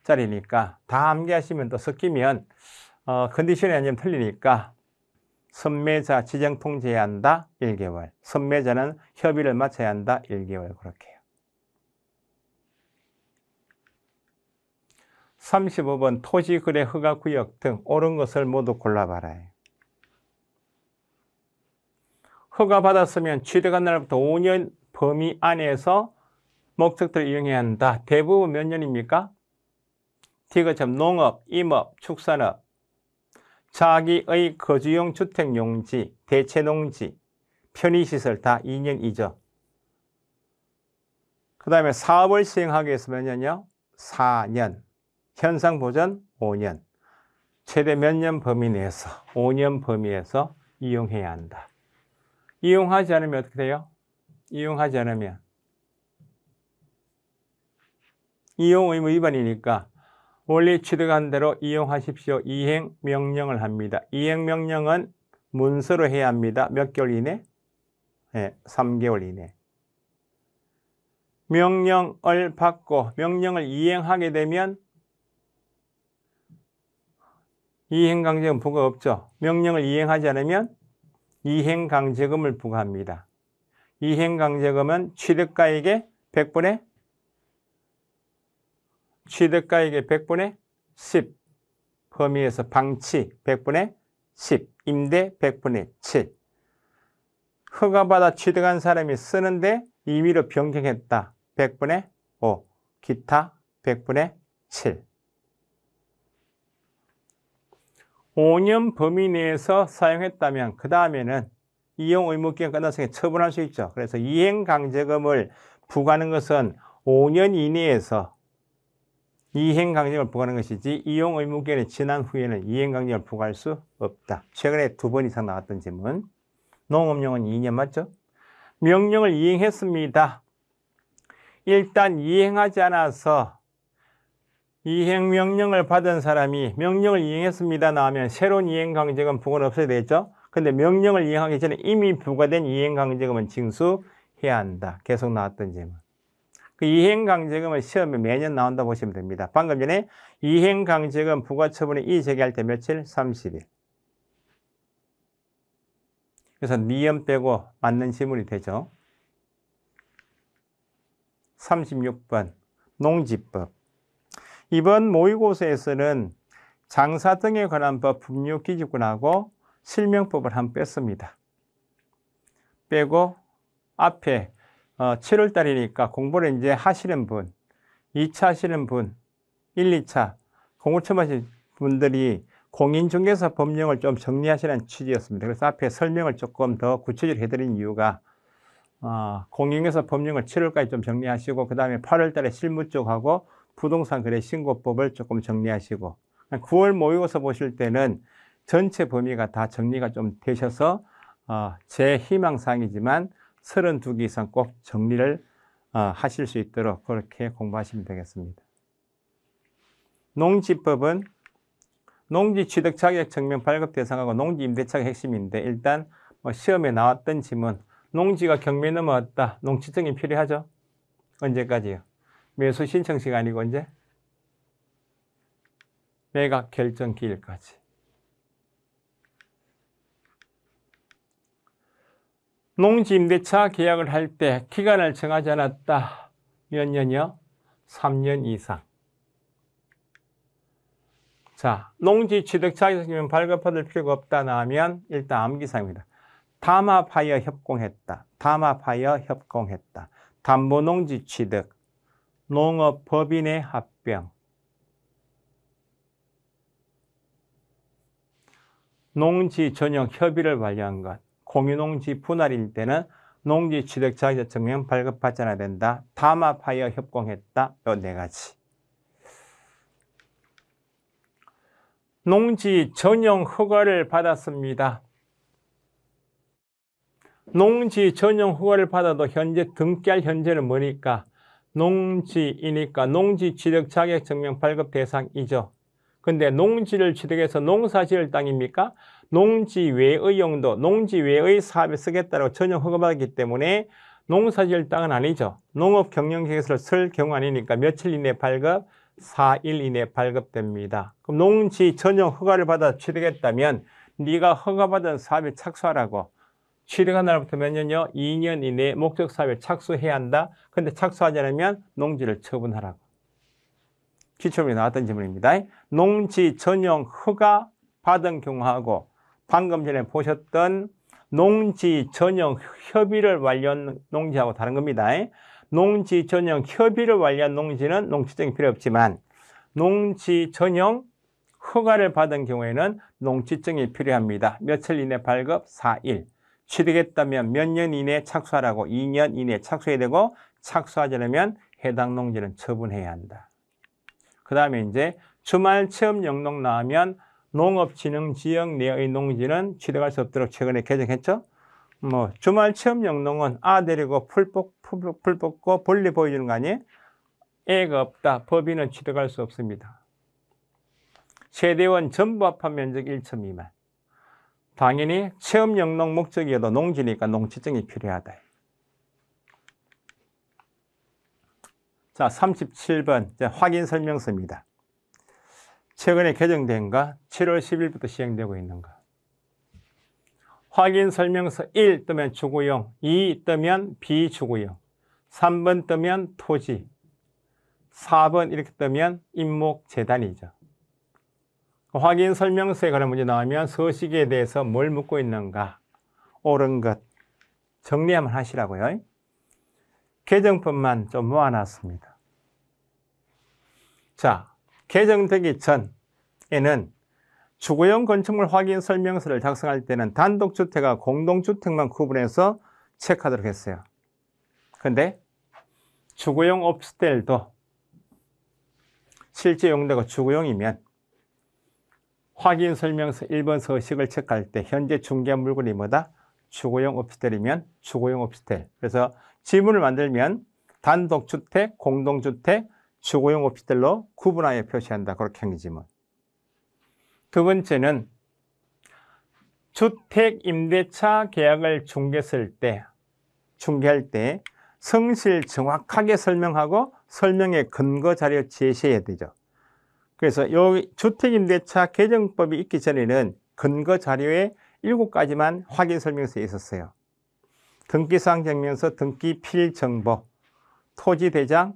짜리니까 다 함께 하시면 또 섞이면 어, 컨디션이 아니면 틀리니까 선매자 지정 통제해야 한다 1개월 선매자는 협의를 마쳐야 한다 1개월 그렇게 35번 토지거래 허가구역 등 옳은 것을 모두 골라봐라 허가받았으면 취득한 날부터 5년 범위 안에서 목적들을 이용해야 한다 대부분 몇 년입니까? 디귿 농업, 임업, 축산업, 자기의 거주용 주택용지, 대체농지, 편의시설 다 2년 이죠. 그 다음에 사업을 시행하게 위해서 요 4년. 현상 보전 5년. 최대 몇 년 범위 내에서 5년 범위에서 이용해야 한다. 이용하지 않으면 어떻게 돼요? 이용하지 않으면 이용 의무 위반이니까 원리 취득한 대로 이용하십시오. 이행 명령을 합니다. 이행 명령은 문서로 해야 합니다. 몇 개월 이내? 네, 예, 3개월 이내. 명령을 받고 명령을 이행하게 되면 이행강제금 부과 없죠. 명령을 이행하지 않으면 이행강제금을 부과합니다. 이행강제금은 취득가액의 100분의 취득가액의 100분의 10, 범위에서 방치 100분의 10, 임대 100분의 7. 허가받아 취득한 사람이 쓰는데 임의로 변경했다. 100분의 5, 기타 100분의 7. 5년 범위 내에서 사용했다면 그 다음에는 이용 의무기간 끝났으니 처분할 수 있죠. 그래서 이행 강제금을 부과하는 것은 5년 이내에서 이행강령을 부과하는 것이지 이용 의무기간이 지난 후에는 이행강령을 부과할 수 없다. 최근에 두 번 이상 나왔던 질문. 농업용은 2년 맞죠? 명령을 이행했습니다. 일단 이행하지 않아서 이행 명령을 받은 사람이 명령을 이행했습니다 나오면 새로운 이행 강제금 부과는 없어야 되겠죠? 근데 명령을 이행하기 전에 이미 부과된 이행 강제금은 징수해야 한다. 계속 나왔던 질문. 그 이행강제금은 시험에 매년 나온다 보시면 됩니다. 방금 전에 이행강제금 부과처분에 이의제할때 며칠? 30일. 그래서 니염 빼고 맞는 지문이 되죠. 36번 농지법 이번 모의고사에서는 장사 등에 관한 법 분류기준하고 실명법을 한 뺐습니다. 빼고 앞에 어, 7월달이니까 공부를 이제 하시는 분, 2차 하시는 분, 1, 2차 공부 처음 하신 분들이 공인중개사 법령을 좀 정리하시라는 취지였습니다. 그래서 앞에 설명을 조금 더 구체적으로 해드린 이유가 어, 공인중개사 법령을 7월까지 좀 정리하시고 그 다음에 8월달에 실무 쪽하고 부동산 거래 신고법을 조금 정리하시고 9월 모의고사 보실 때는 전체 범위가 다 정리가 좀 되셔서 어, 제 희망사항이지만 32개 이상 꼭 정리를 어, 하실 수 있도록 그렇게 공부하시면 되겠습니다. 농지법은 농지 취득 자격 증명 발급 대상하고 농지 임대차가 핵심인데 일단 뭐 시험에 나왔던 짐은 농지가 경매 넘어왔다. 농지증이 필요하죠. 언제까지요? 매수 신청 시간이고 언제? 매각 결정 기일까지. 농지임대차 계약을 할 때 기간을 정하지 않았다. 몇 년이요? 3년 이상. 자, 농지 취득 자격증 발급받을 필요가 없다 나면 일단 암기사입니다. 담합하여 협공했다. 담합하여 협공했다. 담보농지 취득, 농업법인의 합병, 농지 전용 협의를 완료한 것, 공유농지 분할일 때는 농지 취득 자격 증명 발급받지 않아야 된다. 담합하여 협공했다. 요네 가지. 농지 전용 허가를 받았습니다. 농지 전용 허가를 받아도 현재 등기할 현재는 뭐니까? 농지이니까 농지 취득 자격 증명 발급 대상이죠. 근데 농지를 취득해서 농사 지을 땅입니까? 농지 외의 용도, 농지 외의 사업에 쓰겠다고 전혀 허가받았기 때문에 농사지을 땅은 아니죠. 농업 경영계획서를 쓸 경우 아니니까 며칠 이내 에 발급, 4일 이내 에 발급됩니다. 그럼 농지 전용 허가를 받아 취득했다면 네가 허가받은 사업에 착수하라고 취득한 날부터 몇 년요? 2년 이내에 목적 사업에 착수해야 한다. 근데 착수하지 않으면 농지를 처분하라고. 기초문이 나왔던 질문입니다. 농지 전용 허가 받은 경우하고 방금 전에 보셨던 농지 전용 협의를 완료한 농지하고 다른 겁니다. 농지 전용 협의를 완료한 농지는 농지증이 필요 없지만 농지 전용 허가를 받은 경우에는 농지증이 필요합니다. 며칠 이내 발급 4일. 취득했다면 몇 년 이내 에 착수하라고 2년 이내 에 착수해야 되고 착수하지 않으면 해당 농지는 처분해야 한다. 그 다음에 이제 주말 체험 영농 나오면 농업진흥지역 내의 농지는 취득할 수 없도록 최근에 개정했죠. 뭐 주말 체험용 농원 아 데리고 풀, 뽑, 풀 뽑고 볼리 보여주는 거 아니에요? 애가 없다. 법인은 취득할 수 없습니다. 세대원 전부 합한 면적 1점 미만. 당연히 체험 영농 목적이어도 농지니까 농지증이 필요하다. 자, 37번 확인 설명서입니다. 최근에 개정된가 7월 10일부터 시행되고 있는가 확인 설명서 1 뜨면 주구용 2 뜨면 비주구용 3번 뜨면 토지 4번 이렇게 뜨면 임목 재단이죠 확인 설명서에 관한 문제 나오면 서식에 대해서 뭘 묻고 있는가 옳은 것 정리하면 하시라고요 개정법만 좀 모아놨습니다 자 개정되기 전에는 주거용 건축물 확인 설명서를 작성할 때는 단독주택과 공동주택만 구분해서 체크하도록 했어요. 근데 주거용 업스텔도 실제 용도가 주거용이면 확인 설명서 1번 서식을 체크할 때 현재 중개 물건이 뭐다? 주거용 업스텔이면 주거용 업스텔. 그래서 지문을 만들면 단독주택, 공동주택, 주거용 오피들로 구분하여 표시한다. 그렇게 행지문. 두 뭐. 그 번째는 주택 임대차 계약을 중개했을 때, 중개할 때 성실 정확하게 설명하고 설명의 근거 자료 제시해야 되죠. 그래서 이 주택임대차 개정법이 있기 전에는 근거 자료에 7가지만 확인 설명서에 있었어요. 등기사항 증명서, 등기 필정보, 토지대장,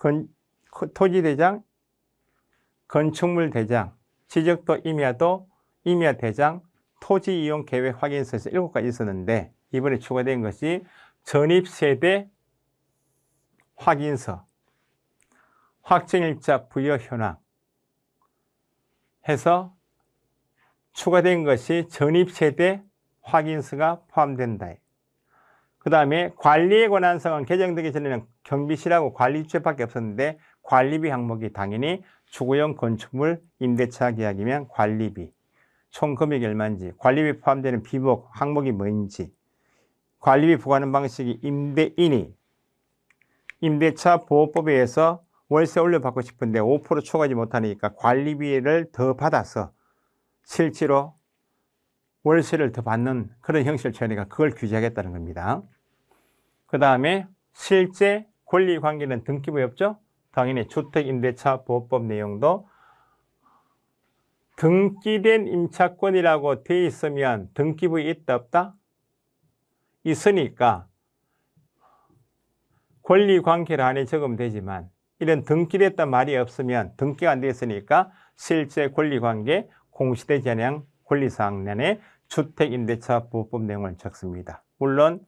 건, 토지대장, 건축물대장, 지적도 임야도, 임야대장, 토지이용계획 확인서에서 7가지 있었는데 이번에 추가된 것이 전입세대 확인서, 확정일자 부여 현황 해서 추가된 것이 전입세대 확인서가 포함된다. 그 다음에 관리의권한성은 개정되기 전에는 경비실하고 관리주체밖에 없었는데 관리비 항목이 당연히 주거용 건축물 임대차 계약이면 관리비, 총 금액이 얼마인지, 관리비 포함되는 비목, 항목이 뭔지, 관리비 부과하는 방식이 임대인이 임대차 보호법에 의해서 월세 올려받고 싶은데 5% 초과하지 못하니까 관리비를 더 받아서 실제로 월세를 더 받는 그런 형식을 취하니까 그걸 규제하겠다는 겁니다. 그 다음에 실제 권리관계는 등기부에 없죠? 당연히 주택임대차보호법 내용도 등기된 임차권이라고 되 있으면 등기부에 있다 없다? 있으니까 권리관계를 안에 적으면 되지만 이런 등기됐단 말이 없으면 등기가 안되 있으니까 실제 권리관계 공시되지 않은 권리사항 내내 주택임대차보호법 내용을 적습니다. 물론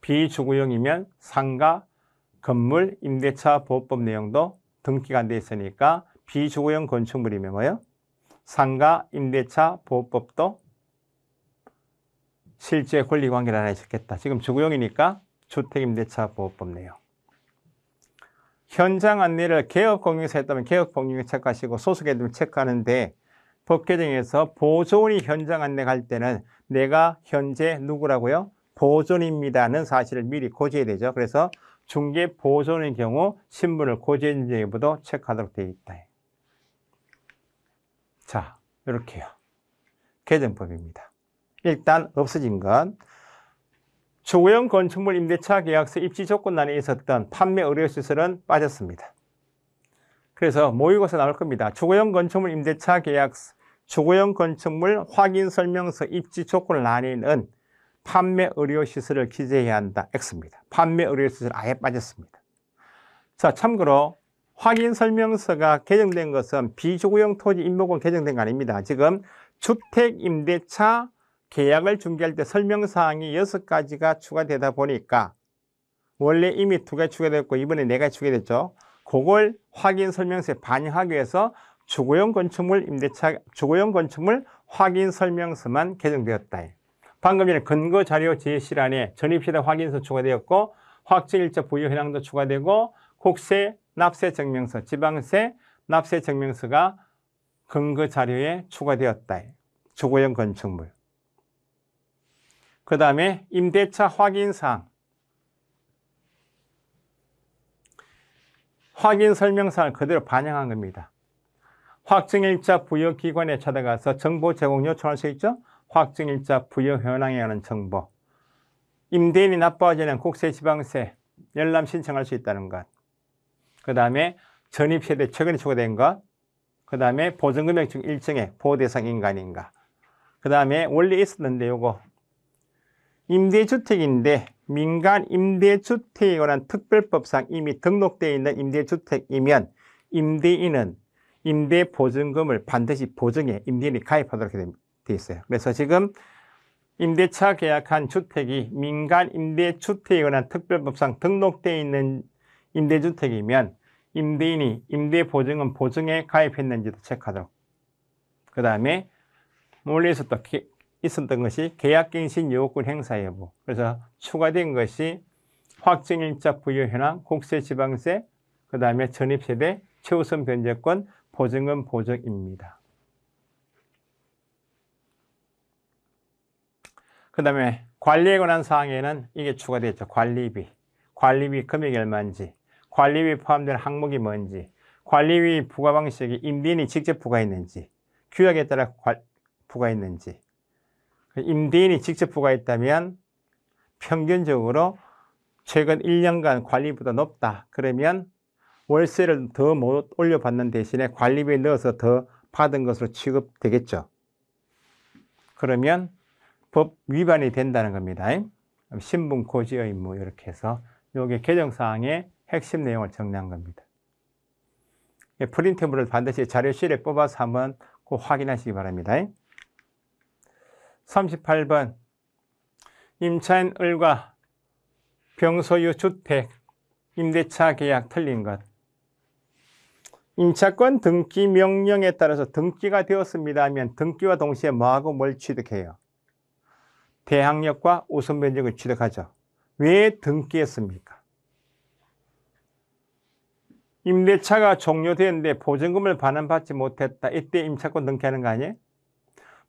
비주거용이면 상가, 건물, 임대차 보호법 내용도 등기가 안돼 있으니까 비주거용 건축물이면 뭐예요? 상가, 임대차 보호법도 실제 권리관계를 하나 있었겠다. 지금 주거용이니까 주택임대차 보호법 내용. 현장 안내를 개업공유에서 했다면 개업공유에 체크하시고 소속에도 체크하는데 법규정에서 보존이 현장 안내 갈 때는 내가 현재 누구라고요? 보존입니다는 사실을 미리 고지해야 되죠. 그래서 중개 보존의 경우 신분을 고지인지여부도 체크하도록 되어 있다. 자, 이렇게요. 개정법입니다. 일단 없어진 건 주거용 건축물 임대차 계약서 입지 조건란에 있었던 판매 의료시설은 빠졌습니다. 그래서 모의고사 나올 겁니다. 주거용 건축물 임대차 계약서, 주거용 건축물 확인 설명서 입지 조건란에는 판매 의료 시설을 기재해야 한다. X입니다. 판매 의료 시설 아예 빠졌습니다. 자, 참고로 확인 설명서가 개정된 것은 비조구용 토지 임목권 개정된 거 아닙니다. 지금 주택 임대차 계약을 중개할 때 설명사항이 6가지가 추가되다 보니까 원래 이미 두 개 추가됐고 이번에 네개 추가됐죠. 그걸 확인 설명서에 반영하기 위해서 주거용 건축물 임대차 주거용 건축물 확인 설명서만 개정되었다. 방금 전에 근거 자료 제시란에 전입시다 확인서 추가되었고 확정일자 부여 현황도 추가되고 국세, 납세 증명서, 지방세, 납세 증명서가 근거 자료에 추가되었다. 주거용 건축물. 그 다음에 임대차 확인사항. 확인 설명사항을 그대로 반영한 겁니다. 확정일자 부여기관에 찾아가서 정보 제공 요청할 수 있죠? 확학 일자 부여 현황에 관한 정보, 임대인이 납부하지는 국세 지방세, 열람 신청할 수 있다는 것, 그 다음에 전입세대 최근에 초과된 것, 그 다음에 보증금액 중 일정의 보호대상 인간인가, 그 다음에 원래 있었는데 요거 임대주택인데 민간 임대주택에 관한 특별법상 이미 등록되어 있는 임대주택이면 임대인은 임대보증금을 반드시 보증해 임대인이 가입하도록 됩니다. 돼 있어요. 그래서 지금 임대차 계약한 주택이 민간 임대주택에 관한 특별법상 등록돼 있는 임대주택이면 임대인이 임대보증금 보증에 가입했는지도 체크하도록 그 다음에 몰래서또던 있었던 것이 계약갱신 요구권 행사 여부 그래서 추가된 것이 확정일자 부여 현황, 국세 지방세, 그 다음에 전입세대, 최우선 변제권, 보증금 보증입니다. 그 다음에 관리에 관한 사항에는 이게 추가되어 있죠. 관리비, 관리비 금액이 얼마인지, 관리비 포함된 항목이 뭔지, 관리비 부과 방식이 임대인이 직접 부과했는지, 규약에 따라 부과했는지, 그 임대인이 직접 부과했다면 평균적으로 최근 1년간 관리보다 높다. 그러면 월세를 더 못 올려받는 대신에 관리비에 넣어서 더 받은 것으로 취급되겠죠. 그러면 법 위반이 된다는 겁니다. 신분 고지 의무 이렇게 해서 여기 개정사항의 핵심 내용을 정리한 겁니다. 예, 프린트물을 반드시 자료실에 뽑아서 한번 꼭 확인하시기 바랍니다. 38번 임차인 을과 병소유 주택 임대차 계약 틀린 것 임차권 등기 명령에 따라서 등기가 되었습니다 하면 등기와 동시에 뭐하고 뭘 취득해요? 대항력과 우선 면적을 취득하죠. 왜 등기했습니까? 임대차가 종료되었는데 보증금을 반환받지 못했다. 이때 임차권 등기하는 거 아니에요?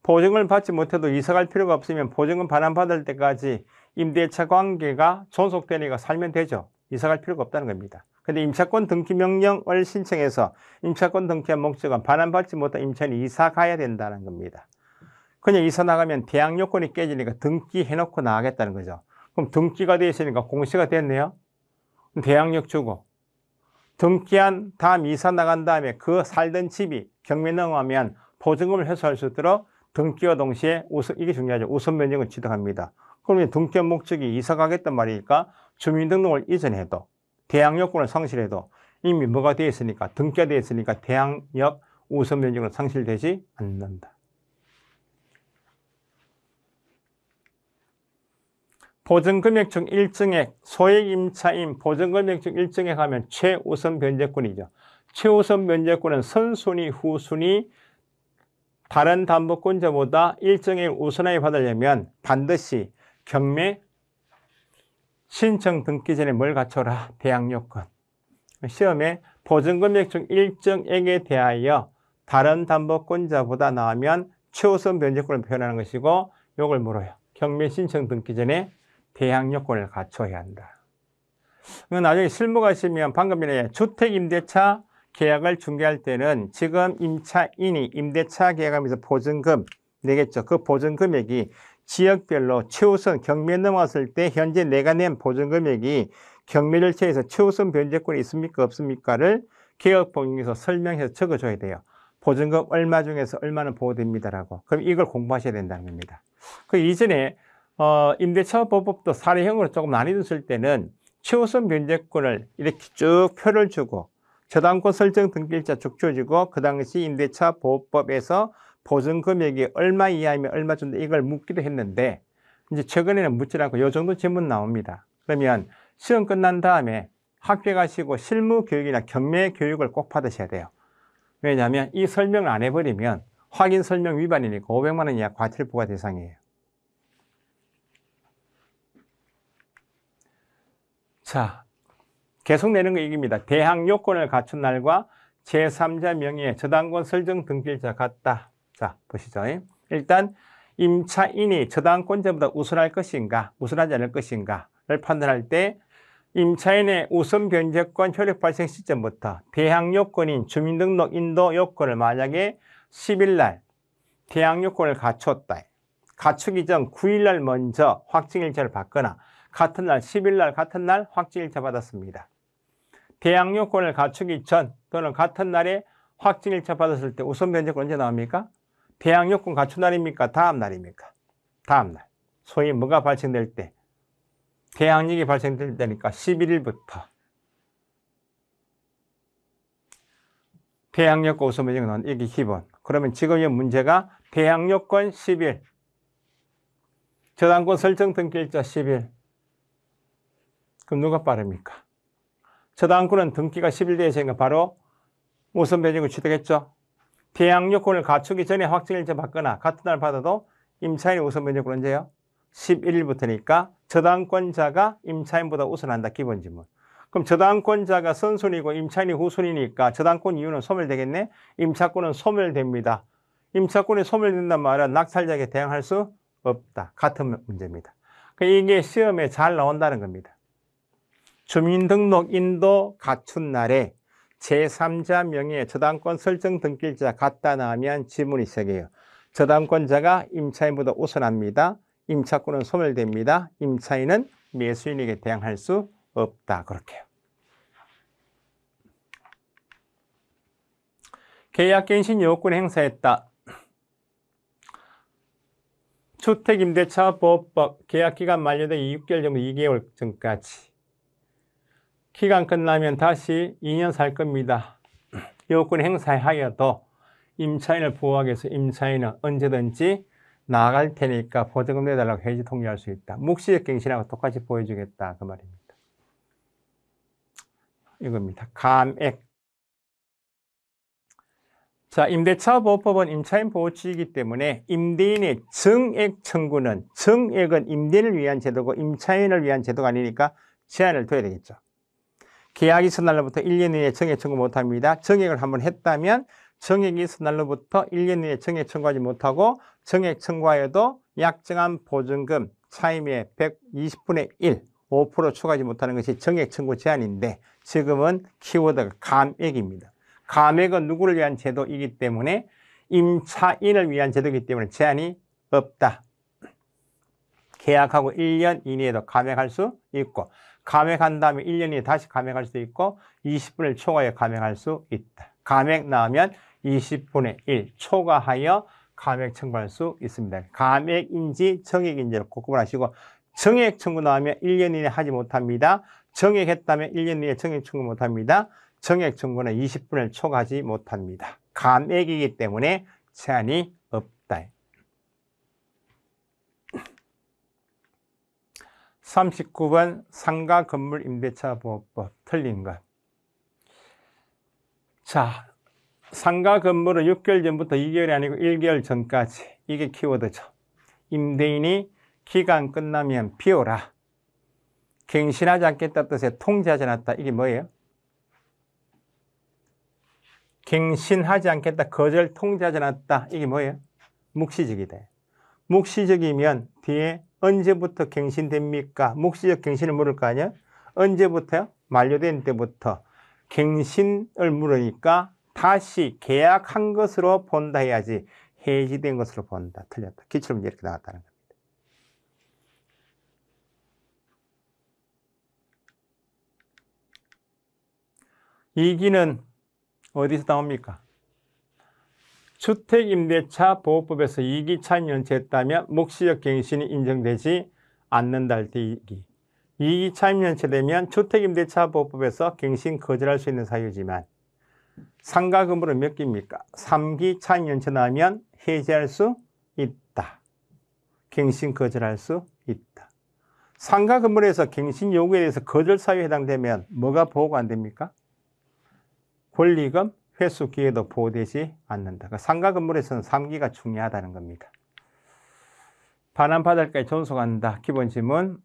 보증금을 받지 못해도 이사갈 필요가 없으면 보증금 반환받을 때까지 임대차 관계가 존속되니까 살면 되죠. 이사갈 필요가 없다는 겁니다. 근데 임차권 등기 명령을 신청해서 임차권 등기한 목적은 반환받지 못한 임차인이 이사 가야 된다는 겁니다. 그냥 이사 나가면 대항 요건이 깨지니까 등기 해놓고 나가겠다는 거죠. 그럼 등기가 돼 있으니까 공시가 됐네요. 대항력 주고 등기한 다음 이사 나간 다음에 그 살던 집이 경매 넘어가면 보증금을 회수할 수 있도록 등기와 동시에 우선 이게 중요하죠. 우선 면적을 취득합니다. 그러면 등기 목적이 이사 가겠단 말이니까 주민등록을 이전해도 대항 요건을 상실해도 이미 뭐가 되어 있으니까 등기가 되어 있으니까 대항력 우선 면적은 상실되지 않는다. 보증금액중 1증액, 소액임차인 보증금액중 1증액 하면 최우선 변제권이죠. 최우선 변제권은 선순위, 후순위, 다른 담보권자보다 1증액 우선하게 받으려면 반드시 경매 신청 등기 전에 뭘 갖춰라? 대항요건. 시험에 보증금액 중 일정액에 대하여 다른 담보권자보다 나으면 최우선 변제권을 표현하는 것이고 이걸 물어요. 경매 신청 등기 전에 대항 요건을 갖춰야 한다. 나중에 실무가시면 방금 전에 주택임대차 계약을 중개할 때는 지금 임차인이 임대차 계약하면서 보증금 내겠죠. 그 보증금액이 지역별로 최우선 경매 넘어왔을 때 현재 내가 낸 보증금액이 경매를 채해서 최우선 변제권이 있습니까 없습니까를 계약 법률에서 설명해서 적어줘야 돼요. 보증금 얼마 중에서 얼마는 보호됩니다라고. 그럼 이걸 공부하셔야 된다는 겁니다. 그 이전에 어, 임대차보법도 사례형으로 조금 나뉘었쓸 때는 최우선 면제권을 이렇게 쭉 표를 주고 저당권 설정 등기일자 쭉 줘주고 그 당시 임대차보호법에서 보증금액이 얼마 이하이면 얼마 정도 이걸 묻기도 했는데 이제 최근에는 묻지 않고 요 정도 질문 나옵니다. 그러면 시험 끝난 다음에 학교에 가시고 실무 교육이나 경매 교육을 꼭 받으셔야 돼요. 왜냐하면 이 설명을 안 해버리면 확인 설명 위반이니까 500만 원 이하 과태료 부과 대상이에요. 자, 계속 내는 거 얘기입니다. 대항 요건을 갖춘 날과 제3자 명의의 저당권 설정 등기자 같다. 자, 보시죠. 일단 임차인이 저당권자보다 우선할 것인가, 우선하지 않을 것인가를 판단할 때 임차인의 우선 변제권 효력 발생 시점부터 대항 요건인 주민등록 인도 요건을 만약에 10일 날 대항 요건을 갖췄다. 갖추기 전 9일 날 먼저 확증일자를 받거나 같은 날 10일 날 같은 날 확진일자 받았습니다. 대항 요건을 갖추기 전 또는 같은 날에 확진일자 받았을 때 우선 면제 언제 나옵니까? 대항 요건 갖춘 날입니까? 다음 날입니까? 다음 날. 소위 뭐가 발생될 때? 대항력이 발생될 때니까 11일부터 대항력과 우선 면제 나온 이게 기본. 그러면 지금의 문제가 대항력권 10일, 저당권 설정 등기일자 10일, 그럼 누가 빠릅니까? 저당권은 등기가 11대에서인가 바로 우선 변경을 취득했죠. 대항 요건을 갖추기 전에 확정일자 받거나 같은 날 받아도 임차인이 우선 변제금 언제요? 11일부터니까 저당권자가 임차인보다 우선한다 기본 지문. 그럼 저당권자가 선순위고 임차인이 후순위니까 저당권 이유는 소멸되겠네. 임차권은 소멸됩니다. 임차권이 소멸된단 말은 낙찰자에게 대항할 수 없다. 같은 문제입니다. 그러니까 이게 시험에 잘 나온다는 겁니다. 주민등록인도 갖춘 날에 제3자 명의 저당권 설정 등기자 갖다 놔면 지문이 새겨요. 저당권자가 임차인보다 우선합니다. 임차권은 소멸됩니다. 임차인은 매수인에게 대항할 수 없다. 그렇게요. 계약갱신 요건 행사했다. 주택임대차보호법 계약기간 만료된 6개월 정도 2개월 전까지 기간 끝나면 다시 2년 살 겁니다. 요건 행사하여도 임차인을 보호하기 위해서 임차인은 언제든지 나갈 테니까 보증금 내달라고 해지 통지할 수 있다. 묵시적 갱신하고 똑같이 보여주겠다. 그 말입니다. 이겁니다. 감액. 자, 임대차 보호법은 임차인 보호치이기 때문에 임대인의 증액 청구는 증액은 임대인을 위한 제도고 임차인을 위한 제도가 아니니까 제한을 둬야 되겠죠. 계약이 선 날로부터 1년 이내에 정액 청구 못합니다. 정액을 한번 했다면 정액이 선 날로부터 1년 이내에 정액 청구하지 못하고 정액 청구하여도 약정한 보증금 차임의 120분의 1, 5% 추가하지 못하는 것이 정액 청구 제한인데 지금은 키워드가 감액입니다. 감액은 누구를 위한 제도이기 때문에 임차인을 위한 제도이기 때문에 제한이 없다. 계약하고 1년 이내에도 감액할 수 있고 감액한 다음에 1년이 다시 감액할 수 있고 20분의 1 초과해 감액할 수 있다. 감액 나오면 20분의 1 초과하여 감액 청구할 수 있습니다. 감액인지 정액인지를 꼭 구분하시고 정액 청구 나오면 1년 이내 하지 못합니다. 정액했다면 1년 이내 정액 청구 못합니다. 정액 청구는 20분을 초과하지 못합니다. 감액이기 때문에 제한이 39번 상가 건물 임대차 보호법 틀린 것. 자, 상가 건물은 6개월 전부터 2개월이 아니고 1개월 전까지 이게 키워드죠. 임대인이 기간 끝나면 비워라. 갱신하지 않겠다 뜻에 통제하지 않았다. 이게 뭐예요? 갱신하지 않겠다. 거절 통제하지 않았다. 이게 뭐예요? 묵시적이다. 묵시적이면 뒤에 언제부터 갱신됩니까? 묵시적 갱신을 물을 거 아니야? 언제부터요? 만료된 때부터 갱신을 물으니까 다시 계약한 것으로 본다 해야지 해지된 것으로 본다. 틀렸다. 기출 문제 이렇게 나왔다는 겁니다. 이기는 어디서 나옵니까? 주택임대차 보호법에서 이기찬 연체했다면 묵시적 갱신이 인정되지 않는다 할때 이기. 이기 차임연체되면 주택임대차보호법에서 갱신 거절할 수 있는 사유지만 상가건물은 몇 개입니까? 3기 차임연체 나면 해제할 수 있다. 갱신 거절할 수 있다. 상가건물에서 갱신 요구에 대해서 거절 사유에 해당되면 뭐가 보호가 안 됩니까? 권리금, 회수 기회도 보호되지 않는다. 그 상가 건물에서는 3기가 중요하다는 겁니다. 반환 바닷가에 존속한다. 기본짐은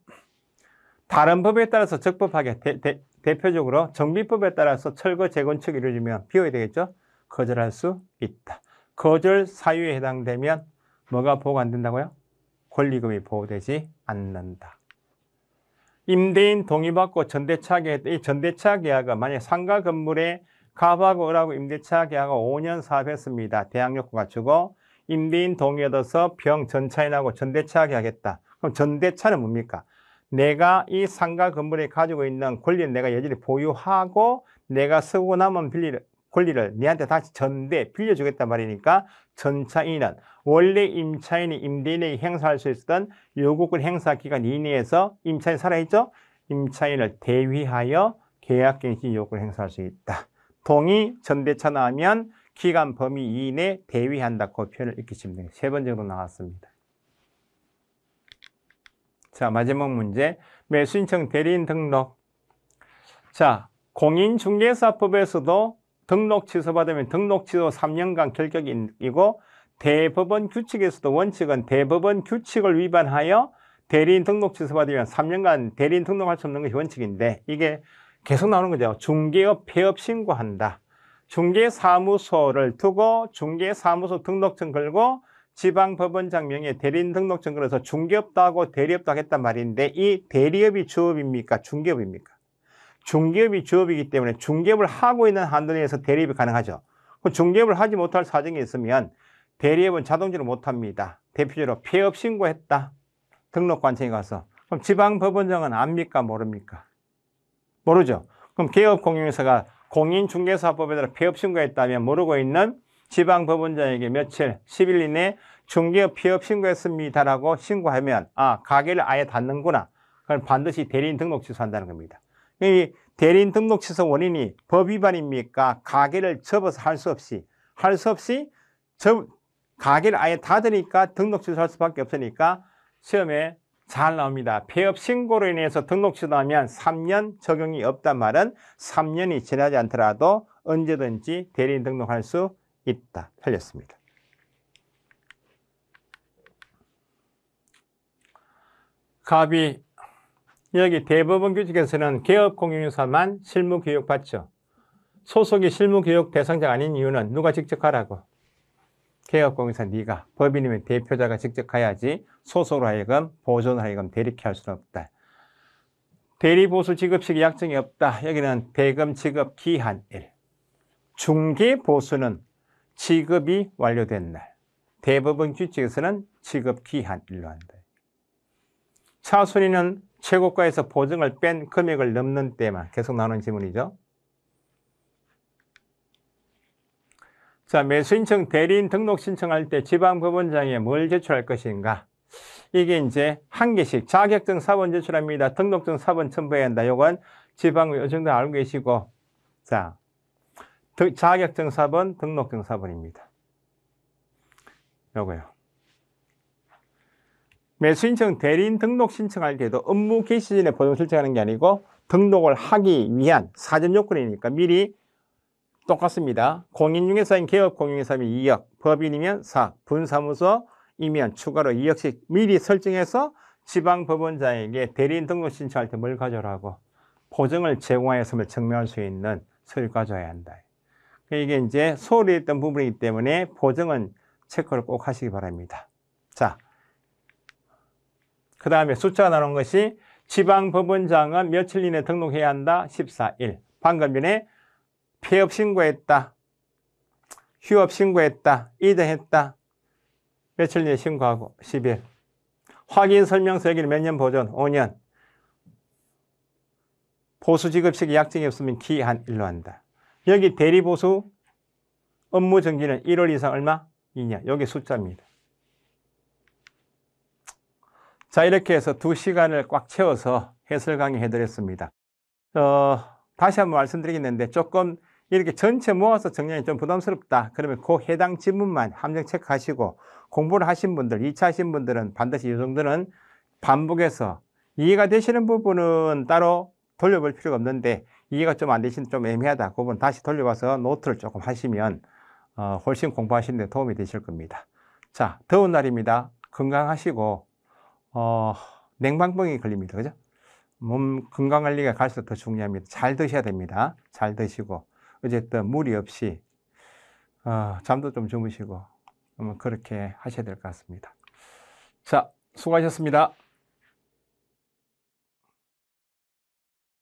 다른 법에 따라서 적법하게 대, 대, 대표적으로 정비법에 따라서 철거 재건축이 이루어지면 비워야 되겠죠? 거절할 수 있다. 거절 사유에 해당되면 뭐가 보호가 안 된다고요? 권리금이 보호되지 않는다. 임대인 동의받고 전대차 계약, 이 전대차 계약은 만약 상가 건물에 갑하고 을하고 임대차 계약을 5년 사업했습니다. 대항력고 갖추고 임대인 동의 얻어서 병 전차인하고 전대차 계약했다. 그럼 전대차는 뭡니까? 내가 이 상가 건물에 가지고 있는 권리를 내가 여전히 보유하고 내가 쓰고 남은 빌리를 권리를 내한테 다시 전대 빌려주겠단 말이니까 전차인은 원래 임차인이 임대인에게 행사할 수 있었던 요구권 행사 기간 이내에서 임차인 살아있죠? 임차인을 대위하여 계약갱신 요구를 행사할 수 있다. 동의 전대차 나면 기간 범위 이내 대위한다. 그 표현을 익히시면 됩니다. 세 번 정도 나왔습니다. 자, 마지막 문제. 매수인청 대리인 등록. 자, 공인중개사법에서도 등록 취소받으면 등록 취소 3년간 결격이고 대법원 규칙에서도 원칙은 대법원 규칙을 위반하여 대리인 등록 취소받으면 3년간 대리인 등록할 수 없는 것이 원칙인데 이게 계속 나오는 거죠. 중개업 폐업 신고한다. 중개사무소를 두고 중개사무소 등록증 걸고 지방법원장 명의 대리인 등록증 걸어서 중개업도 하고 대리업도 하겠단 말인데 이 대리업이 주업입니까? 중개업입니까? 중개업이 주업이기 때문에 중개업을 하고 있는 한도 내에서 대리업이 가능하죠. 그 중개업을 하지 못할 사정이 있으면 대리업은 자동적으로 못합니다. 대표적으로 폐업 신고했다. 등록관청에 가서. 그럼 지방법원장은 압니까? 모릅니까? 모르죠. 그럼 개업공인회사가 공인중개사법에 따라 폐업 신고했다면 모르고 있는 지방법원장에게 며칠 10일 이내 중개업 폐업 신고했습니다라고 신고하면 아 가게를 아예 닫는구나. 그럼 반드시 대리인 등록 취소한다는 겁니다. 이 대리인 등록 취소 원인이 법 위반입니까? 가게를 접어서 할 수 없이 할 수 없이 접, 가게를 아예 닫으니까 등록 취소할 수밖에 없으니까 시험에 잘 나옵니다. 폐업 신고로 인해서 등록 취소하면 3년 적용이 없단 말은 3년이 지나지 않더라도 언제든지 대리인 등록할 수 있다. 틀렸습니다. 갑이 여기 대법원 규칙에서는 개업공인유사만 실무교육받죠. 소속이 실무교육 대상자가 아닌 이유는 누가 직접 하라고 계약공인사 네가 법인이면 대표자가 직접 가야지 소속으로 하여금 보존으 하여금 대리케 할 수는 없다. 대리보수 지급식 약정이 없다. 여기는 대금 지급 기한 1. 중개보수는 지급이 완료된 날. 대법원 규칙에서는 지급 기한 1로 한다. 차순위는 최고가에서 보증을 뺀 금액을 넘는 때만 계속 나오는 지문이죠. 자, 매수인청 대리인 등록 신청할 때 지방법원장에 뭘 제출할 것인가? 이게 이제 한 개씩 자격증 사본 제출합니다. 등록증 사본 첨부해야 한다. 요건 지방의 요정도 알고 계시고 자, 자격증 사본, 등록증 사본입니다. 요거요. 매수인청 대리인 등록 신청할 때도 업무 개시 전에 보존설청하는게 아니고 등록을 하기 위한 사전 요건이니까 미리 똑같습니다. 공인중개사인 개업공인중개사면 2억, 법인이면 4, 분사무소이면 추가로 2억씩 미리 설정해서 지방법원장에게 대리인 등록 신청할 때 뭘 가져라고 오 보증을 제공하였음을 증명할 수 있는 서류 가져야 와 한다. 그러니까 이게 이제 소홀했던 히 부분이기 때문에 보증은 체크를 꼭 하시기 바랍니다. 자, 그 다음에 숫자가 나온 것이 지방법원장은 며칠 이내 등록해야 한다. 14일. 방금 전에 폐업 신고했다. 휴업 신고했다. 이대했다. 며칠 내에 신고하고 10일. 확인 설명서 여기는 몇 년 보존? 5년. 보수지급식 약정이 없으면 기한 1로 한다. 여기 대리보수 업무 정지는 1월 이상 얼마? 2년. 여기 숫자입니다. 자 이렇게 해서 두시간을꽉 채워서 해설 강의 해드렸습니다. 어, 다시 한번 말씀드리겠는데 조금 이렇게 전체 모아서 정리하기 좀 부담스럽다. 그러면 그 해당 지문만 함정 체크하시고 공부를 하신 분들, 2차 하신 분들은 반드시 이 정도는 반복해서 이해가 되시는 부분은 따로 돌려볼 필요가 없는데 이해가 좀 안되시는좀 애매하다. 그 부분 다시 돌려봐서 노트를 조금 하시면 어, 훨씬 공부하시는 데 도움이 되실 겁니다. 자, 더운 날입니다. 건강하시고 어, 냉방병이 걸립니다. 그죠? 몸 건강관리가 갈수록 더 중요합니다. 잘 드셔야 됩니다. 잘 드시고 어쨌든 무리 없이 어, 잠도 좀 주무시고 음, 그렇게 하셔야 될 것 같습니다. 자, 수고하셨습니다.